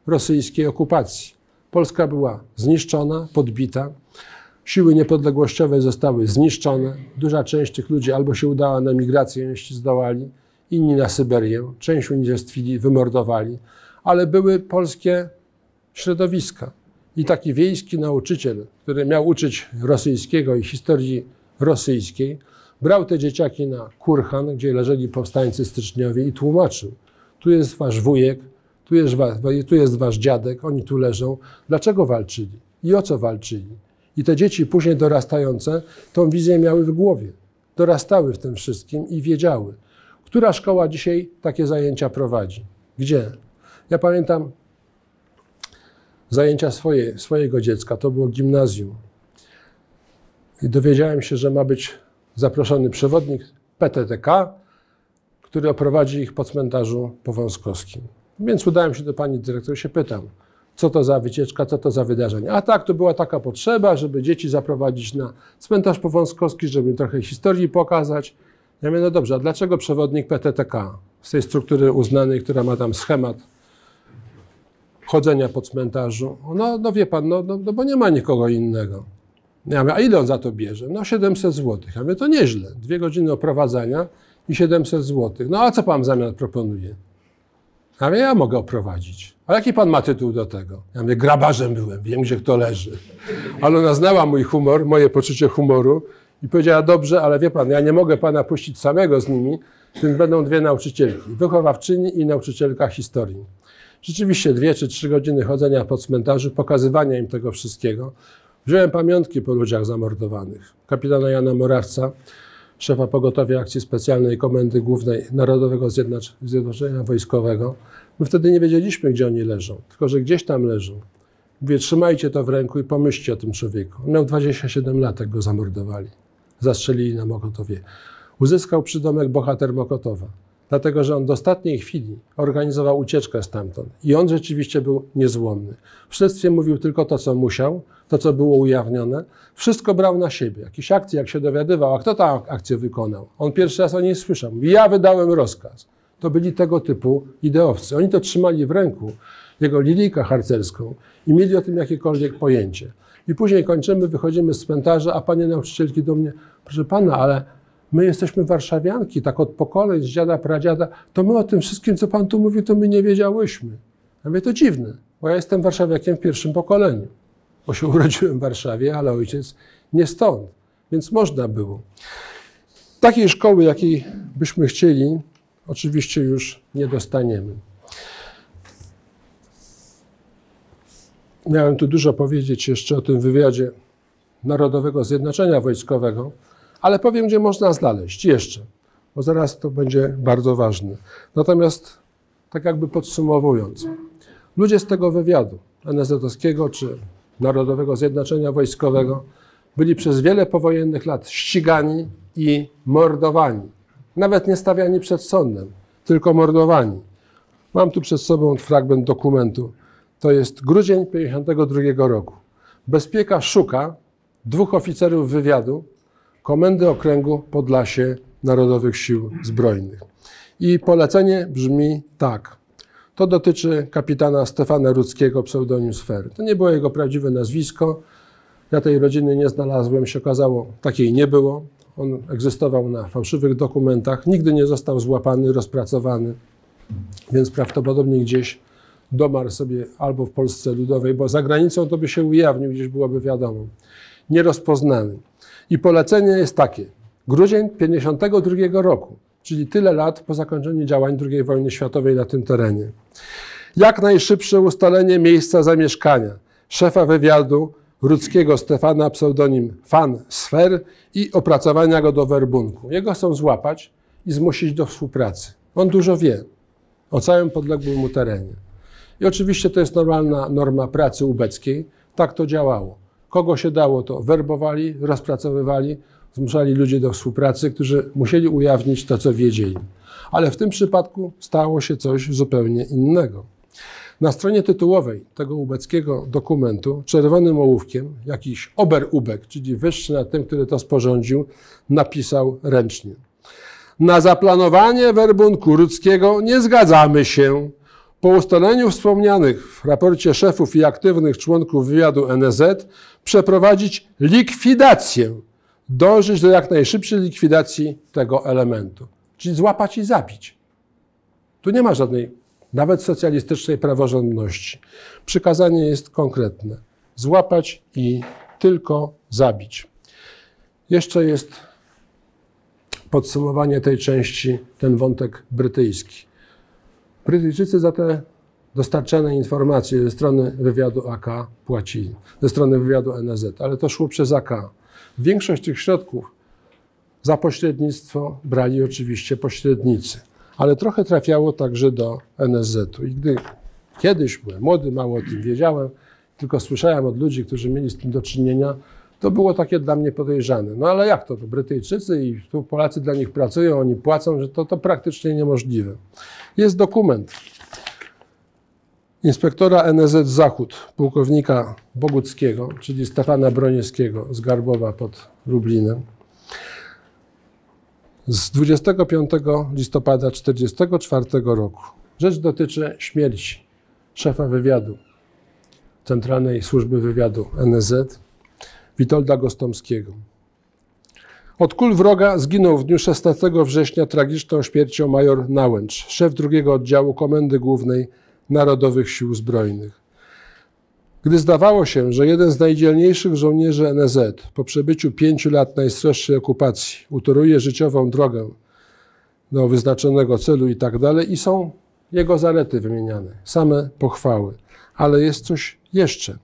Speaker 1: rosyjskiej okupacji. Polska była zniszczona, podbita, Siły niepodległościowe zostały zniszczone. Duża część tych ludzi albo się udała na migrację, jeśli zdołali, inni na Syberię, część unicestwili, wymordowali, ale były polskie środowiska. I taki wiejski nauczyciel, który miał uczyć rosyjskiego i historii rosyjskiej, brał te dzieciaki na Kurhan, gdzie leżeli powstańcy styczniowi i tłumaczył. Tu jest wasz wujek, tu jest, tu jest wasz dziadek, oni tu leżą. Dlaczego walczyli? I o co walczyli? I te dzieci później dorastające tą wizję miały w głowie, dorastały w tym wszystkim i wiedziały, która szkoła dzisiaj takie zajęcia prowadzi, gdzie. Ja pamiętam zajęcia swoje, swojego dziecka, to było gimnazjum. I dowiedziałem się, że ma być zaproszony przewodnik PTTK, który oprowadzi ich po cmentarzu powązkowskim. Więc udałem się do pani dyrektor i się pytam, co to za wycieczka, co to za wydarzenie. A tak, to była taka potrzeba, żeby dzieci zaprowadzić na cmentarz powązkowski, żeby trochę historii pokazać. Ja mówię, no dobrze, a dlaczego przewodnik PTTK z tej struktury uznanej, która ma tam schemat chodzenia po cmentarzu? No, no wie pan, no, no, no bo nie ma nikogo innego. Ja mówię, a ile on za to bierze? No 700 zł. Ja mówię, to nieźle. Dwie godziny oprowadzania i 700 zł. No a co pan w zamian proponuje? Ja mówię, ja mogę oprowadzić. A jaki pan ma tytuł do tego? Ja mówię, grabarzem byłem, wiem gdzie kto leży. Ale ona znała mój humor, moje poczucie humoru i powiedziała, dobrze, ale wie pan, ja nie mogę pana puścić samego z nimi, więc będą dwie nauczycielki, wychowawczyni i nauczycielka historii. Rzeczywiście dwie czy trzy godziny chodzenia po cmentarzu, pokazywania im tego wszystkiego. Wziąłem pamiątki po ludziach zamordowanych. Kapitana Jana Morawca, szefa Pogotowia Akcji Specjalnej Komendy Głównej Narodowego Zjednoczenia Wojskowego. My wtedy nie wiedzieliśmy, gdzie oni leżą, tylko że gdzieś tam leżą. Mówię, trzymajcie to w ręku i pomyślcie o tym człowieku. On miał 27 lat, jak go zamordowali. Zastrzelili na Mokotowie. Uzyskał przydomek bohater Mokotowa dlatego że on w ostatniej chwili organizował ucieczkę stamtąd i on rzeczywiście był niezłomny. W śledztwie mówił tylko to, co musiał, to, co było ujawnione. Wszystko brał na siebie. Jakieś akcje, jak się dowiadywał, a kto tę akcję wykonał? On pierwszy raz o niej słyszał. Mówi, ja wydałem rozkaz. To byli tego typu ideowcy. Oni to trzymali w ręku, jego lilijkę harcerską i mieli o tym jakiekolwiek pojęcie. I później kończymy, wychodzimy z cmentarza, a panie nauczycielki do mnie, proszę pana, ale my jesteśmy warszawianki, tak od pokoleń, z dziada, pradziada, to my o tym wszystkim, co pan tu mówi, to my nie wiedziałyśmy. Ja to dziwne, bo ja jestem warszawiakiem w pierwszym pokoleniu, bo się urodziłem w Warszawie, ale ojciec nie stąd, więc można było. Takiej szkoły, jakiej byśmy chcieli, oczywiście już nie dostaniemy. Miałem tu dużo powiedzieć jeszcze o tym wywiadzie Narodowego Zjednoczenia Wojskowego, ale powiem, gdzie można znaleźć jeszcze, bo zaraz to będzie bardzo ważne. Natomiast, tak jakby podsumowując, ludzie z tego wywiadu NSZ-owskiego czy Narodowego Zjednoczenia Wojskowego byli przez wiele powojennych lat ścigani i mordowani. Nawet nie stawiani przed sądem, tylko mordowani. Mam tu przed sobą fragment dokumentu. To jest grudzień 1952 roku. Bezpieka szuka dwóch oficerów wywiadu, Komendy Okręgu Podlasie Narodowych Sił Zbrojnych. I polecenie brzmi tak. To dotyczy kapitana Stefana Rudzkiego, pseudonim Sfery. To nie było jego prawdziwe nazwisko. Ja tej rodziny nie znalazłem, się okazało, takiej nie było. On egzystował na fałszywych dokumentach, nigdy nie został złapany, rozpracowany, więc prawdopodobnie gdzieś domarł sobie albo w Polsce Ludowej, bo za granicą to by się ujawnił, gdzieś byłoby wiadomo. Nierozpoznany. I polecenie jest takie. Grudzień 52 roku, czyli tyle lat po zakończeniu działań II wojny światowej na tym terenie. Jak najszybsze ustalenie miejsca zamieszkania szefa wywiadu Rudzkiego Stefana pseudonim Fan Sfer i opracowania go do werbunku. Jego chcą złapać i zmusić do współpracy. On dużo wie o całym podległym mu terenie. I oczywiście to jest normalna norma pracy ubeckiej. Tak to działało. Kogo się dało, to werbowali, rozpracowywali, zmuszali ludzi do współpracy, którzy musieli ujawnić to, co wiedzieli. Ale w tym przypadku stało się coś zupełnie innego. Na stronie tytułowej tego ubeckiego dokumentu czerwonym ołówkiem jakiś oberubek, czyli wyższy na tym, który to sporządził, napisał ręcznie. Na zaplanowanie werbunku ludzkiego nie zgadzamy się. Po ustaleniu wspomnianych w raporcie szefów i aktywnych członków wywiadu NZ przeprowadzić likwidację, dążyć do jak najszybszej likwidacji tego elementu, czyli złapać i zabić. Tu nie ma żadnej, nawet socjalistycznej praworządności. Przykazanie jest konkretne: złapać i tylko zabić. Jeszcze jest podsumowanie tej części, ten wątek brytyjski. Brytyjczycy za te dostarczane informacje ze strony wywiadu AK płacili, ze strony wywiadu NZ, ale to szło przez AK. Większość tych środków za pośrednictwo brali oczywiście pośrednicy, ale trochę trafiało także do NSZ-u. I gdy kiedyś byłem młody, mało o tym wiedziałem, tylko słyszałem od ludzi, którzy mieli z tym do czynienia, to było takie dla mnie podejrzane. No ale jak to? To Brytyjczycy i tu Polacy dla nich pracują, oni płacą, że to, to praktycznie niemożliwe. Jest dokument inspektora NZ Zachód, pułkownika Boguckiego, czyli Stefana Broniewskiego z Garbowa pod Lublinem. Z 25 listopada 1944 roku. Rzecz dotyczy śmierci szefa wywiadu Centralnej Służby Wywiadu NZ, Witolda Gostomskiego. Od kul wroga zginął w dniu 16 września tragiczną śmiercią major Nałęcz, szef drugiego oddziału Komendy Głównej Narodowych Sił Zbrojnych. Gdy zdawało się, że jeden z najdzielniejszych żołnierzy NZ po przebyciu pięciu lat najstraszszej okupacji utoruje życiową drogę do wyznaczonego celu i tak dalej, i są jego zalety wymieniane, same pochwały. Ale jest coś jeszcze.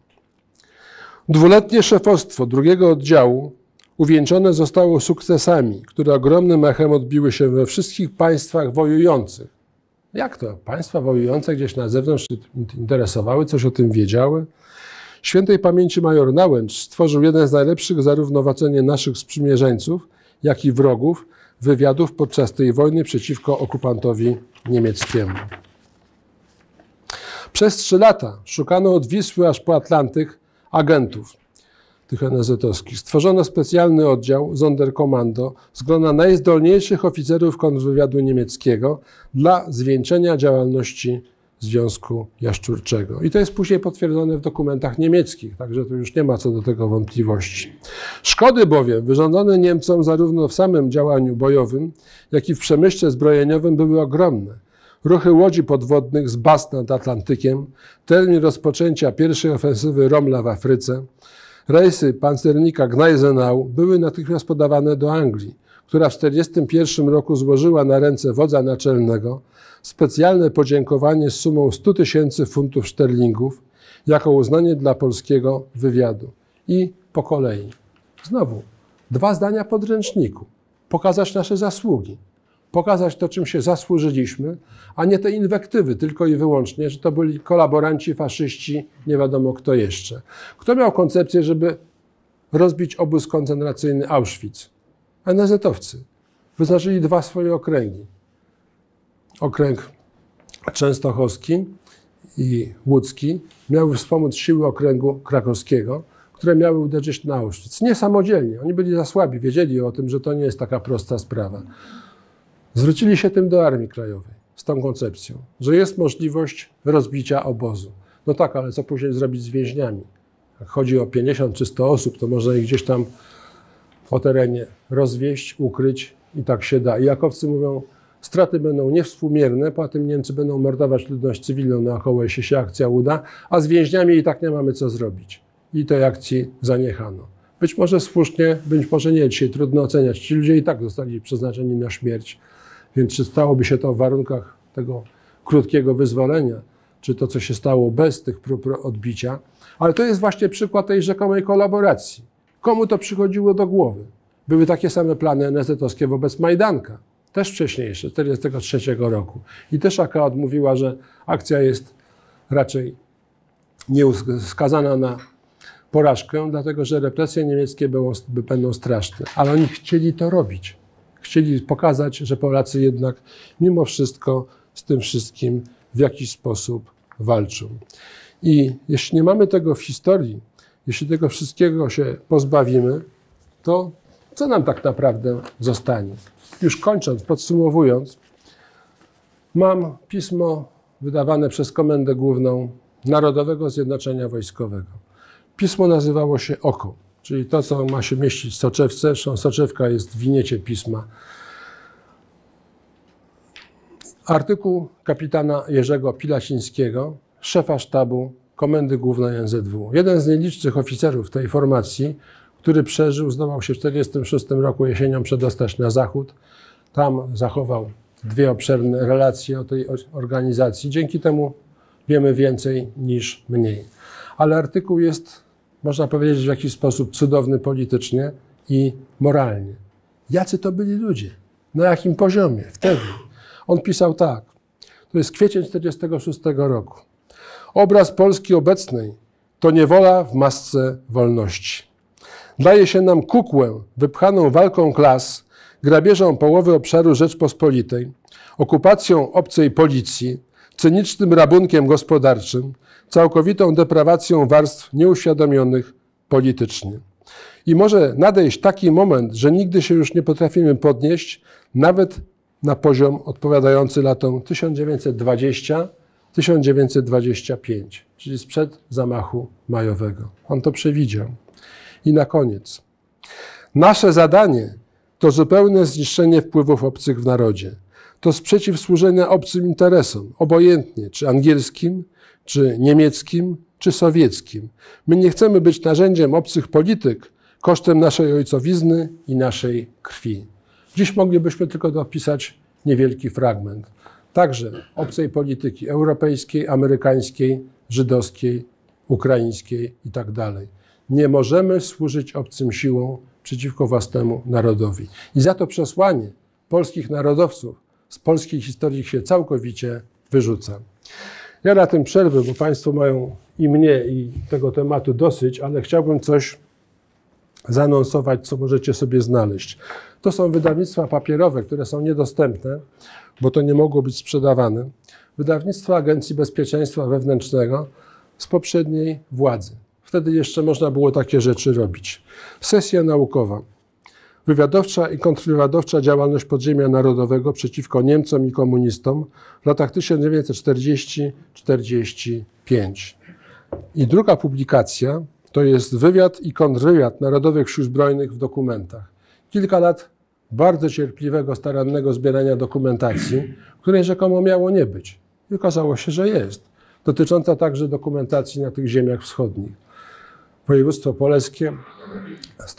Speaker 1: Dwuletnie szefostwo drugiego oddziału uwieńczone zostało sukcesami, które ogromnym echem odbiły się we wszystkich państwach wojujących. Jak to? Państwa wojujące gdzieś na zewnątrz interesowały, coś o tym wiedziały? Świętej pamięci major Nałęcz stworzył jeden z najlepszych zarówno w ocenie naszych sprzymierzeńców, jak i wrogów wywiadów podczas tej wojny przeciwko okupantowi niemieckiemu. Przez trzy lata szukano od Wisły aż po Atlantyk agentów tych NZ-owskich. Stworzono specjalny oddział Sonderkommando z grona najzdolniejszych oficerów kontrwywiadu niemieckiego dla zwieńczenia działalności Związku Jaszczurczego. I to jest później potwierdzone w dokumentach niemieckich, także tu już nie ma co do tego wątpliwości. Szkody bowiem wyrządzone Niemcom zarówno w samym działaniu bojowym, jak i w przemyśle zbrojeniowym były ogromne ruchy łodzi podwodnych z baz nad Atlantykiem, termin rozpoczęcia pierwszej ofensywy Romla w Afryce, rejsy pancernika Gneisenau były natychmiast podawane do Anglii, która w 1941 roku złożyła na ręce wodza naczelnego specjalne podziękowanie z sumą 100 tysięcy funtów szterlingów jako uznanie dla polskiego wywiadu. I po kolei. Znowu, dwa zdania podręczniku. Pokazać nasze zasługi pokazać to, czym się zasłużyliśmy, a nie te inwektywy tylko i wyłącznie, że to byli kolaboranci, faszyści, nie wiadomo kto jeszcze. Kto miał koncepcję, żeby rozbić obóz koncentracyjny Auschwitz? NZ-owcy. Wyznaczyli dwa swoje okręgi. Okręg częstochowski i łódzki miały wspomóc siły okręgu krakowskiego, które miały uderzyć na Auschwitz. Nie samodzielnie, oni byli za słabi, wiedzieli o tym, że to nie jest taka prosta sprawa. Zwrócili się tym do Armii Krajowej z tą koncepcją, że jest możliwość rozbicia obozu. No tak, ale co później zrobić z więźniami? Jak chodzi o 50 czy 100 osób, to można ich gdzieś tam po terenie rozwieść, ukryć i tak się da. I Jakowcy mówią, straty będą niewspółmierne, po tym Niemcy będą mordować ludność cywilną naokoło, no jeśli się akcja uda, a z więźniami i tak nie mamy co zrobić. I tej akcji zaniechano. Być może słusznie, być może nie, dzisiaj trudno oceniać. Ci ludzie i tak zostali przeznaczeni na śmierć. Więc czy stałoby się to w warunkach tego krótkiego wyzwolenia, czy to, co się stało bez tych prób odbicia, ale to jest właśnie przykład tej rzekomej kolaboracji. Komu to przychodziło do głowy? Były takie same plany NSZ-owskie wobec Majdanka, też wcześniejsze, 1943 roku. I też AK odmówiła, że akcja jest raczej nieuskazana na porażkę, dlatego że represje niemieckie będą straszne. Ale oni chcieli to robić. Chcieli pokazać, że Polacy jednak mimo wszystko z tym wszystkim w jakiś sposób walczą. I jeśli nie mamy tego w historii, jeśli tego wszystkiego się pozbawimy, to co nam tak naprawdę zostanie? Już kończąc, podsumowując, mam pismo wydawane przez Komendę Główną Narodowego Zjednoczenia Wojskowego. Pismo nazywało się OKO. Czyli to, co ma się mieścić w soczewce, soczewka jest w winiecie pisma. Artykuł kapitana Jerzego Pilacińskiego, szefa sztabu Komendy Głównej NZW. Jeden z nielicznych oficerów tej formacji, który przeżył, zdołał się w 1946 roku jesienią przedostać na zachód. Tam zachował dwie obszerne relacje o tej organizacji. Dzięki temu wiemy więcej niż mniej. Ale artykuł jest można powiedzieć, w jakiś sposób cudowny politycznie i moralnie. Jacy to byli ludzie? Na jakim poziomie? Wtedy. On pisał tak. To jest kwiecień 1946 roku. Obraz Polski obecnej to niewola w masce wolności. Daje się nam kukłę wypchaną walką klas, grabieżą połowy obszaru Rzeczpospolitej, okupacją obcej policji, cynicznym rabunkiem gospodarczym, całkowitą deprawacją warstw nieuświadomionych politycznie. I może nadejść taki moment, że nigdy się już nie potrafimy podnieść, nawet na poziom odpowiadający latom 1920-1925, czyli sprzed zamachu majowego. On to przewidział. I na koniec. Nasze zadanie to zupełne zniszczenie wpływów obcych w narodzie. To sprzeciw służenia obcym interesom, obojętnie czy angielskim, czy niemieckim, czy sowieckim. My nie chcemy być narzędziem obcych polityk kosztem naszej ojcowizny i naszej krwi. Dziś moglibyśmy tylko dopisać niewielki fragment. Także obcej polityki europejskiej, amerykańskiej, żydowskiej, ukraińskiej i tak dalej. Nie możemy służyć obcym siłą przeciwko własnemu narodowi. I za to przesłanie polskich narodowców z polskiej historii się całkowicie wyrzuca. Ja na tym przerwę, bo Państwo mają i mnie, i tego tematu dosyć, ale chciałbym coś zanonsować, co możecie sobie znaleźć. To są wydawnictwa papierowe, które są niedostępne, bo to nie mogło być sprzedawane. Wydawnictwa Agencji Bezpieczeństwa Wewnętrznego z poprzedniej władzy. Wtedy jeszcze można było takie rzeczy robić. Sesja naukowa. Wywiadowcza i kontrwywiadowcza działalność podziemia narodowego przeciwko Niemcom i komunistom w latach 1940-45. I druga publikacja to jest wywiad i kontrwywiad Narodowych Sił Zbrojnych w dokumentach. Kilka lat bardzo cierpliwego, starannego zbierania dokumentacji, której rzekomo miało nie być. I okazało się, że jest, dotycząca także dokumentacji na tych ziemiach wschodnich. Województwo polskie,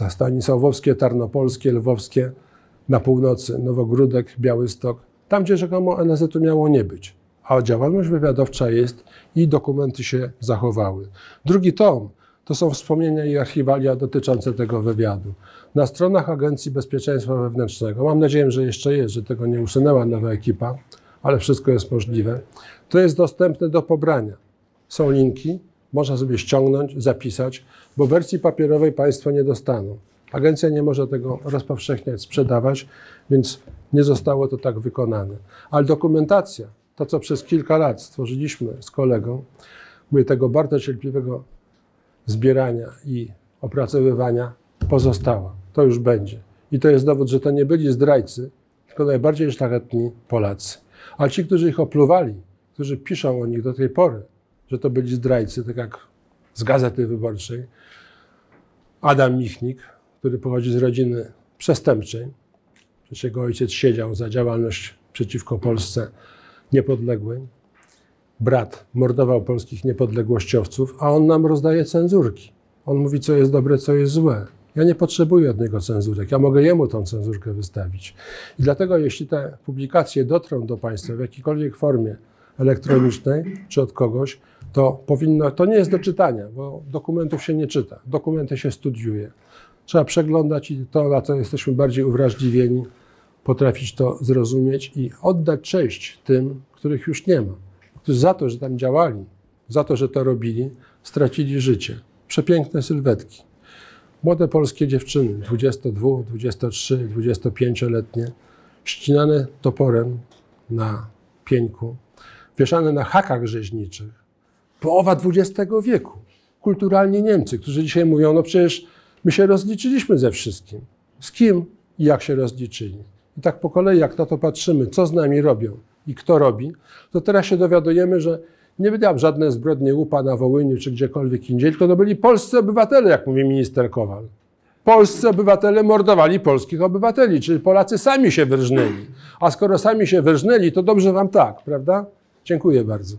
Speaker 1: Stanisławowskie, Tarnopolskie, Lwowskie, na północy Nowogródek, Białystok, tam gdzie rzekomo NSZ-u miało nie być. A działalność wywiadowcza jest i dokumenty się zachowały. Drugi tom to są wspomnienia i archiwalia dotyczące tego wywiadu. Na stronach Agencji Bezpieczeństwa Wewnętrznego, mam nadzieję, że jeszcze jest, że tego nie usunęła nowa ekipa, ale wszystko jest możliwe, to jest dostępne do pobrania. Są linki, można sobie ściągnąć, zapisać bo wersji papierowej Państwo nie dostaną. Agencja nie może tego rozpowszechniać, sprzedawać, więc nie zostało to tak wykonane. Ale dokumentacja, to co przez kilka lat stworzyliśmy z kolegą, mówię, tego bardzo cierpliwego zbierania i opracowywania, pozostała. To już będzie. I to jest dowód, że to nie byli zdrajcy, tylko najbardziej szlachetni Polacy. A ci, którzy ich opluwali, którzy piszą o nich do tej pory, że to byli zdrajcy, tak jak z Gazety Wyborczej, Adam Michnik, który pochodzi z rodziny przestępczej. Przecież jego ojciec siedział za działalność przeciwko Polsce niepodległej. Brat mordował polskich niepodległościowców, a on nam rozdaje cenzurki. On mówi, co jest dobre, co jest złe. Ja nie potrzebuję od niego cenzurek. Ja mogę jemu tą cenzurkę wystawić. I dlatego, jeśli te publikacje dotrą do Państwa w jakiejkolwiek formie elektronicznej czy od kogoś, to powinno, to nie jest do czytania, bo dokumentów się nie czyta, dokumenty się studiuje. Trzeba przeglądać i to, na co jesteśmy bardziej uwrażliwieni, potrafić to zrozumieć i oddać cześć tym, których już nie ma, którzy za to, że tam działali, za to, że to robili, stracili życie. Przepiękne sylwetki. Młode polskie dziewczyny, 22, 23, 25-letnie, ścinane toporem na pieńku, wieszane na hakach rzeźniczych, połowa XX wieku. Kulturalni Niemcy, którzy dzisiaj mówią, no przecież my się rozliczyliśmy ze wszystkim. Z kim i jak się rozliczyli. I tak po kolei, jak na to patrzymy, co z nami robią i kto robi, to teraz się dowiadujemy, że nie wydał żadne zbrodnie upa na Wołyniu czy gdziekolwiek indziej, tylko to byli polscy obywatele, jak mówi minister Kowal. Polscy obywatele mordowali polskich obywateli, czyli Polacy sami się wyrżnęli. A skoro sami się wyrżnęli, to dobrze wam tak, prawda? Dziękuję bardzo.